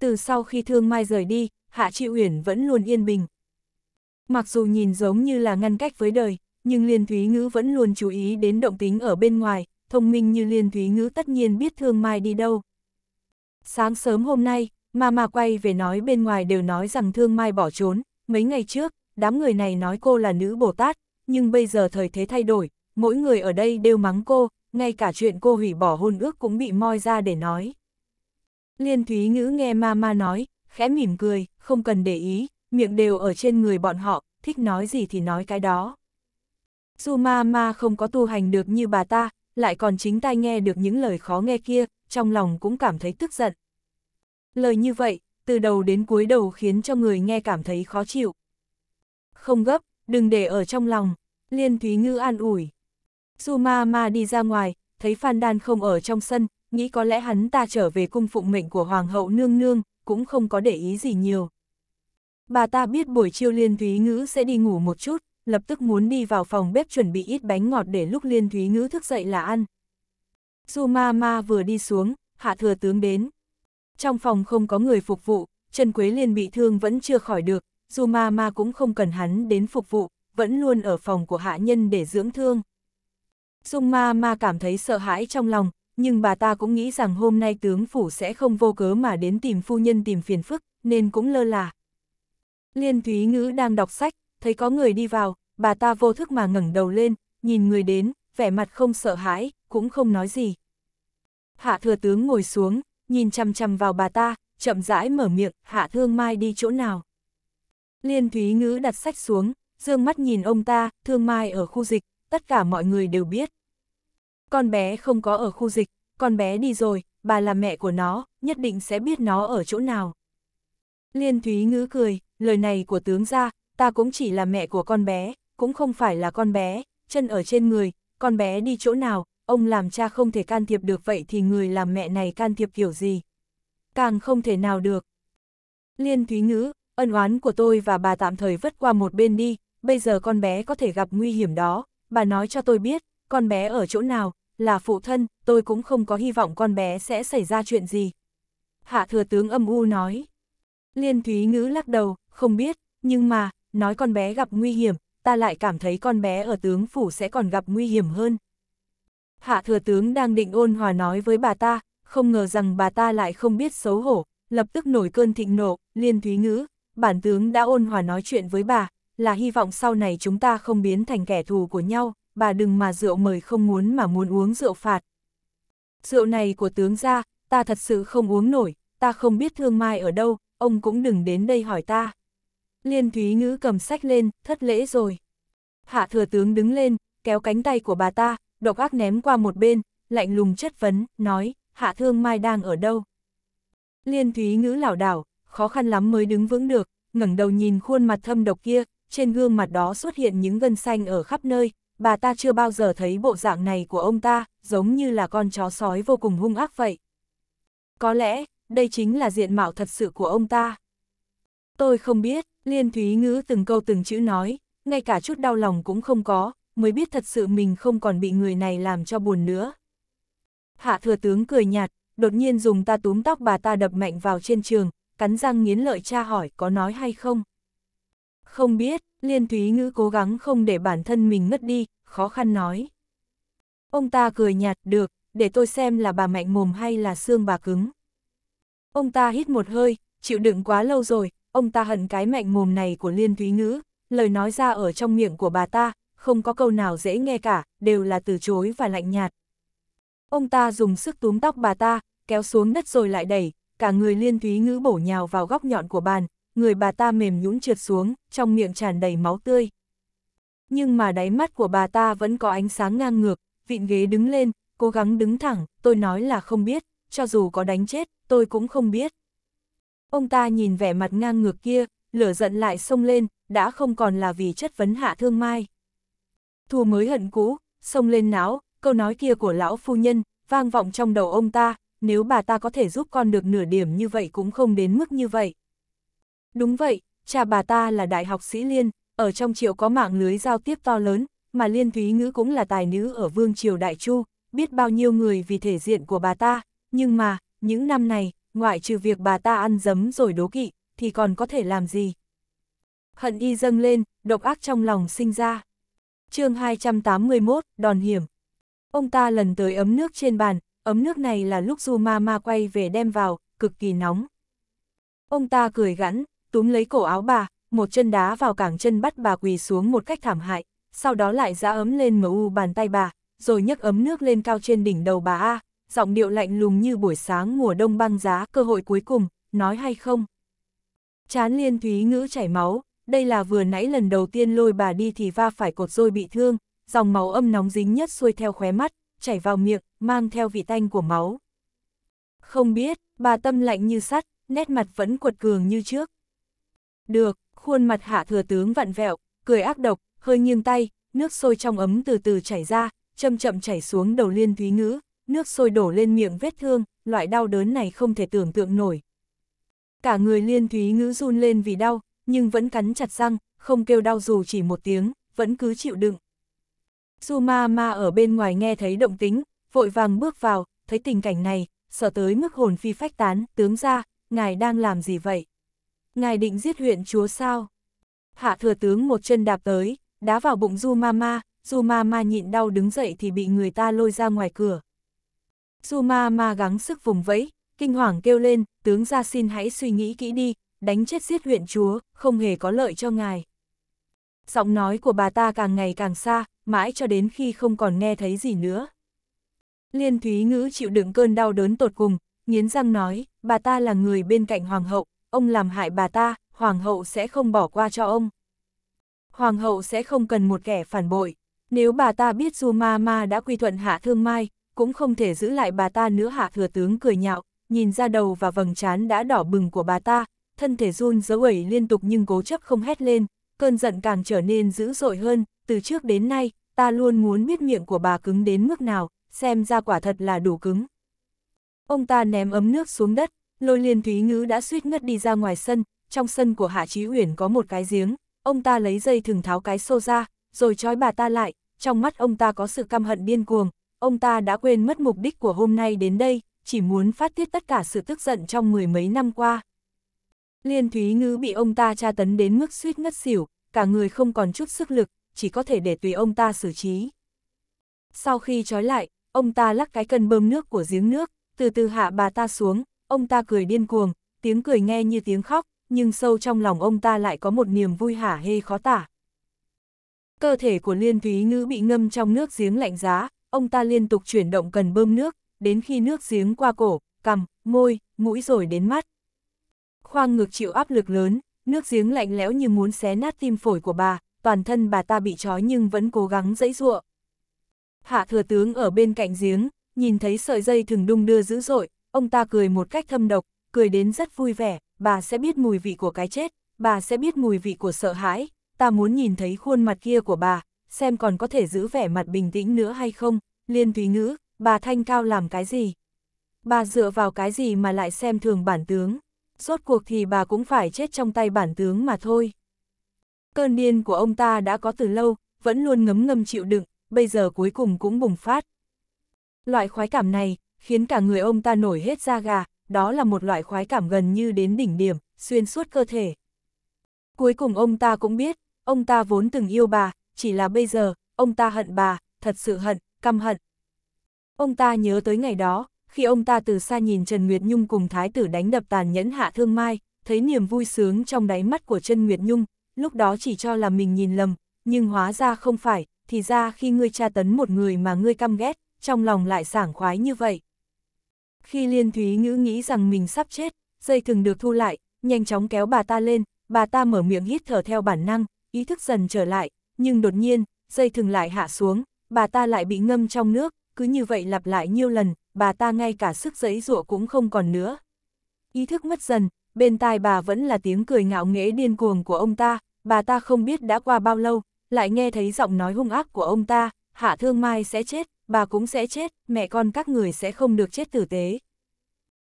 Từ sau khi Thương Mai rời đi, Hạ trị Uyển vẫn luôn yên bình. Mặc dù nhìn giống như là ngăn cách với đời, nhưng Liên Thúy Ngữ vẫn luôn chú ý đến động tính ở bên ngoài, thông minh như Liên Thúy Ngữ tất nhiên biết Thương Mai đi đâu. Sáng sớm hôm nay, Mama quay về nói bên ngoài đều nói rằng Thương Mai bỏ trốn, mấy ngày trước, đám người này nói cô là nữ Bồ Tát, nhưng bây giờ thời thế thay đổi, mỗi người ở đây đều mắng cô, ngay cả chuyện cô hủy bỏ hôn ước cũng bị moi ra để nói. Liên Thúy Ngữ nghe ma ma nói, khẽ mỉm cười, không cần để ý, miệng đều ở trên người bọn họ, thích nói gì thì nói cái đó. Dù ma không có tu hành được như bà ta, lại còn chính tai nghe được những lời khó nghe kia, trong lòng cũng cảm thấy tức giận. Lời như vậy, từ đầu đến cuối đầu khiến cho người nghe cảm thấy khó chịu không gấp, đừng để ở trong lòng, Liên Thúy Ngư an ủi. Su ma ma đi ra ngoài, thấy Phan Đan không ở trong sân, nghĩ có lẽ hắn ta trở về cung phụng mệnh của Hoàng hậu nương nương, cũng không có để ý gì nhiều. Bà ta biết buổi chiều Liên Thúy Ngữ sẽ đi ngủ một chút, lập tức muốn đi vào phòng bếp chuẩn bị ít bánh ngọt để lúc Liên Thúy Ngữ thức dậy là ăn. Su ma ma vừa đi xuống, hạ thừa tướng đến. Trong phòng không có người phục vụ, Trần Quế Liên bị thương vẫn chưa khỏi được, dù ma ma cũng không cần hắn đến phục vụ, vẫn luôn ở phòng của hạ nhân để dưỡng thương. Dung ma ma cảm thấy sợ hãi trong lòng, nhưng bà ta cũng nghĩ rằng hôm nay tướng phủ sẽ không vô cớ mà đến tìm phu nhân tìm phiền phức, nên cũng lơ là. Liên Thúy Ngữ đang đọc sách, thấy có người đi vào, bà ta vô thức mà ngẩng đầu lên, nhìn người đến, vẻ mặt không sợ hãi, cũng không nói gì. Hạ thừa tướng ngồi xuống, nhìn chăm chăm vào bà ta, chậm rãi mở miệng, hạ thương mai đi chỗ nào. Liên Thúy Ngữ đặt sách xuống, dương mắt nhìn ông ta, thương mai ở khu dịch, tất cả mọi người đều biết. Con bé không có ở khu dịch, con bé đi rồi, bà là mẹ của nó, nhất định sẽ biết nó ở chỗ nào. Liên Thúy Ngữ cười, lời này của tướng ra, ta cũng chỉ là mẹ của con bé, cũng không phải là con bé, chân ở trên người, con bé đi chỗ nào, ông làm cha không thể can thiệp được vậy thì người làm mẹ này can thiệp kiểu gì. Càng không thể nào được. Liên Thúy Ngữ, ân oán của tôi và bà tạm thời vất qua một bên đi, bây giờ con bé có thể gặp nguy hiểm đó, bà nói cho tôi biết, con bé ở chỗ nào, là phụ thân, tôi cũng không có hy vọng con bé sẽ xảy ra chuyện gì. Hạ thừa tướng âm u nói. Liên Thúy Ngữ lắc đầu, không biết, nhưng mà, nói con bé gặp nguy hiểm, ta lại cảm thấy con bé ở tướng phủ sẽ còn gặp nguy hiểm hơn. Hạ thừa tướng đang định ôn hòa nói với bà ta, không ngờ rằng bà ta lại không biết xấu hổ, lập tức nổi cơn thịnh nộ, Liên Thúy Ngữ, bản tướng đã ôn hòa nói chuyện với bà, là hy vọng sau này chúng ta không biến thành kẻ thù của nhau, bà đừng mà rượu mời không muốn mà muốn uống rượu phạt. Rượu này của tướng ra, ta thật sự không uống nổi, ta không biết thương mai ở đâu, ông cũng đừng đến đây hỏi ta. Liên Thúy Ngữ cầm sách lên, thất lễ rồi. Hạ thừa tướng đứng lên, kéo cánh tay của bà ta, độc ác ném qua một bên, lạnh lùng chất vấn, nói, hạ thương mai đang ở đâu. Liên Thúy Ngữ lảo đảo, khó khăn lắm mới đứng vững được, ngẩng đầu nhìn khuôn mặt thâm độc kia, trên gương mặt đó xuất hiện những gân xanh ở khắp nơi, bà ta chưa bao giờ thấy bộ dạng này của ông ta, giống như là con chó sói vô cùng hung ác vậy. Có lẽ, đây chính là diện mạo thật sự của ông ta. Tôi không biết, Liên Thúy Ngữ từng câu từng chữ nói, ngay cả chút đau lòng cũng không có, mới biết thật sự mình không còn bị người này làm cho buồn nữa. Hạ thừa tướng cười nhạt, đột nhiên dùng ta túm tóc bà ta đập mạnh vào trên trường, cắn răng nghiến lợi cha hỏi có nói hay không. Không biết, Liên Thúy Ngữ cố gắng không để bản thân mình ngất đi, khó khăn nói. Ông ta cười nhạt được, để tôi xem là bà mạnh mồm hay là xương bà cứng. Ông ta hít một hơi, chịu đựng quá lâu rồi, ông ta hận cái mạnh mồm này của Liên Thúy Ngữ, lời nói ra ở trong miệng của bà ta, không có câu nào dễ nghe cả, đều là từ chối và lạnh nhạt. Ông ta dùng sức túm tóc bà ta, kéo xuống đất rồi lại đẩy, cả người liên thúy ngữ bổ nhào vào góc nhọn của bàn, người bà ta mềm nhũn trượt xuống, trong miệng tràn đầy máu tươi. Nhưng mà đáy mắt của bà ta vẫn có ánh sáng ngang ngược, vịn ghế đứng lên, cố gắng đứng thẳng, tôi nói là không biết, cho dù có đánh chết, tôi cũng không biết. Ông ta nhìn vẻ mặt ngang ngược kia, lửa giận lại sông lên, đã không còn là vì chất vấn hạ thương mai. Thù mới hận cũ, sông lên não, câu nói kia của lão phu nhân, vang vọng trong đầu ông ta, nếu bà ta có thể giúp con được nửa điểm như vậy cũng không đến mức như vậy. Đúng vậy, cha bà ta là đại học sĩ Liên, ở trong triều có mạng lưới giao tiếp to lớn, mà Liên Thúy Ngữ cũng là tài nữ ở vương triều Đại Chu, biết bao nhiêu người vì thể diện của bà ta, nhưng mà, những năm này, ngoại trừ việc bà ta ăn dấm rồi đố kỵ, thì còn có thể làm gì? Hận y dâng lên, độc ác trong lòng sinh ra. chương 281, đòn hiểm. Ông ta lần tới ấm nước trên bàn, ấm nước này là lúc Du Ma Ma quay về đem vào, cực kỳ nóng. Ông ta cười gãn, túm lấy cổ áo bà, một chân đá vào cẳng chân bắt bà quỳ xuống một cách thảm hại, sau đó lại giã ấm lên mờ u bàn tay bà, rồi nhấc ấm nước lên cao trên đỉnh đầu bà A, giọng điệu lạnh lùng như buổi sáng mùa đông băng giá cơ hội cuối cùng, nói hay không. Chán liên thúy ngữ chảy máu, đây là vừa nãy lần đầu tiên lôi bà đi thì va phải cột rôi bị thương, dòng máu âm nóng dính nhất xuôi theo khóe mắt, chảy vào miệng, mang theo vị tanh của máu. Không biết, bà tâm lạnh như sắt, nét mặt vẫn cuột cường như trước. Được, khuôn mặt hạ thừa tướng vặn vẹo, cười ác độc, hơi nghiêng tay, nước sôi trong ấm từ từ chảy ra, chậm chậm chảy xuống đầu liên thúy ngữ, nước sôi đổ lên miệng vết thương, loại đau đớn này không thể tưởng tượng nổi. Cả người liên thúy ngữ run lên vì đau, nhưng vẫn cắn chặt răng, không kêu đau dù chỉ một tiếng, vẫn cứ chịu đựng. Suma ma ma ở bên ngoài nghe thấy động tính, vội vàng bước vào, thấy tình cảnh này, sợ tới mức hồn phi phách tán, tướng ra, ngài đang làm gì vậy? Ngài định giết huyện chúa sao? Hạ thừa tướng một chân đạp tới, đá vào bụng Du Mama, Du Mama nhịn đau đứng dậy thì bị người ta lôi ra ngoài cửa. Du Mama gắng sức vùng vẫy, kinh hoàng kêu lên, tướng ra xin hãy suy nghĩ kỹ đi, đánh chết giết huyện chúa, không hề có lợi cho ngài. Giọng nói của bà ta càng ngày càng xa, mãi cho đến khi không còn nghe thấy gì nữa. Liên Thúy Ngữ chịu đựng cơn đau đớn tột cùng, nghiến răng nói, bà ta là người bên cạnh Hoàng hậu, ông làm hại bà ta, Hoàng hậu sẽ không bỏ qua cho ông. Hoàng hậu sẽ không cần một kẻ phản bội. Nếu bà ta biết Du Ma Ma đã quy thuận Hạ Thương Mai, cũng không thể giữ lại bà ta nữa Hạ Thừa Tướng cười nhạo, nhìn ra đầu và vầng trán đã đỏ bừng của bà ta, thân thể run dấu ẩy liên tục nhưng cố chấp không hét lên, cơn giận càng trở nên dữ dội hơn, từ trước đến nay, ta luôn muốn biết miệng của bà cứng đến mức nào, xem ra quả thật là đủ cứng. Ông ta ném ấm nước xuống đất, lôi liên thúy ngữ đã suýt ngất đi ra ngoài sân, trong sân của Hạ Chí Uyển có một cái giếng, ông ta lấy dây thừng tháo cái xô ra, rồi trói bà ta lại, trong mắt ông ta có sự căm hận điên cuồng, ông ta đã quên mất mục đích của hôm nay đến đây, chỉ muốn phát tiết tất cả sự tức giận trong mười mấy năm qua. Liên Thúy Ngữ bị ông ta tra tấn đến mức suýt ngất xỉu, cả người không còn chút sức lực, chỉ có thể để tùy ông ta xử trí. Sau khi trói lại, Ông ta lắc cái cần bơm nước của giếng nước, từ từ hạ bà ta xuống, ông ta cười điên cuồng, tiếng cười nghe như tiếng khóc, nhưng sâu trong lòng ông ta lại có một niềm vui hả hê khó tả. Cơ thể của Liên Thúy Ngữ bị ngâm trong nước giếng lạnh giá, ông ta liên tục chuyển động cần bơm nước, đến khi nước giếng qua cổ, cằm, môi, mũi rồi đến mắt. Khoang ngực chịu áp lực lớn, nước giếng lạnh lẽo như muốn xé nát tim phổi của bà, toàn thân bà ta bị trói nhưng vẫn cố gắng dãy ruộng hạ thừa tướng ở bên cạnh giếng, nhìn thấy sợi dây thường đung đưa dữ dội, ông ta cười một cách thâm độc, cười đến rất vui vẻ, bà sẽ biết mùi vị của cái chết, bà sẽ biết mùi vị của sợ hãi, ta muốn nhìn thấy khuôn mặt kia của bà, xem còn có thể giữ vẻ mặt bình tĩnh nữa hay không, liên túy ngữ, bà thanh cao làm cái gì? Bà dựa vào cái gì mà lại xem thường bản tướng? Rốt cuộc thì bà cũng phải chết trong tay bản tướng mà thôi. Cơn điên của ông ta đã có từ lâu, vẫn luôn ngấm ngầm chịu đựng, bây giờ cuối cùng cũng bùng phát. Loại khoái cảm này, khiến cả người ông ta nổi hết da gà, đó là một loại khoái cảm gần như đến đỉnh điểm, xuyên suốt cơ thể. Cuối cùng ông ta cũng biết, ông ta vốn từng yêu bà, chỉ là bây giờ, ông ta hận bà, thật sự hận, căm hận. Ông ta nhớ tới ngày đó, khi ông ta từ xa nhìn Trần Nguyệt Nhung cùng thái tử đánh đập tàn nhẫn hạ thương mai, thấy niềm vui sướng trong đáy mắt của Trần Nguyệt Nhung, lúc đó chỉ cho là mình nhìn lầm, nhưng hóa ra không phải, thì ra khi ngươi tra tấn một người mà ngươi căm ghét, trong lòng lại sảng khoái như vậy. Khi Liên Thúy Ngữ nghĩ rằng mình sắp chết, dây thừng được thu lại, nhanh chóng kéo bà ta lên, bà ta mở miệng hít thở theo bản năng, ý thức dần trở lại, nhưng đột nhiên, dây thừng lại hạ xuống, bà ta lại bị ngâm trong nước, cứ như vậy lặp lại nhiều lần, bà ta ngay cả sức giấy rụa cũng không còn nữa. Ý thức mất dần, bên tai bà vẫn là tiếng cười ngạo nghễ điên cuồng của ông ta, bà ta không biết đã qua bao lâu, lại nghe thấy giọng nói hung ác của ông ta, hạ thương mai sẽ chết, bà cũng sẽ chết, mẹ con các người sẽ không được chết tử tế.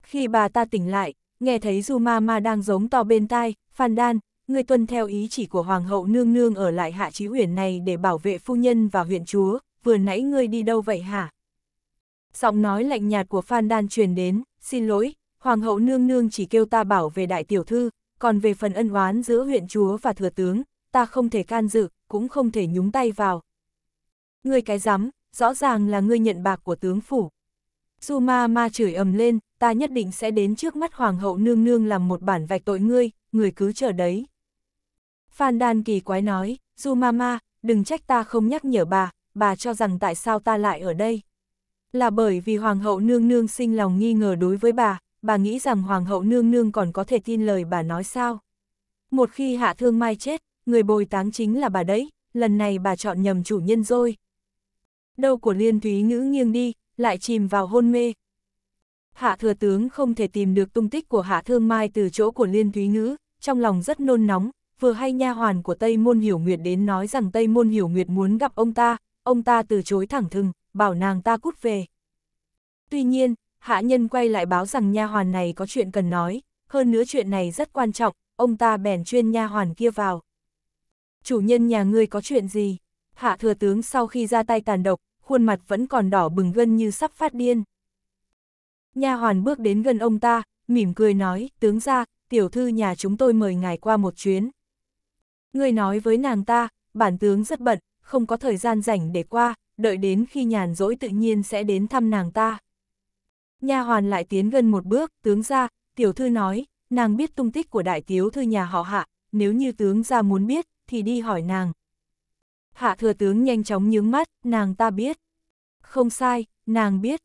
Khi bà ta tỉnh lại, nghe thấy Du Ma Ma đang giống to bên tai, Phan Đan, người tuân theo ý chỉ của Hoàng hậu nương nương ở lại hạ trí huyền này để bảo vệ phu nhân và huyện chúa, vừa nãy ngươi đi đâu vậy hả? Giọng nói lạnh nhạt của Phan Đan truyền đến, xin lỗi, Hoàng hậu nương nương chỉ kêu ta bảo về đại tiểu thư, còn về phần ân oán giữa huyện chúa và thừa tướng, ta không thể can dự, cũng không thể nhúng tay vào. Ngươi cái rắm, rõ ràng là ngươi nhận bạc của tướng phủ. Dù ma ma chửi ầm lên, ta nhất định sẽ đến trước mắt hoàng hậu nương nương làm một bản vạch tội ngươi, người cứ chờ đấy. Phan Đan kỳ quái nói, dù ma ma, đừng trách ta không nhắc nhở bà, bà cho rằng tại sao ta lại ở đây. Là bởi vì hoàng hậu nương nương sinh lòng nghi ngờ đối với bà, bà nghĩ rằng hoàng hậu nương nương còn có thể tin lời bà nói sao. Một khi hạ thương mai chết, người bồi táng chính là bà đấy, lần này bà chọn nhầm chủ nhân rồi. Đầu của Liên Thúy Ngữ nghiêng đi, lại chìm vào hôn mê. Hạ thừa tướng không thể tìm được tung tích của Hạ Thương Mai từ chỗ của Liên Thúy Ngữ, trong lòng rất nôn nóng, vừa hay nha hoàn của Tây Môn Hiểu Nguyệt đến nói rằng Tây Môn Hiểu Nguyệt muốn gặp ông ta, ông ta từ chối thẳng thừng, bảo nàng ta cút về. Tuy nhiên, hạ nhân quay lại báo rằng nha hoàn này có chuyện cần nói, hơn nữa chuyện này rất quan trọng, ông ta bèn chuyên nha hoàn kia vào chủ nhân nhà ngươi có chuyện gì? Hạ thừa tướng sau khi ra tay tàn độc, khuôn mặt vẫn còn đỏ bừng gân như sắp phát điên. Nha hoàn bước đến gần ông ta, mỉm cười nói, tướng ra, tiểu thư nhà chúng tôi mời ngài qua một chuyến. Ngươi nói với nàng ta, bản tướng rất bận, không có thời gian rảnh để qua, đợi đến khi nhàn rỗi tự nhiên sẽ đến thăm nàng ta. Nha hoàn lại tiến gần một bước, tướng ra, tiểu thư nói, nàng biết tung tích của đại tiếu thư nhà họ hạ, nếu như tướng ra muốn biết, thì đi hỏi nàng. Hạ thừa tướng nhanh chóng nhướng mắt, nàng ta biết. Không sai, nàng biết.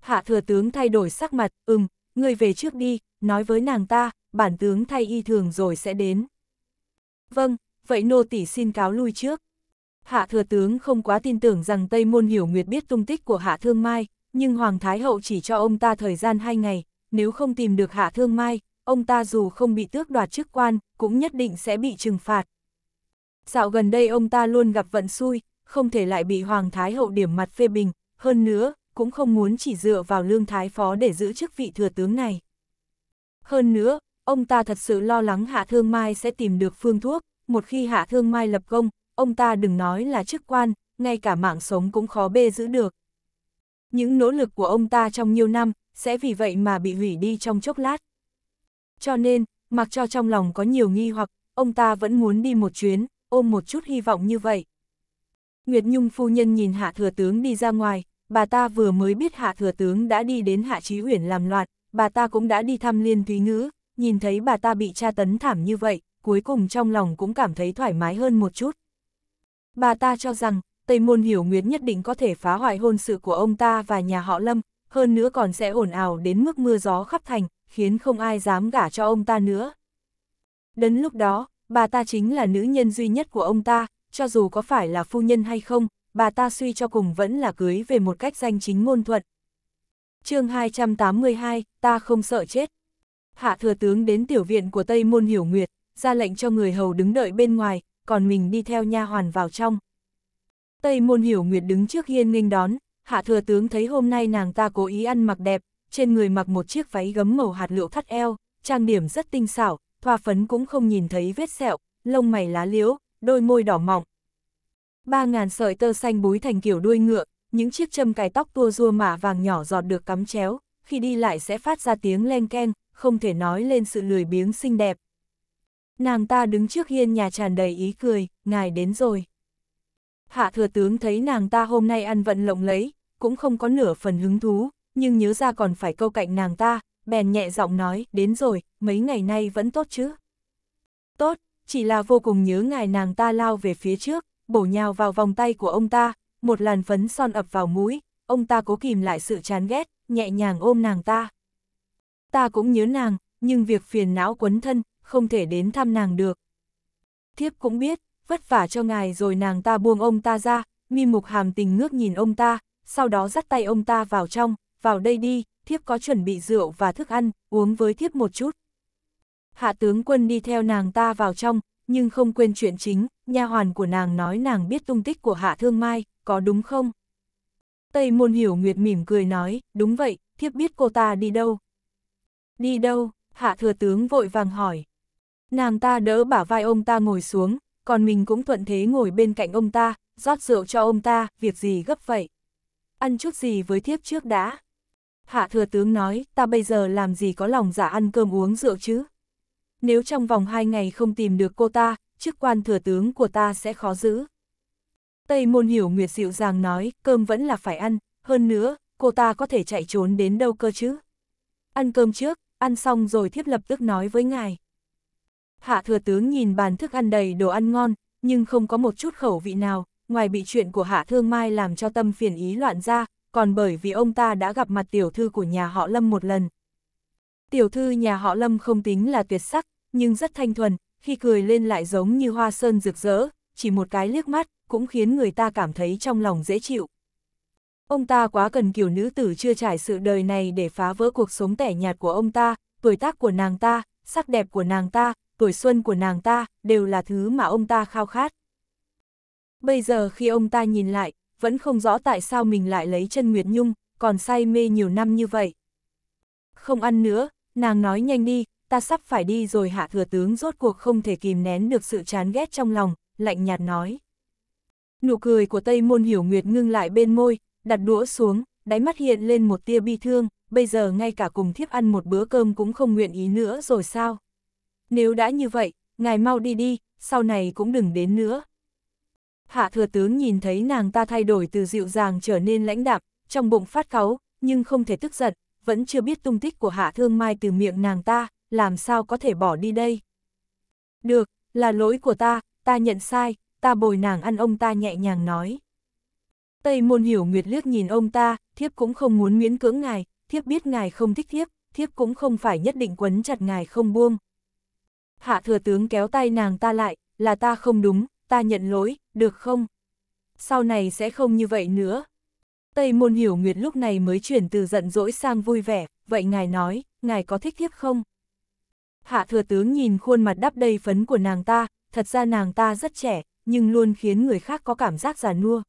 Hạ thừa tướng thay đổi sắc mặt, ừm, người về trước đi, nói với nàng ta, bản tướng thay y thường rồi sẽ đến. Vâng, vậy nô tỷ xin cáo lui trước. Hạ thừa tướng không quá tin tưởng rằng Tây Môn Hiểu Nguyệt biết tung tích của Hạ Thương Mai, nhưng Hoàng Thái Hậu chỉ cho ông ta thời gian hai ngày, nếu không tìm được Hạ Thương Mai, ông ta dù không bị tước đoạt chức quan, cũng nhất định sẽ bị trừng phạt, Dạo gần đây ông ta luôn gặp vận xui, không thể lại bị Hoàng Thái Hậu điểm mặt phê bình, hơn nữa, cũng không muốn chỉ dựa vào lương thái phó để giữ chức vị thừa tướng này. Hơn nữa, ông ta thật sự lo lắng Hạ Thương Mai sẽ tìm được phương thuốc, một khi Hạ Thương Mai lập công, ông ta đừng nói là chức quan, ngay cả mạng sống cũng khó bê giữ được. Những nỗ lực của ông ta trong nhiều năm, sẽ vì vậy mà bị hủy đi trong chốc lát. Cho nên, mặc cho trong lòng có nhiều nghi hoặc, ông ta vẫn muốn đi một chuyến, ôm một chút hy vọng như vậy. Nguyệt Nhung phu nhân nhìn hạ thừa tướng đi ra ngoài, bà ta vừa mới biết hạ thừa tướng đã đi đến hạ trí uyển làm loạn, bà ta cũng đã đi thăm liên thúy ngữ, nhìn thấy bà ta bị tra tấn thảm như vậy, cuối cùng trong lòng cũng cảm thấy thoải mái hơn một chút. Bà ta cho rằng, Tây Môn Hiểu Nguyệt nhất định có thể phá hoại hôn sự của ông ta và nhà họ Lâm, hơn nữa còn sẽ ồn ào đến mức mưa gió khắp thành, khiến không ai dám gả cho ông ta nữa. Đến lúc đó, bà ta chính là nữ nhân duy nhất của ông ta, cho dù có phải là phu nhân hay không, bà ta suy cho cùng vẫn là cưới về một cách danh chính ngôn thuận. chương 282, ta không sợ chết. Hạ thừa tướng đến tiểu viện của Tây Môn Hiểu Nguyệt, ra lệnh cho người hầu đứng đợi bên ngoài, còn mình đi theo nha hoàn vào trong. Tây Môn Hiểu Nguyệt đứng trước hiên nghênh đón, hạ thừa tướng thấy hôm nay nàng ta cố ý ăn mặc đẹp, trên người mặc một chiếc váy gấm màu hạt lựu thắt eo, trang điểm rất tinh xảo, thoa phấn cũng không nhìn thấy vết sẹo, lông mày lá liễu, đôi môi đỏ mọng. Ba ngàn sợi tơ xanh búi thành kiểu đuôi ngựa, những chiếc châm cài tóc tua rua mạ vàng nhỏ giọt được cắm chéo, khi đi lại sẽ phát ra tiếng len keng, không thể nói lên sự lười biếng xinh đẹp. Nàng ta đứng trước hiên nhà tràn đầy ý cười, ngài đến rồi. Hạ thừa tướng thấy nàng ta hôm nay ăn vận lộng lấy, cũng không có nửa phần hứng thú, nhưng nhớ ra còn phải câu cạnh nàng ta, bèn nhẹ giọng nói, đến rồi, mấy ngày nay vẫn tốt chứ. Tốt, chỉ là vô cùng nhớ ngài nàng ta lao về phía trước, bổ nhào vào vòng tay của ông ta, một làn phấn son ập vào mũi, ông ta cố kìm lại sự chán ghét, nhẹ nhàng ôm nàng ta. Ta cũng nhớ nàng, nhưng việc phiền não quấn thân, không thể đến thăm nàng được. Thiếp cũng biết, vất vả cho ngài rồi nàng ta buông ông ta ra, mi mục hàm tình ngước nhìn ông ta, sau đó dắt tay ông ta vào trong, vào đây đi, thiếp có chuẩn bị rượu và thức ăn, uống với thiếp một chút. Hạ tướng quân đi theo nàng ta vào trong, nhưng không quên chuyện chính, nha hoàn của nàng nói nàng biết tung tích của Hạ Thương Mai, có đúng không? Tây môn hiểu nguyệt mỉm cười nói, đúng vậy, thiếp biết cô ta đi đâu. Đi đâu, hạ thừa tướng vội vàng hỏi. Nàng ta đỡ bả vai ông ta ngồi xuống, còn mình cũng thuận thế ngồi bên cạnh ông ta, rót rượu cho ông ta, việc gì gấp vậy. Ăn chút gì với thiếp trước đã hạ thừa tướng nói, ta bây giờ làm gì có lòng giả dạ ăn cơm uống rượu chứ. Nếu trong vòng hai ngày không tìm được cô ta, chức quan thừa tướng của ta sẽ khó giữ. Tây môn hiểu nguyệt dịu dàng nói, cơm vẫn là phải ăn, hơn nữa, cô ta có thể chạy trốn đến đâu cơ chứ. Ăn cơm trước, ăn xong rồi thiếp lập tức nói với ngài. Hạ thừa tướng nhìn bàn thức ăn đầy đồ ăn ngon, nhưng không có một chút khẩu vị nào, ngoài bị chuyện của hạ thương mai làm cho tâm phiền ý loạn ra, còn bởi vì ông ta đã gặp mặt tiểu thư của nhà họ Lâm một lần. Tiểu thư nhà họ Lâm không tính là tuyệt sắc, nhưng rất thanh thuần, khi cười lên lại giống như hoa sơn rực rỡ, chỉ một cái liếc mắt, cũng khiến người ta cảm thấy trong lòng dễ chịu. Ông ta quá cần kiểu nữ tử chưa trải sự đời này để phá vỡ cuộc sống tẻ nhạt của ông ta, tuổi tác của nàng ta, sắc đẹp của nàng ta, tuổi xuân của nàng ta, đều là thứ mà ông ta khao khát. Bây giờ khi ông ta nhìn lại, vẫn không rõ tại sao mình lại lấy chân Nguyệt Nhung, còn say mê nhiều năm như vậy. Không ăn nữa, nàng nói nhanh đi, ta sắp phải đi rồi hạ thừa tướng rốt cuộc không thể kìm nén được sự chán ghét trong lòng, lạnh nhạt nói. Nụ cười của Tây Môn Hiểu Nguyệt ngưng lại bên môi, đặt đũa xuống, đáy mắt hiện lên một tia bi thương, bây giờ ngay cả cùng thiếp ăn một bữa cơm cũng không nguyện ý nữa rồi sao? Nếu đã như vậy, ngài mau đi đi, sau này cũng đừng đến nữa. Hạ thừa tướng nhìn thấy nàng ta thay đổi từ dịu dàng trở nên lãnh đạm, trong bụng phát cáu, nhưng không thể tức giận, vẫn chưa biết tung tích của hạ thương mai từ miệng nàng ta, làm sao có thể bỏ đi đây. Được, là lỗi của ta, ta nhận sai, ta bồi nàng ăn ông ta nhẹ nhàng nói. Tây môn hiểu nguyệt liếc nhìn ông ta, thiếp cũng không muốn miễn cưỡng ngài, thiếp biết ngài không thích thiếp, thiếp cũng không phải nhất định quấn chặt ngài không buông. Hạ thừa tướng kéo tay nàng ta lại, là ta không đúng, ta nhận lỗi, được không? Sau này sẽ không như vậy nữa. Tây môn hiểu nguyệt lúc này mới chuyển từ giận dỗi sang vui vẻ, vậy ngài nói, ngài có thích thiếp không? Hạ thừa tướng nhìn khuôn mặt đắp đầy phấn của nàng ta, thật ra nàng ta rất trẻ, nhưng luôn khiến người khác có cảm giác già nua.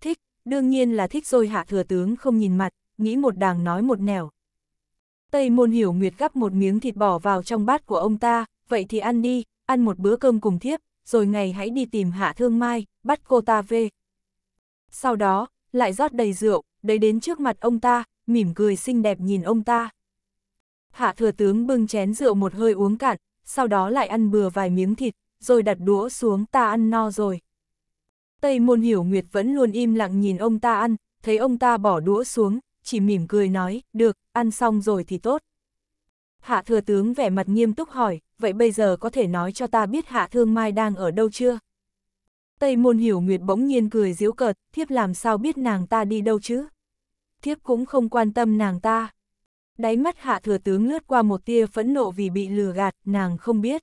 Thích, đương nhiên là thích rồi hạ thừa tướng không nhìn mặt, nghĩ một đàng nói một nẻo. Tây môn hiểu nguyệt gắp một miếng thịt bỏ vào trong bát của ông ta, vậy thì ăn đi, ăn một bữa cơm cùng thiếp, rồi ngày hãy đi tìm Hạ Thương Mai, bắt cô ta về. Sau đó, lại rót đầy rượu, đẩy đến trước mặt ông ta, mỉm cười xinh đẹp nhìn ông ta. Hạ thừa tướng bưng chén rượu một hơi uống cạn, sau đó lại ăn bừa vài miếng thịt, rồi đặt đũa xuống ta ăn no rồi. Tây môn hiểu nguyệt vẫn luôn im lặng nhìn ông ta ăn, thấy ông ta bỏ đũa xuống, chỉ mỉm cười nói, được, ăn xong rồi thì tốt. Hạ thừa tướng vẻ mặt nghiêm túc hỏi, vậy bây giờ có thể nói cho ta biết hạ thương mai đang ở đâu chưa? Tây môn hiểu nguyệt bỗng nhiên cười giễu cợt, thiếp làm sao biết nàng ta đi đâu chứ? Thiếp cũng không quan tâm nàng ta. Đáy mắt hạ thừa tướng lướt qua một tia phẫn nộ vì bị lừa gạt, nàng không biết.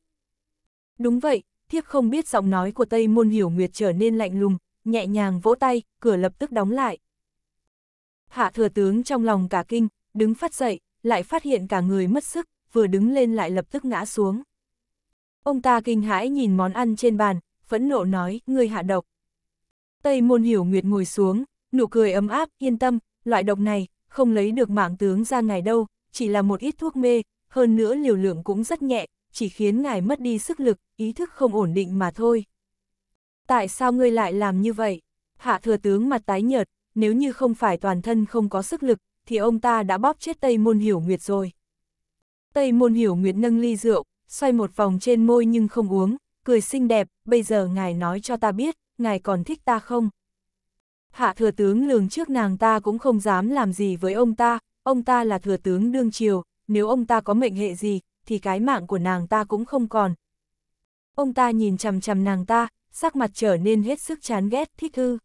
Đúng vậy, thiếp không biết giọng nói của Tây môn hiểu nguyệt trở nên lạnh lùng, nhẹ nhàng vỗ tay, cửa lập tức đóng lại. Hạ thừa tướng trong lòng cả kinh, đứng phát dậy, lại phát hiện cả người mất sức, vừa đứng lên lại lập tức ngã xuống. Ông ta kinh hãi nhìn món ăn trên bàn, phẫn nộ nói, người hạ độc. Tây môn hiểu nguyệt ngồi xuống, nụ cười ấm áp, yên tâm, loại độc này, không lấy được mạng tướng ra ngài đâu, chỉ là một ít thuốc mê, hơn nữa liều lượng cũng rất nhẹ, chỉ khiến ngài mất đi sức lực, ý thức không ổn định mà thôi. Tại sao ngươi lại làm như vậy? Hạ thừa tướng mặt tái nhợt, nếu như không phải toàn thân không có sức lực, thì ông ta đã bóp chết Tây Môn Hiểu Nguyệt rồi. Tây Môn Hiểu Nguyệt nâng ly rượu, xoay một vòng trên môi nhưng không uống, cười xinh đẹp, bây giờ ngài nói cho ta biết, ngài còn thích ta không? Hạ thừa tướng lường trước nàng ta cũng không dám làm gì với ông ta, ông ta là thừa tướng đương triều, nếu ông ta có mệnh hệ gì, thì cái mạng của nàng ta cũng không còn. Ông ta nhìn chằm chằm nàng ta, sắc mặt trở nên hết sức chán ghét, thích hư.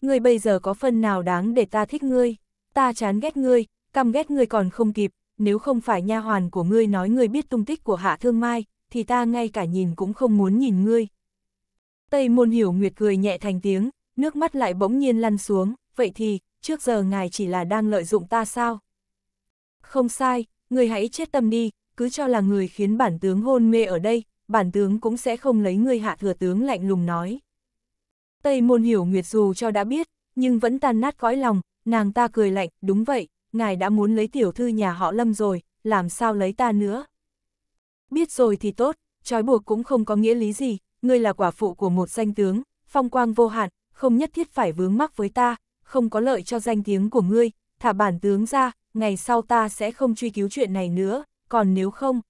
Ngươi bây giờ có phần nào đáng để ta thích ngươi? ta chán ghét ngươi, căm ghét ngươi còn không kịp, nếu không phải nha hoàn của ngươi nói ngươi biết tung tích của hạ thương mai, thì ta ngay cả nhìn cũng không muốn nhìn ngươi. Tây môn hiểu nguyệt cười nhẹ thành tiếng, nước mắt lại bỗng nhiên lăn xuống, vậy thì, trước giờ ngài chỉ là đang lợi dụng ta sao? Không sai, ngươi hãy chết tâm đi, cứ cho là người khiến bản tướng hôn mê ở đây, bản tướng cũng sẽ không lấy ngươi hạ thừa tướng lạnh lùng nói. Tây môn hiểu nguyệt dù cho đã biết, nhưng vẫn tan nát cõi lòng, Nàng ta cười lạnh, đúng vậy, ngài đã muốn lấy tiểu thư nhà họ Lâm rồi, làm sao lấy ta nữa? Biết rồi thì tốt, trói buộc cũng không có nghĩa lý gì, ngươi là quả phụ của một danh tướng, phong quang vô hạn, không nhất thiết phải vướng mắc với ta, không có lợi cho danh tiếng của ngươi, thả bản tướng ra, ngày sau ta sẽ không truy cứu chuyện này nữa, còn nếu không...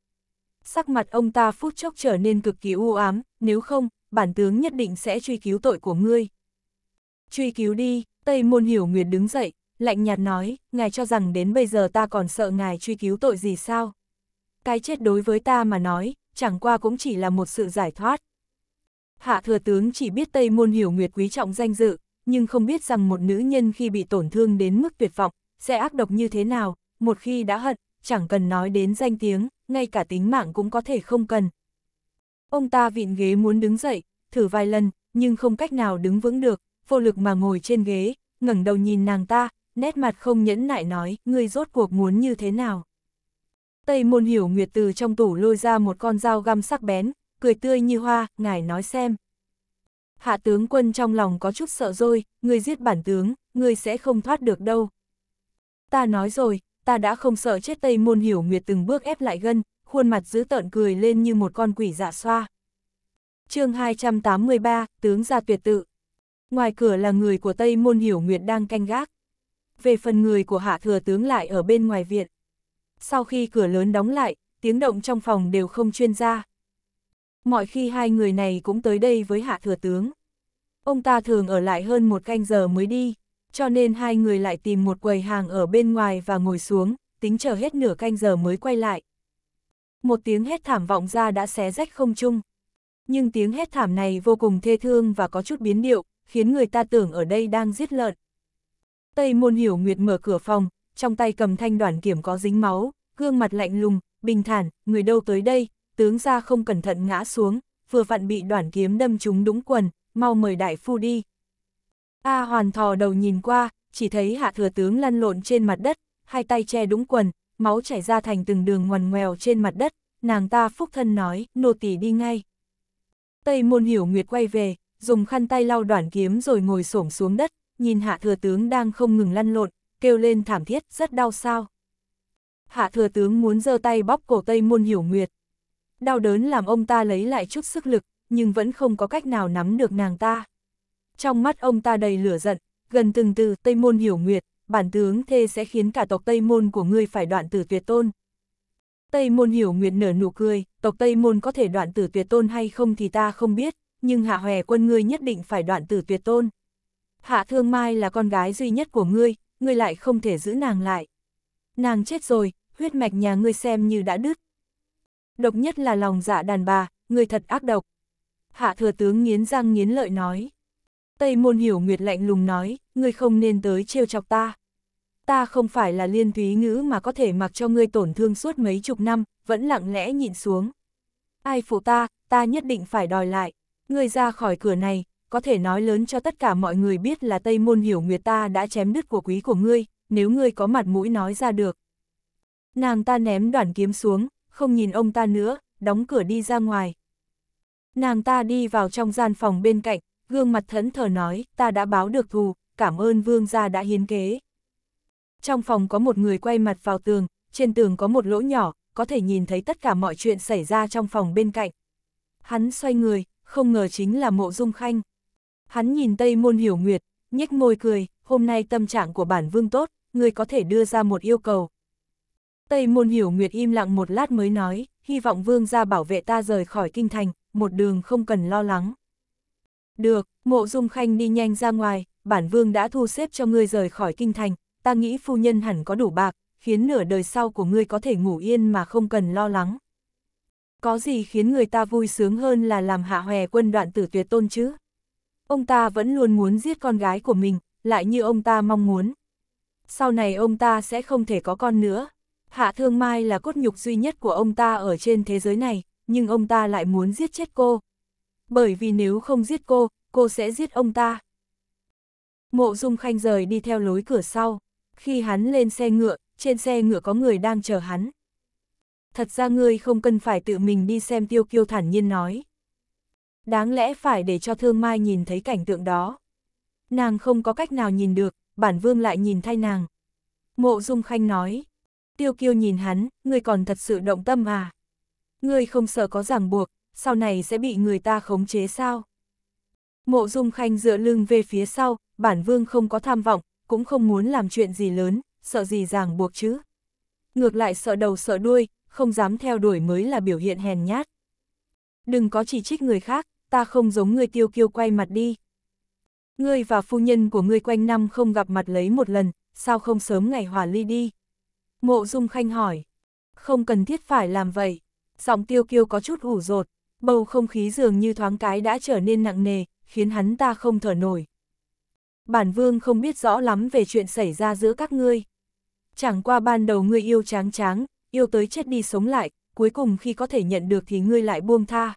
Sắc mặt ông ta phút chốc trở nên cực kỳ u ám, nếu không, bản tướng nhất định sẽ truy cứu tội của ngươi. Truy cứu đi, Tây môn hiểu nguyệt đứng dậy, lạnh nhạt nói, ngài cho rằng đến bây giờ ta còn sợ ngài truy cứu tội gì sao? Cái chết đối với ta mà nói, chẳng qua cũng chỉ là một sự giải thoát. Hạ thừa tướng chỉ biết Tây môn hiểu nguyệt quý trọng danh dự, nhưng không biết rằng một nữ nhân khi bị tổn thương đến mức tuyệt vọng, sẽ ác độc như thế nào, một khi đã hận, chẳng cần nói đến danh tiếng, ngay cả tính mạng cũng có thể không cần. Ông ta vịn ghế muốn đứng dậy, thử vài lần, nhưng không cách nào đứng vững được, vô lực mà ngồi trên ghế, ngẩng đầu nhìn nàng ta, nét mặt không nhẫn nại nói, ngươi rốt cuộc muốn như thế nào. Tây môn hiểu nguyệt từ trong tủ lôi ra một con dao găm sắc bén, cười tươi như hoa, ngài nói xem. Hạ tướng quân trong lòng có chút sợ rồi, ngươi giết bản tướng, ngươi sẽ không thoát được đâu. Ta nói rồi, ta đã không sợ chết Tây môn hiểu nguyệt từng bước ép lại gân, khuôn mặt giữ tợn cười lên như một con quỷ dạ xoa. chương 283, tướng gia tuyệt tự. Ngoài cửa là người của Tây Môn Hiểu Nguyệt đang canh gác. Về phần người của Hạ Thừa Tướng lại ở bên ngoài viện. Sau khi cửa lớn đóng lại, tiếng động trong phòng đều không chuyên ra. Mọi khi hai người này cũng tới đây với Hạ Thừa Tướng. Ông ta thường ở lại hơn một canh giờ mới đi, cho nên hai người lại tìm một quầy hàng ở bên ngoài và ngồi xuống, tính chờ hết nửa canh giờ mới quay lại. Một tiếng hét thảm vọng ra đã xé rách không trung. Nhưng tiếng hét thảm này vô cùng thê thương và có chút biến điệu, khiến người ta tưởng ở đây đang giết lợn. Tây môn hiểu nguyệt mở cửa phòng, trong tay cầm thanh đoản kiểm có dính máu, gương mặt lạnh lùng, bình thản, người đâu tới đây, tướng ra không cẩn thận ngã xuống, vừa vặn bị đoản kiếm đâm trúng đúng quần, mau mời đại phu đi. A hoàn thò đầu nhìn qua, chỉ thấy hạ thừa tướng lăn lộn trên mặt đất, hai tay che đúng quần, máu chảy ra thành từng đường ngoằn ngoèo trên mặt đất, nàng ta phúc thân nói, nô tỳ đi ngay. Tây môn hiểu nguyệt quay về, dùng khăn tay lau đoạn kiếm rồi ngồi xổm xuống đất, nhìn hạ thừa tướng đang không ngừng lăn lộn, kêu lên thảm thiết, rất đau sao. Hạ thừa tướng muốn giơ tay bóp cổ tây môn hiểu nguyệt. Đau đớn làm ông ta lấy lại chút sức lực, nhưng vẫn không có cách nào nắm được nàng ta. Trong mắt ông ta đầy lửa giận, gần từng từ Tây Môn hiểu nguyệt, bản tướng thê sẽ khiến cả tộc Tây Môn của ngươi phải đoạn tử tuyệt tôn. Tây Môn hiểu nguyệt nở nụ cười, tộc Tây Môn có thể đoạn tử tuyệt tôn hay không thì ta không biết, nhưng hạ hòe quân ngươi nhất định phải đoạn tử tuyệt tôn. Hạ thương mai là con gái duy nhất của ngươi, ngươi lại không thể giữ nàng lại. Nàng chết rồi, huyết mạch nhà ngươi xem như đã đứt. Độc nhất là lòng dạ đàn bà, ngươi thật ác độc. Hạ thừa tướng nghiến răng nghiến lợi nói. Tây môn hiểu nguyệt lạnh lùng nói, ngươi không nên tới trêu chọc ta. Ta không phải là liên thúy ngữ mà có thể mặc cho ngươi tổn thương suốt mấy chục năm, vẫn lặng lẽ nhịn xuống. Ai phụ ta, ta nhất định phải đòi lại ngươi ra khỏi cửa này, có thể nói lớn cho tất cả mọi người biết là Tây Môn Hiểu Nguyệt ta đã chém đứt của quý của ngươi, nếu ngươi có mặt mũi nói ra được. Nàng ta ném đoạn kiếm xuống, không nhìn ông ta nữa, đóng cửa đi ra ngoài. Nàng ta đi vào trong gian phòng bên cạnh, gương mặt thẫn thờ nói, ta đã báo được thù, cảm ơn vương gia đã hiến kế. Trong phòng có một người quay mặt vào tường, trên tường có một lỗ nhỏ, có thể nhìn thấy tất cả mọi chuyện xảy ra trong phòng bên cạnh. Hắn xoay người, không ngờ chính là mộ dung khanh. Hắn nhìn Tây Môn Hiểu Nguyệt, nhếch môi cười, hôm nay tâm trạng của bản vương tốt, người có thể đưa ra một yêu cầu. Tây Môn Hiểu Nguyệt im lặng một lát mới nói, hy vọng vương ra bảo vệ ta rời khỏi kinh thành, một đường không cần lo lắng. Được, mộ dung khanh đi nhanh ra ngoài, bản vương đã thu xếp cho ngươi rời khỏi kinh thành, ta nghĩ phu nhân hẳn có đủ bạc, khiến nửa đời sau của ngươi có thể ngủ yên mà không cần lo lắng. Có gì khiến người ta vui sướng hơn là làm hạ hòe quân đoạn tử tuyệt tôn chứ? Ông ta vẫn luôn muốn giết con gái của mình, lại như ông ta mong muốn. Sau này ông ta sẽ không thể có con nữa. Hạ Thương Mai là cốt nhục duy nhất của ông ta ở trên thế giới này, nhưng ông ta lại muốn giết chết cô. Bởi vì nếu không giết cô, cô sẽ giết ông ta. Mộ Dung Khanh rời đi theo lối cửa sau. Khi hắn lên xe ngựa, trên xe ngựa có người đang chờ hắn thật ra ngươi không cần phải tự mình đi xem tiêu kiêu thản nhiên nói. Đáng lẽ phải để cho thương mai nhìn thấy cảnh tượng đó. Nàng không có cách nào nhìn được, bản vương lại nhìn thay nàng. Mộ dung khanh nói, tiêu kiêu nhìn hắn, ngươi còn thật sự động tâm à? Ngươi không sợ có ràng buộc, sau này sẽ bị người ta khống chế sao? Mộ dung khanh dựa lưng về phía sau, bản vương không có tham vọng, cũng không muốn làm chuyện gì lớn, sợ gì ràng buộc chứ. Ngược lại sợ đầu sợ đuôi, không dám theo đuổi mới là biểu hiện hèn nhát. Đừng có chỉ trích người khác, ta không giống người tiêu kiêu quay mặt đi. Ngươi và phu nhân của ngươi quanh năm không gặp mặt lấy một lần, sao không sớm ngày hòa ly đi? Mộ Dung Khanh hỏi. Không cần thiết phải làm vậy. Giọng tiêu kiêu có chút ủ rột, bầu không khí dường như thoáng cái đã trở nên nặng nề, khiến hắn ta không thở nổi. Bản vương không biết rõ lắm về chuyện xảy ra giữa các ngươi. Chẳng qua ban đầu ngươi yêu tráng tráng, yêu tới chết đi sống lại, cuối cùng khi có thể nhận được thì ngươi lại buông tha.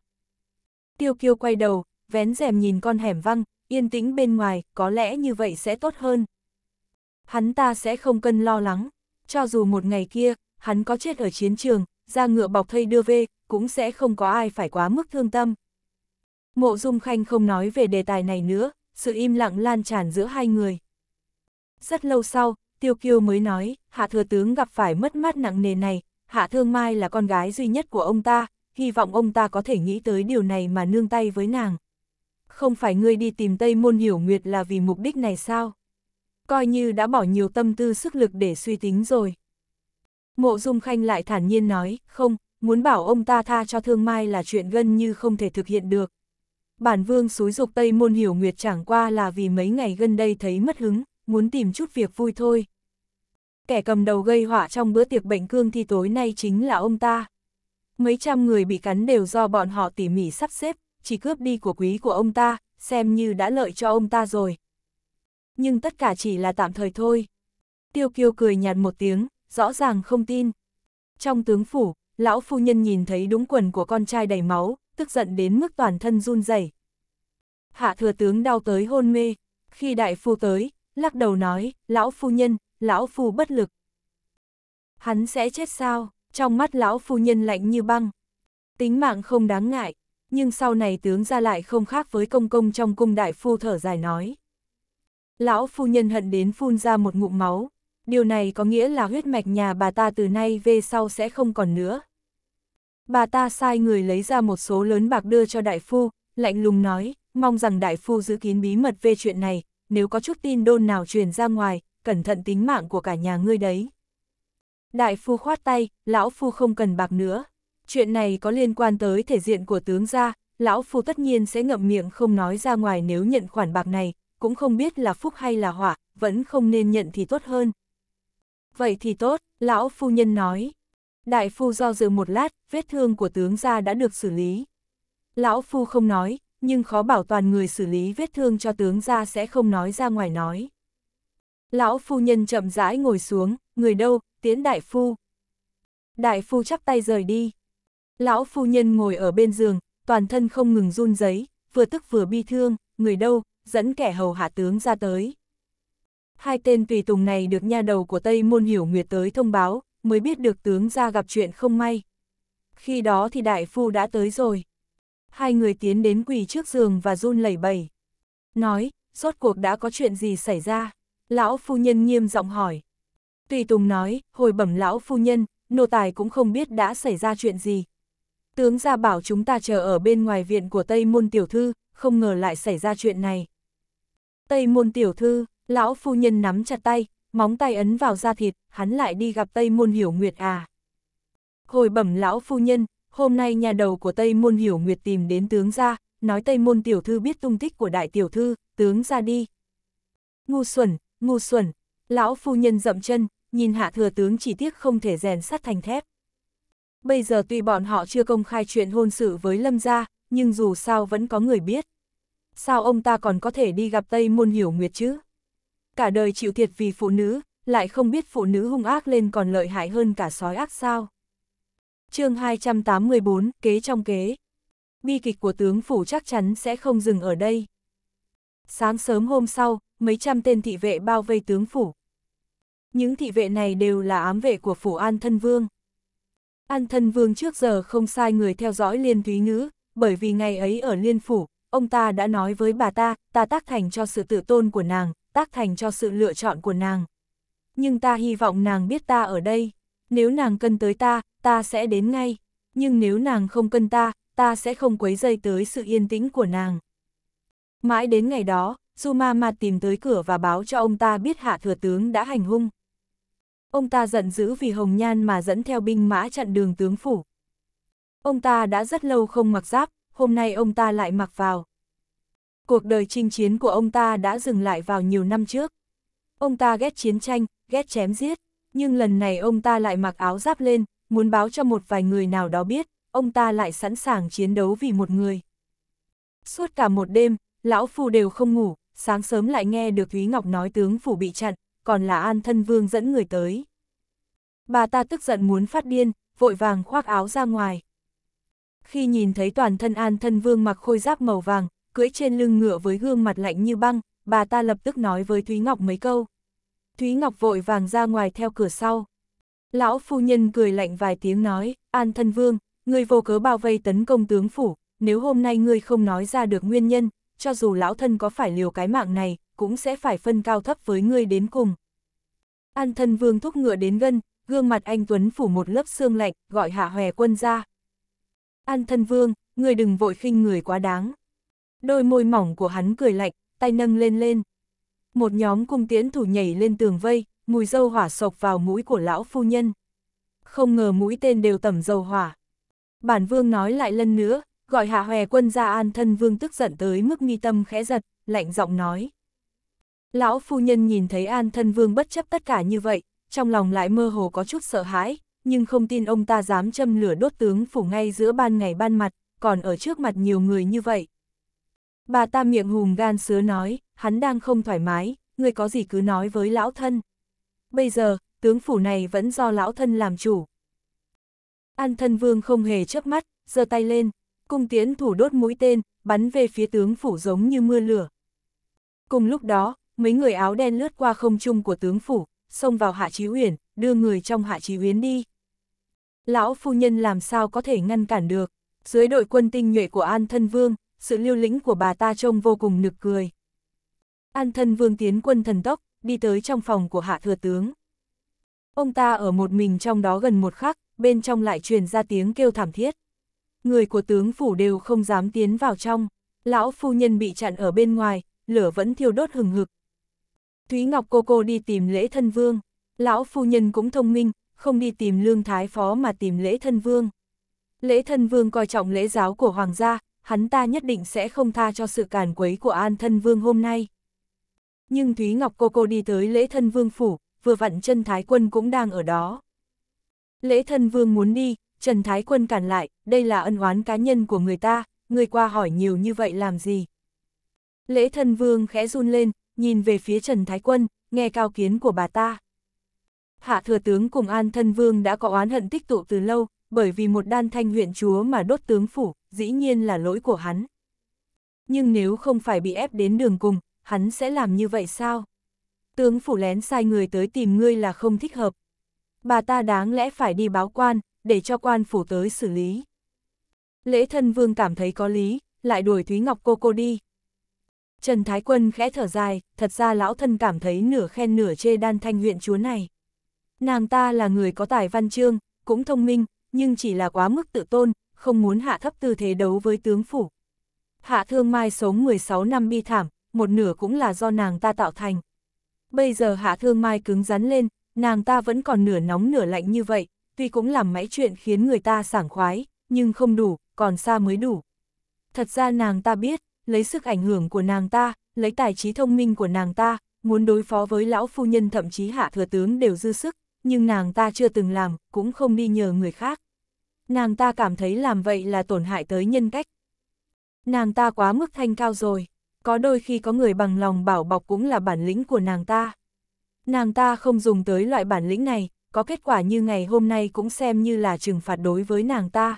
Tiêu kiêu quay đầu, vén rèm nhìn con hẻm văng, yên tĩnh bên ngoài, có lẽ như vậy sẽ tốt hơn. Hắn ta sẽ không cần lo lắng, cho dù một ngày kia, hắn có chết ở chiến trường, ra ngựa bọc thây đưa về, cũng sẽ không có ai phải quá mức thương tâm. Mộ Dung Khanh không nói về đề tài này nữa, sự im lặng lan tràn giữa hai người. Rất lâu sau, Tiêu Kiêu mới nói, Hạ Thừa Tướng gặp phải mất mát nặng nề này, Hạ Thương Mai là con gái duy nhất của ông ta, hy vọng ông ta có thể nghĩ tới điều này mà nương tay với nàng. Không phải ngươi đi tìm Tây Môn Hiểu Nguyệt là vì mục đích này sao? Coi như đã bỏ nhiều tâm tư sức lực để suy tính rồi. Mộ Dung Khanh lại thản nhiên nói, không, muốn bảo ông ta tha cho Thương Mai là chuyện gần như không thể thực hiện được. Bản vương xúi dục Tây Môn Hiểu Nguyệt chẳng qua là vì mấy ngày gần đây thấy mất hứng, muốn tìm chút việc vui thôi. Kẻ cầm đầu gây họa trong bữa tiệc bệnh cương thi tối nay chính là ông ta. Mấy trăm người bị cắn đều do bọn họ tỉ mỉ sắp xếp, chỉ cướp đi của quý của ông ta, xem như đã lợi cho ông ta rồi. Nhưng tất cả chỉ là tạm thời thôi. Tiêu kiêu cười nhạt một tiếng, rõ ràng không tin. Trong tướng phủ, lão phu nhân nhìn thấy đúng quần của con trai đầy máu, tức giận đến mức toàn thân run rẩy. Hạ thừa tướng đau tới hôn mê, khi đại phu tới, lắc đầu nói, lão phu nhân, lão phu bất lực. Hắn sẽ chết sao, trong mắt lão phu nhân lạnh như băng. Tính mạng không đáng ngại, nhưng sau này tướng ra lại không khác với công công trong cung đại phu thở dài nói. Lão phu nhân hận đến phun ra một ngụm máu, điều này có nghĩa là huyết mạch nhà bà ta từ nay về sau sẽ không còn nữa. Bà ta sai người lấy ra một số lớn bạc đưa cho đại phu, lạnh lùng nói, mong rằng đại phu giữ kín bí mật về chuyện này, nếu có chút tin đôn nào truyền ra ngoài, cẩn thận tính mạng của cả nhà ngươi đấy. Đại phu khoát tay, lão phu không cần bạc nữa. Chuyện này có liên quan tới thể diện của tướng gia, lão phu tất nhiên sẽ ngậm miệng không nói ra ngoài nếu nhận khoản bạc này, cũng không biết là phúc hay là họa, vẫn không nên nhận thì tốt hơn. Vậy thì tốt, lão phu nhân nói. Đại phu do dự một lát, vết thương của tướng gia đã được xử lý. Lão phu không nói, nhưng khó bảo toàn người xử lý vết thương cho tướng ra sẽ không nói ra ngoài nói. Lão phu nhân chậm rãi ngồi xuống, người đâu, tiến đại phu. Đại phu chắp tay rời đi. Lão phu nhân ngồi ở bên giường, toàn thân không ngừng run giấy, vừa tức vừa bi thương, người đâu, dẫn kẻ hầu hạ tướng ra tới. Hai tên tùy tùng này được nha đầu của Tây Môn Hiểu Nguyệt tới thông báo, mới biết được tướng ra gặp chuyện không may. Khi đó thì đại phu đã tới rồi. Hai người tiến đến quỳ trước giường và run lẩy bẩy. Nói, rốt cuộc đã có chuyện gì xảy ra? Lão phu nhân nghiêm giọng hỏi. Tùy Tùng nói, hồi bẩm lão phu nhân, nô tài cũng không biết đã xảy ra chuyện gì. Tướng gia bảo chúng ta chờ ở bên ngoài viện của Tây Môn Tiểu Thư, không ngờ lại xảy ra chuyện này. Tây Môn Tiểu Thư, lão phu nhân nắm chặt tay, móng tay ấn vào da thịt, hắn lại đi gặp Tây Môn Hiểu Nguyệt à. Hồi bẩm lão phu nhân, hôm nay nhà đầu của Tây Môn Hiểu Nguyệt tìm đến tướng ra, nói Tây Môn Tiểu Thư biết tung tích của Đại Tiểu Thư, tướng ra đi. Ngu xuẩn, ngu xuẩn, lão phu nhân dậm chân, nhìn hạ thừa tướng chỉ tiếc không thể rèn sắt thành thép. Bây giờ tuy bọn họ chưa công khai chuyện hôn sự với Lâm gia, nhưng dù sao vẫn có người biết. Sao ông ta còn có thể đi gặp Tây Môn Hiểu Nguyệt chứ? Cả đời chịu thiệt vì phụ nữ, lại không biết phụ nữ hung ác lên còn lợi hại hơn cả sói ác sao? chương 284, kế trong kế. Bi kịch của tướng phủ chắc chắn sẽ không dừng ở đây. Sáng sớm hôm sau, mấy trăm tên thị vệ bao vây tướng phủ. Những thị vệ này đều là ám vệ của phủ An Thân Vương. An Thân Vương trước giờ không sai người theo dõi Liên Thúy Ngữ, bởi vì ngày ấy ở Liên Phủ, ông ta đã nói với bà ta, ta tác thành cho sự tự tôn của nàng, tác thành cho sự lựa chọn của nàng. Nhưng ta hy vọng nàng biết ta ở đây. Nếu nàng cần tới ta, ta sẽ đến ngay, nhưng nếu nàng không cân ta, ta sẽ không quấy dây tới sự yên tĩnh của nàng. Mãi đến ngày đó, Zuma mặt tìm tới cửa và báo cho ông ta biết hạ thừa tướng đã hành hung. Ông ta giận dữ vì Hồng Nhan mà dẫn theo binh mã chặn đường tướng phủ. Ông ta đã rất lâu không mặc giáp, hôm nay ông ta lại mặc vào. Cuộc đời chinh chiến của ông ta đã dừng lại vào nhiều năm trước. Ông ta ghét chiến tranh, ghét chém giết, nhưng lần này ông ta lại mặc áo giáp lên, muốn báo cho một vài người nào đó biết, ông ta lại sẵn sàng chiến đấu vì một người. Suốt cả một đêm, lão phu đều không ngủ, sáng sớm lại nghe được Thúy Ngọc nói tướng phủ bị chặn, còn là An Thân Vương dẫn người tới. Bà ta tức giận muốn phát điên, vội vàng khoác áo ra ngoài. Khi nhìn thấy toàn thân An Thân Vương mặc khôi giáp màu vàng, cưỡi trên lưng ngựa với gương mặt lạnh như băng, bà ta lập tức nói với Thúy Ngọc mấy câu. Thúy Ngọc vội vàng ra ngoài theo cửa sau. Lão phu nhân cười lạnh vài tiếng nói, An thân vương, người vô cớ bao vây tấn công tướng phủ, nếu hôm nay ngươi không nói ra được nguyên nhân, cho dù lão thân có phải liều cái mạng này, cũng sẽ phải phân cao thấp với ngươi đến cùng. An thân vương thúc ngựa đến gân, gương mặt anh Tuấn phủ một lớp xương lạnh, gọi hạ hòe quân ra. An thân vương, người đừng vội khinh người quá đáng. Đôi môi mỏng của hắn cười lạnh, tay nâng lên lên một nhóm cung tiễn thủ nhảy lên tường vây, mùi dâu hỏa sộc vào mũi của lão phu nhân. Không ngờ mũi tên đều tẩm dầu hỏa. Bản vương nói lại lần nữa, gọi hạ hòe quân ra an thân vương tức giận tới mức nghi tâm khẽ giật, lạnh giọng nói. Lão phu nhân nhìn thấy an thân vương bất chấp tất cả như vậy, trong lòng lại mơ hồ có chút sợ hãi, nhưng không tin ông ta dám châm lửa đốt tướng phủ ngay giữa ban ngày ban mặt, còn ở trước mặt nhiều người như vậy. Bà ta miệng hùm gan sứa nói, hắn đang không thoải mái, người có gì cứ nói với lão thân. Bây giờ, tướng phủ này vẫn do lão thân làm chủ. An thân vương không hề chớp mắt, giơ tay lên, cung tiến thủ đốt mũi tên, bắn về phía tướng phủ giống như mưa lửa. Cùng lúc đó, mấy người áo đen lướt qua không trung của tướng phủ, xông vào hạ trí uyển, đưa người trong hạ trí uyển đi. Lão phu nhân làm sao có thể ngăn cản được, dưới đội quân tinh nhuệ của An thân vương, sự liêu lĩnh của bà ta trông vô cùng nực cười an thân vương tiến quân thần tốc, đi tới trong phòng của hạ thừa tướng. Ông ta ở một mình trong đó gần một khắc, bên trong lại truyền ra tiếng kêu thảm thiết. Người của tướng phủ đều không dám tiến vào trong, lão phu nhân bị chặn ở bên ngoài, lửa vẫn thiêu đốt hừng hực. Thúy Ngọc cô cô đi tìm lễ thân vương, lão phu nhân cũng thông minh, không đi tìm lương thái phó mà tìm lễ thân vương. Lễ thân vương coi trọng lễ giáo của hoàng gia, hắn ta nhất định sẽ không tha cho sự càn quấy của an thân vương hôm nay nhưng Thúy Ngọc cô cô đi tới lễ thân vương phủ, vừa vặn trần Thái Quân cũng đang ở đó. Lễ thân vương muốn đi, Trần Thái Quân cản lại, đây là ân oán cá nhân của người ta, người qua hỏi nhiều như vậy làm gì. Lễ thân vương khẽ run lên, nhìn về phía Trần Thái Quân, nghe cao kiến của bà ta. Hạ thừa tướng cùng an thân vương đã có oán hận tích tụ từ lâu, bởi vì một đan thanh huyện chúa mà đốt tướng phủ, dĩ nhiên là lỗi của hắn. Nhưng nếu không phải bị ép đến đường cùng, hắn sẽ làm như vậy sao? Tướng phủ lén sai người tới tìm ngươi là không thích hợp. Bà ta đáng lẽ phải đi báo quan, để cho quan phủ tới xử lý. Lễ thân vương cảm thấy có lý, lại đuổi Thúy Ngọc cô cô đi. Trần Thái Quân khẽ thở dài, thật ra lão thân cảm thấy nửa khen nửa chê đan thanh huyện chúa này. Nàng ta là người có tài văn chương, cũng thông minh, nhưng chỉ là quá mức tự tôn, không muốn hạ thấp tư thế đấu với tướng phủ. Hạ Thương Mai sống 16 năm bi thảm, một nửa cũng là do nàng ta tạo thành. Bây giờ hạ thương mai cứng rắn lên, nàng ta vẫn còn nửa nóng nửa lạnh như vậy, tuy cũng làm mãi chuyện khiến người ta sảng khoái, nhưng không đủ, còn xa mới đủ. Thật ra nàng ta biết, lấy sức ảnh hưởng của nàng ta, lấy tài trí thông minh của nàng ta, muốn đối phó với lão phu nhân thậm chí hạ thừa tướng đều dư sức, nhưng nàng ta chưa từng làm, cũng không đi nhờ người khác. Nàng ta cảm thấy làm vậy là tổn hại tới nhân cách. Nàng ta quá mức thanh cao rồi có đôi khi có người bằng lòng bảo bọc cũng là bản lĩnh của nàng ta. Nàng ta không dùng tới loại bản lĩnh này, có kết quả như ngày hôm nay cũng xem như là trừng phạt đối với nàng ta.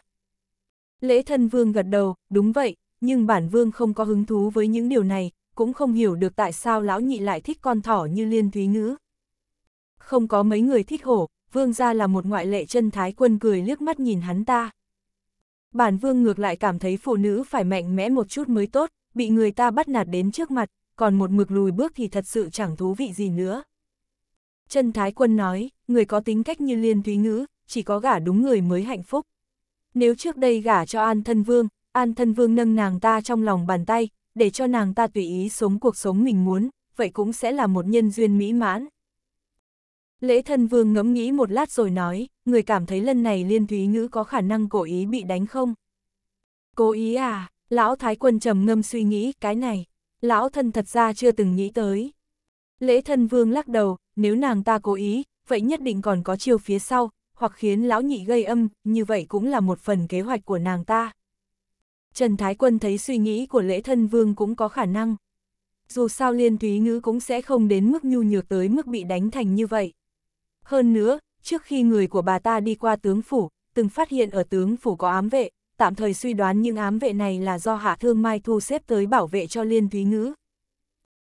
Lễ thân vương gật đầu, đúng vậy, nhưng bản vương không có hứng thú với những điều này, cũng không hiểu được tại sao lão nhị lại thích con thỏ như liên thúy ngữ. Không có mấy người thích hổ, vương gia là một ngoại lệ chân thái quân cười liếc mắt nhìn hắn ta. Bản vương ngược lại cảm thấy phụ nữ phải mạnh mẽ một chút mới tốt, bị người ta bắt nạt đến trước mặt, còn một mực lùi bước thì thật sự chẳng thú vị gì nữa. Trần Thái Quân nói, người có tính cách như liên thúy ngữ, chỉ có gả đúng người mới hạnh phúc. Nếu trước đây gả cho An Thân Vương, An Thân Vương nâng nàng ta trong lòng bàn tay, để cho nàng ta tùy ý sống cuộc sống mình muốn, vậy cũng sẽ là một nhân duyên mỹ mãn. Lễ Thân Vương ngẫm nghĩ một lát rồi nói, người cảm thấy lần này Liên Thúy Ngữ có khả năng cố ý bị đánh không? Cố ý à, Lão Thái Quân trầm ngâm suy nghĩ cái này, lão thân thật ra chưa từng nghĩ tới. Lễ thân vương lắc đầu, nếu nàng ta cố ý, vậy nhất định còn có chiêu phía sau, hoặc khiến lão nhị gây âm, như vậy cũng là một phần kế hoạch của nàng ta. Trần Thái Quân thấy suy nghĩ của lễ thân vương cũng có khả năng. Dù sao liên thúy ngữ cũng sẽ không đến mức nhu nhược tới mức bị đánh thành như vậy. Hơn nữa, trước khi người của bà ta đi qua tướng phủ, từng phát hiện ở tướng phủ có ám vệ, tạm thời suy đoán những ám vệ này là do Hạ Thương Mai thu xếp tới bảo vệ cho Liên Thúy Ngữ.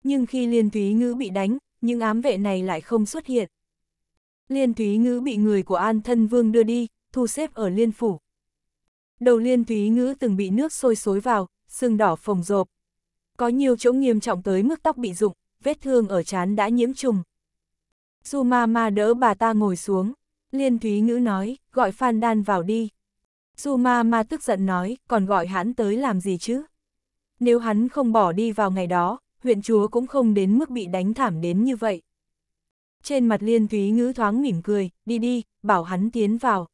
Nhưng khi Liên Thúy Ngữ bị đánh, những ám vệ này lại không xuất hiện. Liên Thúy Ngữ bị người của An Thân Vương đưa đi, thu xếp ở Liên Phủ. Đầu Liên Thúy Ngữ từng bị nước sôi xối vào, sưng đỏ phồng rộp. Có nhiều chỗ nghiêm trọng tới mức tóc bị rụng, vết thương ở trán đã nhiễm trùng. Su ma ma đỡ bà ta ngồi xuống. Liên Thúy Ngữ nói, gọi Phan Đan vào đi. Su ma ma tức giận nói, còn gọi hắn tới làm gì chứ? Nếu hắn không bỏ đi vào ngày đó, huyện chúa cũng không đến mức bị đánh thảm đến như vậy. Trên mặt liên thúy ngữ thoáng mỉm cười, đi đi, bảo hắn tiến vào.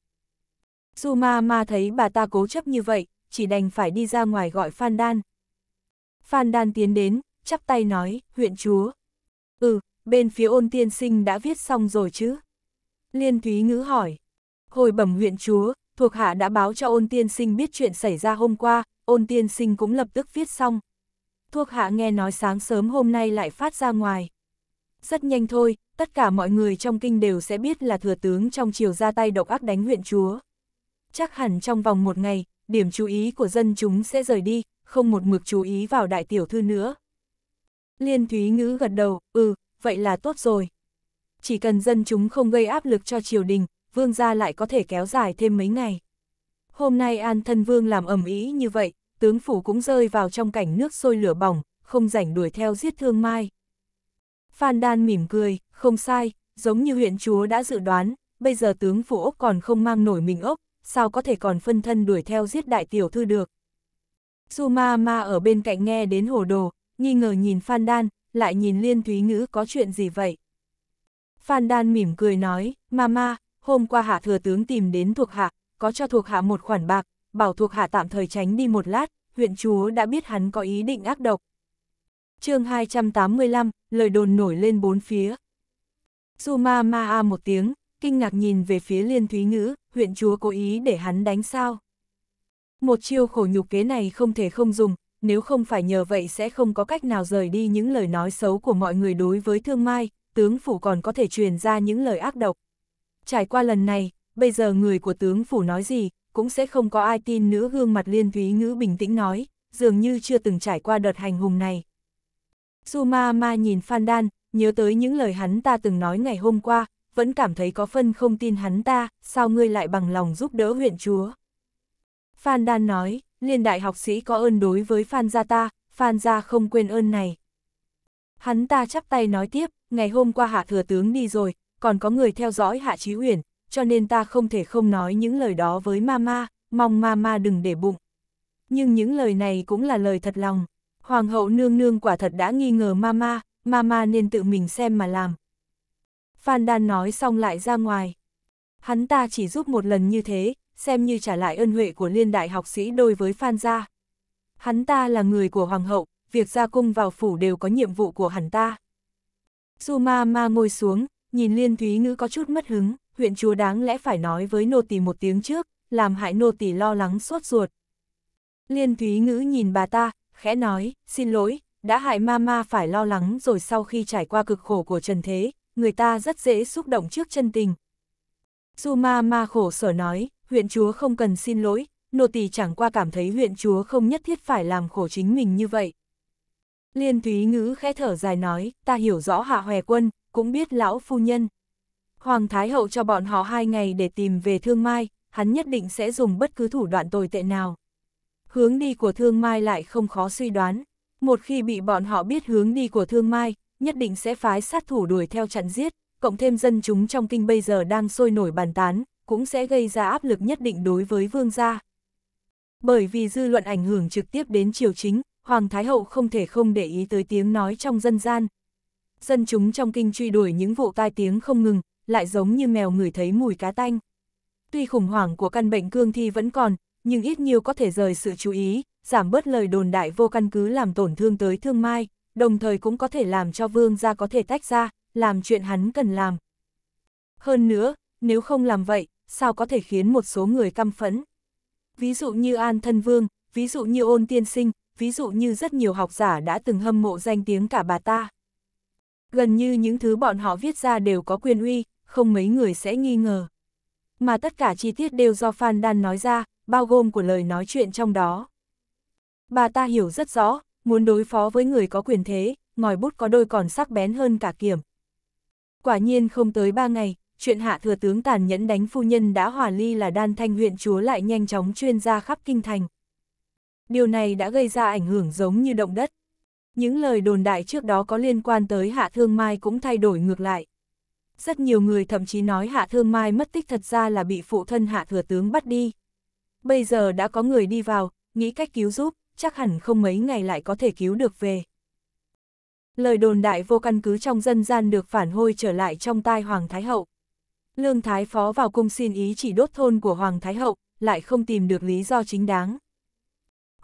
Su ma ma thấy bà ta cố chấp như vậy, chỉ đành phải đi ra ngoài gọi Phan Đan. Phan Đan tiến đến, chắp tay nói, huyện chúa. Ừ, bên phía ôn tiên sinh đã viết xong rồi chứ? Liên thúy ngữ hỏi. Hồi bẩm huyện chúa, thuộc hạ đã báo cho ôn tiên sinh biết chuyện xảy ra hôm qua, ôn tiên sinh cũng lập tức viết xong. Thuộc hạ nghe nói sáng sớm hôm nay lại phát ra ngoài. Rất nhanh thôi, tất cả mọi người trong kinh đều sẽ biết là thừa tướng trong chiều ra tay độc ác đánh huyện chúa. Chắc hẳn trong vòng một ngày, điểm chú ý của dân chúng sẽ rời đi, không một mực chú ý vào đại tiểu thư nữa. Liên Thúy Ngữ gật đầu, ừ, vậy là tốt rồi. Chỉ cần dân chúng không gây áp lực cho triều đình, vương gia lại có thể kéo dài thêm mấy ngày. Hôm nay An Thân Vương làm ầm ý như vậy, tướng phủ cũng rơi vào trong cảnh nước sôi lửa bỏng, không rảnh đuổi theo giết thương mai. Phan Đan mỉm cười, không sai, giống như huyện chúa đã dự đoán, bây giờ tướng phủ ốc còn không mang nổi mình ốc, sao có thể còn phân thân đuổi theo giết đại tiểu thư được. Su ma ma ở bên cạnh nghe đến hồ đồ, nghi ngờ nhìn Phan Đan, lại nhìn Liên Thúy Ngữ có chuyện gì vậy. Phan Đan mỉm cười nói, Ma Ma hôm qua hạ thừa tướng tìm đến thuộc hạ, có cho thuộc hạ một khoản bạc, bảo thuộc hạ tạm thời tránh đi một lát, huyện chúa đã biết hắn có ý định ác độc. chương 285, lời đồn nổi lên bốn phía. Su ma ma a một tiếng, kinh ngạc nhìn về phía liên thúy ngữ, huyện chúa cố ý để hắn đánh sao. Một chiêu khổ nhục kế này không thể không dùng, nếu không phải nhờ vậy sẽ không có cách nào rời đi những lời nói xấu của mọi người đối với thương mai, tướng phủ còn có thể truyền ra những lời ác độc trải qua lần này, bây giờ người của tướng phủ nói gì, cũng sẽ không có ai tin nữ gương mặt liên thúy ngữ bình tĩnh nói, dường như chưa từng trải qua đợt hành hùng này. Su ma ma nhìn Phan Đan, nhớ tới những lời hắn ta từng nói ngày hôm qua, vẫn cảm thấy có phân không tin hắn ta, sao ngươi lại bằng lòng giúp đỡ huyện chúa. Phan Đan nói, liên đại học sĩ có ơn đối với Phan gia ta, Phan gia không quên ơn này. Hắn ta chắp tay nói tiếp, ngày hôm qua hạ thừa tướng đi rồi, còn có người theo dõi Hạ Chí Huyền, cho nên ta không thể không nói những lời đó với Mama, mong Mama đừng để bụng. Nhưng những lời này cũng là lời thật lòng. Hoàng hậu nương nương quả thật đã nghi ngờ Mama, Mama nên tự mình xem mà làm. Phan Đan nói xong lại ra ngoài. Hắn ta chỉ giúp một lần như thế, xem như trả lại ân huệ của liên đại học sĩ đôi với Phan gia. Hắn ta là người của hoàng hậu, việc ra cung vào phủ đều có nhiệm vụ của hắn ta. Su Mama ngồi xuống, Nhìn liên thúy ngữ có chút mất hứng, huyện chúa đáng lẽ phải nói với nô tỳ một tiếng trước, làm hại nô tỳ lo lắng sốt ruột. Liên thúy ngữ nhìn bà ta, khẽ nói, xin lỗi, đã hại mama phải lo lắng rồi sau khi trải qua cực khổ của Trần Thế, người ta rất dễ xúc động trước chân tình. Su mama khổ sở nói, huyện chúa không cần xin lỗi, nô tỳ chẳng qua cảm thấy huyện chúa không nhất thiết phải làm khổ chính mình như vậy. Liên thúy ngữ khẽ thở dài nói, ta hiểu rõ hạ hòe quân, cũng biết lão phu nhân. Hoàng Thái Hậu cho bọn họ hai ngày để tìm về Thương Mai, hắn nhất định sẽ dùng bất cứ thủ đoạn tồi tệ nào. Hướng đi của Thương Mai lại không khó suy đoán. Một khi bị bọn họ biết hướng đi của Thương Mai, nhất định sẽ phái sát thủ đuổi theo chặn giết, cộng thêm dân chúng trong kinh bây giờ đang sôi nổi bàn tán, cũng sẽ gây ra áp lực nhất định đối với vương gia. Bởi vì dư luận ảnh hưởng trực tiếp đến triều chính, Hoàng Thái Hậu không thể không để ý tới tiếng nói trong dân gian, dân chúng trong kinh truy đuổi những vụ tai tiếng không ngừng, lại giống như mèo người thấy mùi cá tanh. Tuy khủng hoảng của căn bệnh cương thi vẫn còn, nhưng ít nhiều có thể rời sự chú ý, giảm bớt lời đồn đại vô căn cứ làm tổn thương tới thương mai, đồng thời cũng có thể làm cho vương gia có thể tách ra, làm chuyện hắn cần làm. Hơn nữa, nếu không làm vậy, sao có thể khiến một số người căm phẫn? Ví dụ như An Thân Vương, ví dụ như Ôn Tiên Sinh, ví dụ như rất nhiều học giả đã từng hâm mộ danh tiếng cả bà ta. Gần như những thứ bọn họ viết ra đều có quyền uy, không mấy người sẽ nghi ngờ. Mà tất cả chi tiết đều do Phan Đan nói ra, bao gồm của lời nói chuyện trong đó. Bà ta hiểu rất rõ, muốn đối phó với người có quyền thế, ngòi bút có đôi còn sắc bén hơn cả kiểm. Quả nhiên không tới ba ngày, chuyện hạ thừa tướng tàn nhẫn đánh phu nhân đã hòa ly là đan thanh huyện chúa lại nhanh chóng chuyên ra khắp kinh thành. Điều này đã gây ra ảnh hưởng giống như động đất, những lời đồn đại trước đó có liên quan tới Hạ Thương Mai cũng thay đổi ngược lại. Rất nhiều người thậm chí nói Hạ Thương Mai mất tích thật ra là bị phụ thân Hạ Thừa Tướng bắt đi. Bây giờ đã có người đi vào, nghĩ cách cứu giúp, chắc hẳn không mấy ngày lại có thể cứu được về. Lời đồn đại vô căn cứ trong dân gian được phản hồi trở lại trong tai Hoàng Thái Hậu. Lương Thái Phó vào cung xin ý chỉ đốt thôn của Hoàng Thái Hậu, lại không tìm được lý do chính đáng.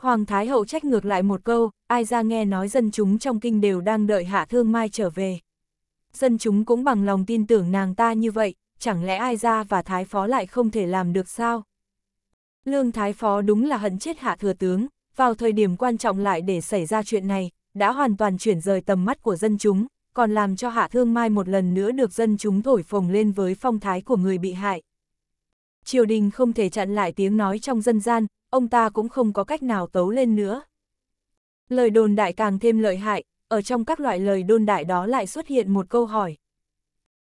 Hoàng Thái Hậu trách ngược lại một câu, ai ra nghe nói dân chúng trong kinh đều đang đợi hạ thương mai trở về. Dân chúng cũng bằng lòng tin tưởng nàng ta như vậy, chẳng lẽ ai ra và Thái Phó lại không thể làm được sao? Lương Thái Phó đúng là hận chết hạ thừa tướng, vào thời điểm quan trọng lại để xảy ra chuyện này, đã hoàn toàn chuyển rời tầm mắt của dân chúng, còn làm cho hạ thương mai một lần nữa được dân chúng thổi phồng lên với phong thái của người bị hại. Triều đình không thể chặn lại tiếng nói trong dân gian, ông ta cũng không có cách nào tấu lên nữa. Lời đồn đại càng thêm lợi hại, ở trong các loại lời đồn đại đó lại xuất hiện một câu hỏi.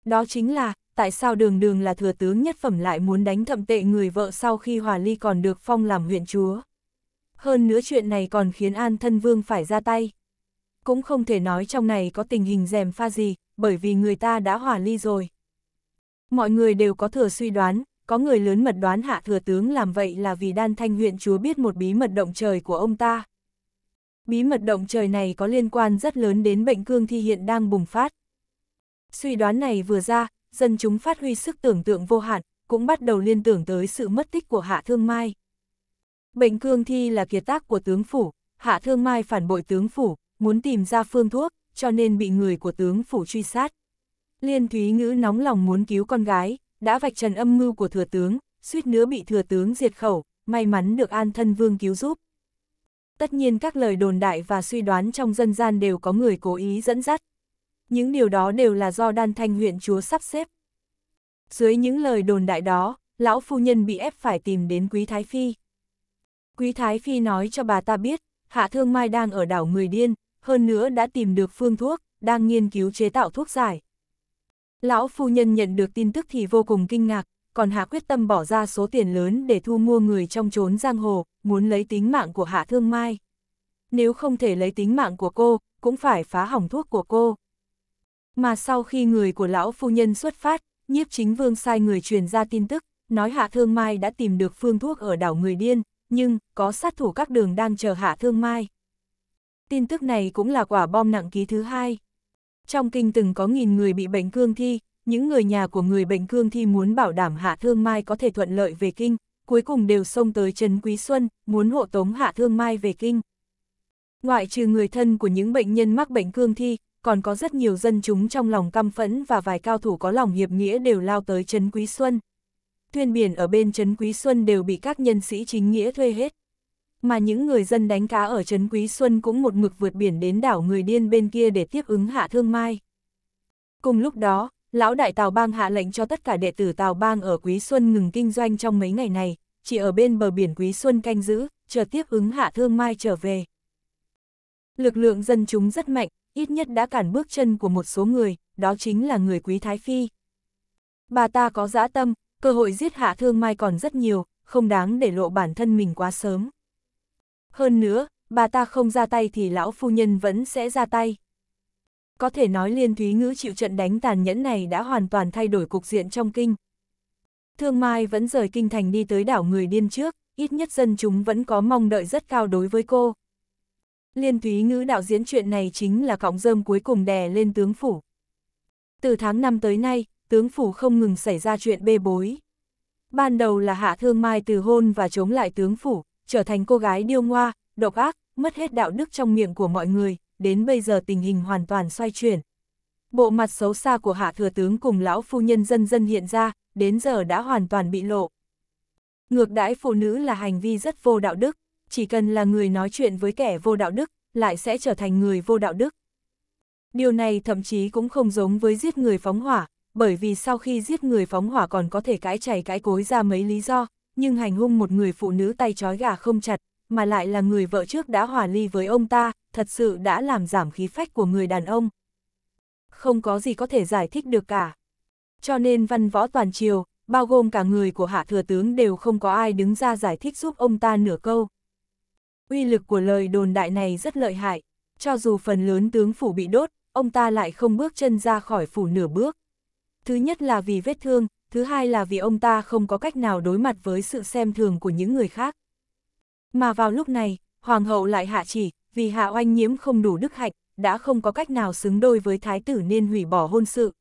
Đó chính là, tại sao đường đường là thừa tướng nhất phẩm lại muốn đánh thậm tệ người vợ sau khi hòa ly còn được phong làm huyện chúa. Hơn nữa chuyện này còn khiến An Thân Vương phải ra tay. Cũng không thể nói trong này có tình hình rèm pha gì, bởi vì người ta đã hòa ly rồi. Mọi người đều có thừa suy đoán, có người lớn mật đoán hạ thừa tướng làm vậy là vì đan thanh huyện chúa biết một bí mật động trời của ông ta. Bí mật động trời này có liên quan rất lớn đến bệnh cương thi hiện đang bùng phát. Suy đoán này vừa ra, dân chúng phát huy sức tưởng tượng vô hạn, cũng bắt đầu liên tưởng tới sự mất tích của Hạ Thương Mai. Bệnh cương thi là kiệt tác của tướng phủ, Hạ Thương Mai phản bội tướng phủ, muốn tìm ra phương thuốc, cho nên bị người của tướng phủ truy sát. Liên Thúy Ngữ nóng lòng muốn cứu con gái, đã vạch trần âm mưu của thừa tướng, suýt nữa bị thừa tướng diệt khẩu, may mắn được An Thân Vương cứu giúp. Tất nhiên các lời đồn đại và suy đoán trong dân gian đều có người cố ý dẫn dắt. Những điều đó đều là do đan thanh huyện chúa sắp xếp. Dưới những lời đồn đại đó, lão phu nhân bị ép phải tìm đến Quý Thái Phi. Quý Thái Phi nói cho bà ta biết, Hạ Thương Mai đang ở đảo Người Điên, hơn nữa đã tìm được phương thuốc, đang nghiên cứu chế tạo thuốc giải. Lão phu nhân nhận được tin tức thì vô cùng kinh ngạc, còn hạ quyết tâm bỏ ra số tiền lớn để thu mua người trong trốn giang hồ, muốn lấy tính mạng của hạ thương mai. Nếu không thể lấy tính mạng của cô, cũng phải phá hỏng thuốc của cô. Mà sau khi người của lão phu nhân xuất phát, nhiếp chính vương sai người truyền ra tin tức, nói hạ thương mai đã tìm được phương thuốc ở đảo người điên, nhưng có sát thủ các đường đang chờ hạ thương mai. Tin tức này cũng là quả bom nặng ký thứ hai. Trong kinh từng có nghìn người bị bệnh cương thi, những người nhà của người bệnh cương thi muốn bảo đảm Hạ Thương Mai có thể thuận lợi về kinh, cuối cùng đều xông tới Trấn Quý Xuân, muốn hộ tống Hạ Thương Mai về kinh. Ngoại trừ người thân của những bệnh nhân mắc bệnh cương thi, còn có rất nhiều dân chúng trong lòng căm phẫn và vài cao thủ có lòng hiệp nghĩa đều lao tới Trấn Quý Xuân. Thuyền biển ở bên Trấn Quý Xuân đều bị các nhân sĩ chính nghĩa thuê hết mà những người dân đánh cá ở Trấn Quý Xuân cũng một mực vượt biển đến đảo người điên bên kia để tiếp ứng hạ thương mai. Cùng lúc đó, lão đại tàu Bang hạ lệnh cho tất cả đệ tử tàu Bang ở Quý Xuân ngừng kinh doanh trong mấy ngày này, chỉ ở bên bờ biển Quý Xuân canh giữ, chờ tiếp ứng hạ thương mai trở về. Lực lượng dân chúng rất mạnh, ít nhất đã cản bước chân của một số người, đó chính là người Quý Thái Phi. Bà ta có dã tâm, cơ hội giết hạ thương mai còn rất nhiều, không đáng để lộ bản thân mình quá sớm hơn nữa, bà ta không ra tay thì lão phu nhân vẫn sẽ ra tay. Có thể nói liên thúy ngữ chịu trận đánh tàn nhẫn này đã hoàn toàn thay đổi cục diện trong kinh. Thương Mai vẫn rời kinh thành đi tới đảo người điên trước, ít nhất dân chúng vẫn có mong đợi rất cao đối với cô. Liên thúy ngữ đạo diễn chuyện này chính là cọng rơm cuối cùng đè lên tướng phủ. Từ tháng 5 tới nay, tướng phủ không ngừng xảy ra chuyện bê bối. Ban đầu là hạ thương mai từ hôn và chống lại tướng phủ, trở thành cô gái điêu ngoa, độc ác, mất hết đạo đức trong miệng của mọi người, đến bây giờ tình hình hoàn toàn xoay chuyển. Bộ mặt xấu xa của hạ thừa tướng cùng lão phu nhân dân dân hiện ra, đến giờ đã hoàn toàn bị lộ. Ngược đãi phụ nữ là hành vi rất vô đạo đức, chỉ cần là người nói chuyện với kẻ vô đạo đức, lại sẽ trở thành người vô đạo đức. Điều này thậm chí cũng không giống với giết người phóng hỏa, bởi vì sau khi giết người phóng hỏa còn có thể cãi chảy cãi cối ra mấy lý do, nhưng hành hung một người phụ nữ tay trói gà không chặt, mà lại là người vợ trước đã hòa ly với ông ta, thật sự đã làm giảm khí phách của người đàn ông. Không có gì có thể giải thích được cả. Cho nên văn võ toàn triều, bao gồm cả người của hạ thừa tướng đều không có ai đứng ra giải thích giúp ông ta nửa câu. Uy lực của lời đồn đại này rất lợi hại, cho dù phần lớn tướng phủ bị đốt, ông ta lại không bước chân ra khỏi phủ nửa bước. Thứ nhất là vì vết thương, thứ hai là vì ông ta không có cách nào đối mặt với sự xem thường của những người khác. Mà vào lúc này, Hoàng hậu lại hạ chỉ, vì hạ oanh nhiễm không đủ đức hạnh, đã không có cách nào xứng đôi với thái tử nên hủy bỏ hôn sự.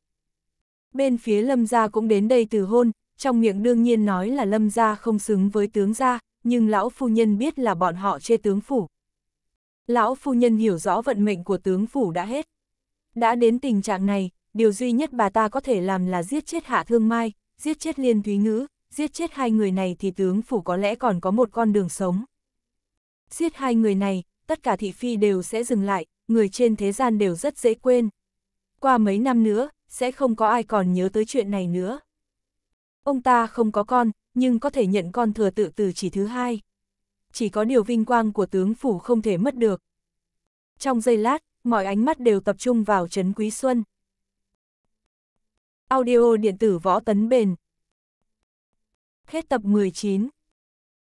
Bên phía lâm gia cũng đến đây từ hôn, trong miệng đương nhiên nói là lâm gia không xứng với tướng gia, nhưng lão phu nhân biết là bọn họ chê tướng phủ. Lão phu nhân hiểu rõ vận mệnh của tướng phủ đã hết. Đã đến tình trạng này, điều duy nhất bà ta có thể làm là giết chết Hạ Thương Mai, giết chết Liên Thúy Ngữ, giết chết hai người này thì tướng phủ có lẽ còn có một con đường sống. Giết hai người này, tất cả thị phi đều sẽ dừng lại, người trên thế gian đều rất dễ quên. Qua mấy năm nữa, sẽ không có ai còn nhớ tới chuyện này nữa. Ông ta không có con, nhưng có thể nhận con thừa tự từ chỉ thứ hai. Chỉ có điều vinh quang của tướng phủ không thể mất được. Trong giây lát, mọi ánh mắt đều tập trung vào Trấn Quý Xuân. Audio điện tử võ tấn bền. Hết tập 19